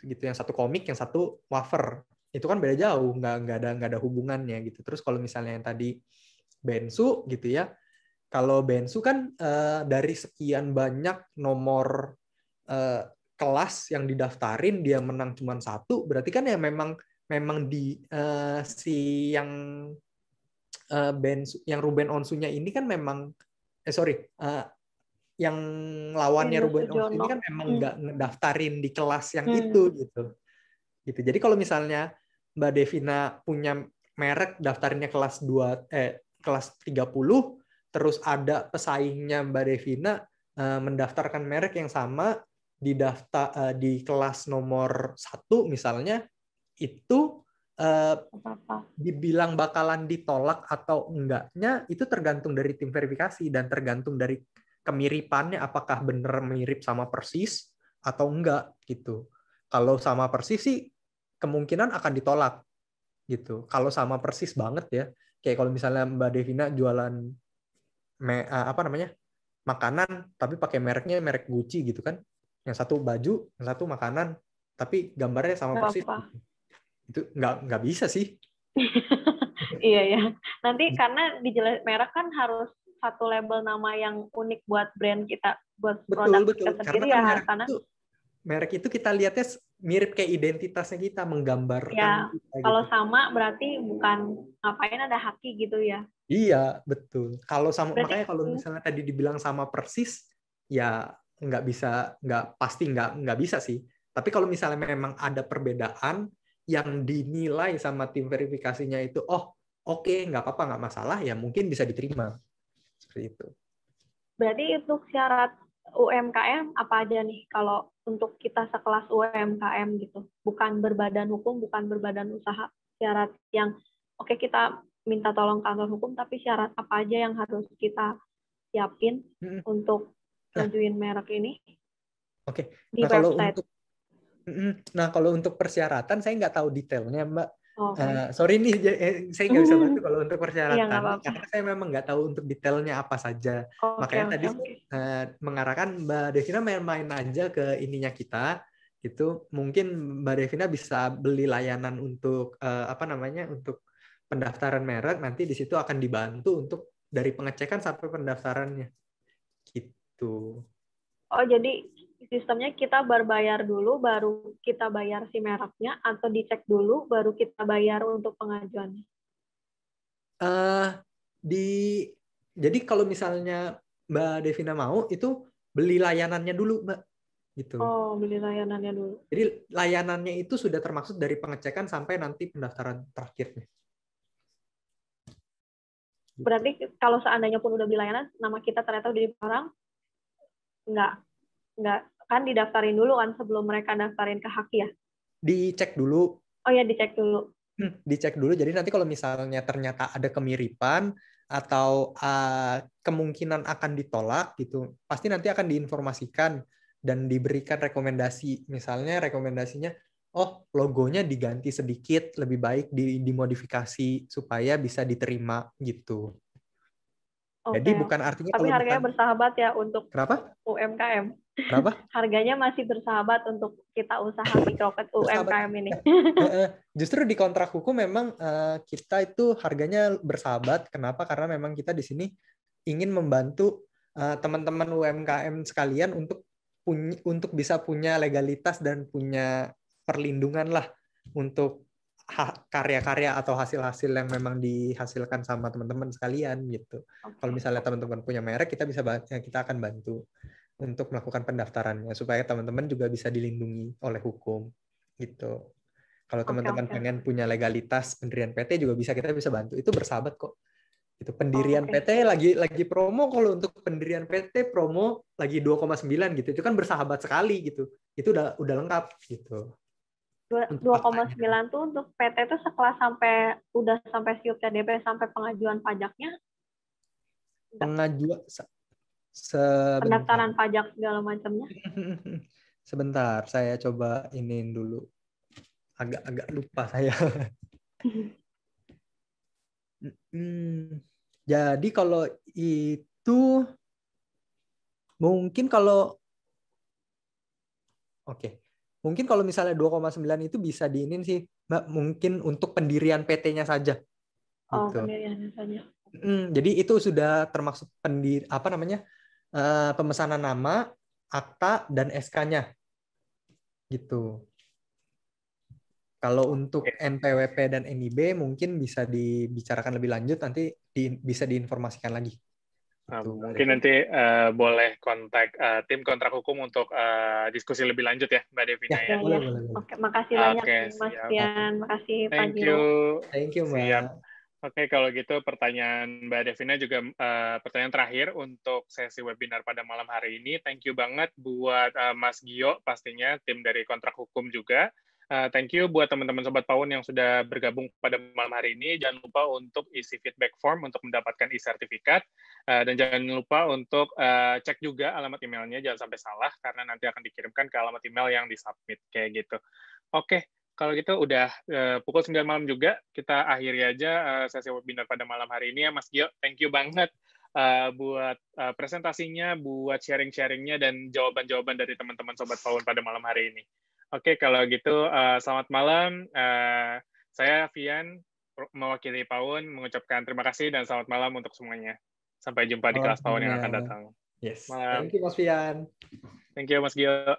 gitu yang satu komik yang satu Wafer itu kan beda jauh nggak nggak ada nggak ada hubungannya gitu terus kalau misalnya yang tadi Bensu gitu ya kalau Bensu kan uh, dari sekian banyak nomor Eh, kelas yang didaftarin dia menang cuma satu, berarti kan ya memang memang di uh, si yang uh, Ben yang Ruben Onsunya ini kan memang eh sorry uh, yang lawannya Ruben Onsu ini kan memang hmm. nggak hmm. ngedaftarin di kelas yang hmm. itu gitu gitu. Jadi kalau misalnya Mbak Devina punya merek daftarnya kelas 2 eh kelas 30 terus ada pesaingnya Mbak Devina uh, mendaftarkan merek yang sama di daftar uh, eh, di kelas nomor satu misalnya itu uh, dibilang bakalan ditolak atau enggaknya itu tergantung dari tim verifikasi dan tergantung dari kemiripannya apakah benar mirip sama persis atau enggak gitu. Kalau sama persis sih kemungkinan akan ditolak gitu. Kalau sama persis banget ya, kayak kalau misalnya Mbak Devina jualan me, eh, apa namanya makanan tapi pakai mereknya merek Gucci gitu kan, yang satu baju yang satu makanan tapi gambarnya sama persis Apa? itu nggak nggak bisa sih <laughs> iya ya nanti hmm. karena di merek kan harus satu label nama yang unik buat brand kita buat betul, produk betul. kita sendiri karena ya kan merek karena merek itu kita lihatnya mirip kayak identitasnya kita menggambar. ya kita, gitu. kalau gitu. sama berarti bukan ngapain ada haki gitu ya iya betul kalau sama berarti, makanya kalau misalnya tadi dibilang sama persis ya nggak bisa nggak pasti nggak nggak bisa sih tapi kalau misalnya memang ada perbedaan yang dinilai sama tim verifikasinya itu oh oke okay, nggak apa-apa nggak masalah ya mungkin bisa diterima seperti itu berarti untuk syarat UMKM apa aja nih kalau untuk kita sekelas UMKM gitu bukan berbadan hukum bukan berbadan usaha syarat yang oke okay, kita minta tolong kantor hukum tapi syarat apa aja yang harus kita siapin hmm. untuk ngajuin merek ini? Oke. Okay. Nah, kalau untuk Nah, kalau untuk persyaratan saya nggak tahu detailnya, Mbak. Oh, okay. Uh, eh, sorry nih, eh, saya nggak bisa bantu kalau untuk iya, persyaratan ya, karena saya memang nggak tahu untuk detailnya apa saja. Okay, Makanya okay, tadi okay. Uh, eh, mengarahkan Mbak Devina main-main aja ke ininya kita, itu mungkin Mbak Devina bisa beli layanan untuk uh, apa namanya untuk pendaftaran merek. Nanti di situ akan dibantu untuk dari pengecekan sampai pendaftarannya. Gitu gitu. Oh, jadi sistemnya kita berbayar dulu, baru kita bayar si mereknya, atau dicek dulu, baru kita bayar untuk pengajuannya? Uh, di jadi kalau misalnya Mbak Devina mau itu beli layanannya dulu, Mbak. Gitu. Oh, beli layanannya dulu. Jadi layanannya itu sudah termaksud dari pengecekan sampai nanti pendaftaran terakhirnya. Berarti kalau seandainya pun udah beli layanan, nama kita ternyata udah diparang, nggak nggak kan didaftarin dulu kan sebelum mereka daftarin ke haki ya? Dicek dulu. Oh ya dicek dulu. Hmm, dicek dulu. Jadi nanti kalau misalnya ternyata ada kemiripan atau uh, kemungkinan akan ditolak gitu, pasti nanti akan diinformasikan dan diberikan rekomendasi. Misalnya rekomendasinya, oh logonya diganti sedikit, lebih baik dimodifikasi supaya bisa diterima gitu. Okay. Jadi bukan artinya Tapi kalau harganya bukan... bersahabat ya untuk Kenapa? UMKM. Kenapa? <laughs> harganya masih bersahabat untuk kita usaha <laughs> mikroket UMKM ini. <laughs> Justru di kontrak hukum memang eh, kita itu harganya bersahabat. Kenapa? Karena memang kita di sini ingin membantu eh, teman-teman UMKM sekalian untuk punya, untuk bisa punya legalitas dan punya perlindungan lah untuk karya-karya atau hasil-hasil yang memang dihasilkan sama teman-teman sekalian gitu. Okay. Kalau misalnya teman-teman punya merek, kita bisa ya, kita akan bantu untuk melakukan pendaftarannya supaya teman-teman juga bisa dilindungi oleh hukum gitu. Kalau teman-teman okay. pengen punya legalitas pendirian PT juga bisa kita bisa bantu. Itu bersahabat kok. Itu pendirian oh, okay. PT lagi lagi promo kalau untuk pendirian PT promo lagi 2,9 gitu. Itu kan bersahabat sekali gitu. Itu udah udah lengkap gitu. 2,9 tuh untuk PT itu sekelas sampai udah sampai siup CDP sampai pengajuan pajaknya pengajuan se sebentar. pendaftaran pajak segala macamnya <laughs> sebentar saya coba ini dulu agak-agak lupa saya <laughs> jadi kalau itu mungkin kalau oke okay mungkin kalau misalnya 2,9 itu bisa diinin sih mbak mungkin untuk pendirian PT-nya saja oh gitu. pendiriannya saja hmm, jadi itu sudah termasuk pendir apa namanya uh, pemesanan nama akta dan SK-nya gitu kalau untuk NPWP dan NIB mungkin bisa dibicarakan lebih lanjut nanti di, bisa diinformasikan lagi. Nah, gitu, mungkin nanti uh, boleh kontak uh, tim kontrak hukum untuk uh, diskusi lebih lanjut ya, Mbak Devina ya. ya. Iya. Oke, makasih okay, banyak okay, Mas Tian. Makasih Pak Thank you. Thank you, Mbak. Siap. Oke, okay, kalau gitu pertanyaan Mbak Devina juga uh, pertanyaan terakhir untuk sesi webinar pada malam hari ini. Thank you banget buat uh, Mas Gio pastinya, tim dari kontrak hukum juga. Eh, thank you buat teman-teman Sobat Pawon yang sudah bergabung pada malam hari ini. Jangan lupa untuk isi feedback form untuk mendapatkan e-sertifikat. Uh, dan jangan lupa untuk uh, cek juga alamat emailnya, jangan sampai salah, karena nanti akan dikirimkan ke alamat email yang disubmit, kayak gitu. Oke, okay. kalau gitu udah uh, pukul 9 malam juga, kita akhiri aja uh, sesi webinar pada malam hari ini ya, Mas Gio. Thank you banget uh, buat uh, presentasinya, buat sharing-sharingnya, dan jawaban-jawaban dari teman-teman Sobat Pawon pada malam hari ini. Oke, kalau gitu uh, selamat malam. Uh, saya Vian mewakili Paun mengucapkan terima kasih dan selamat malam untuk semuanya. Sampai jumpa di kelas Paun yang akan datang. Yes. Malam. Thank you Mas Vian. Thank you Mas Gio.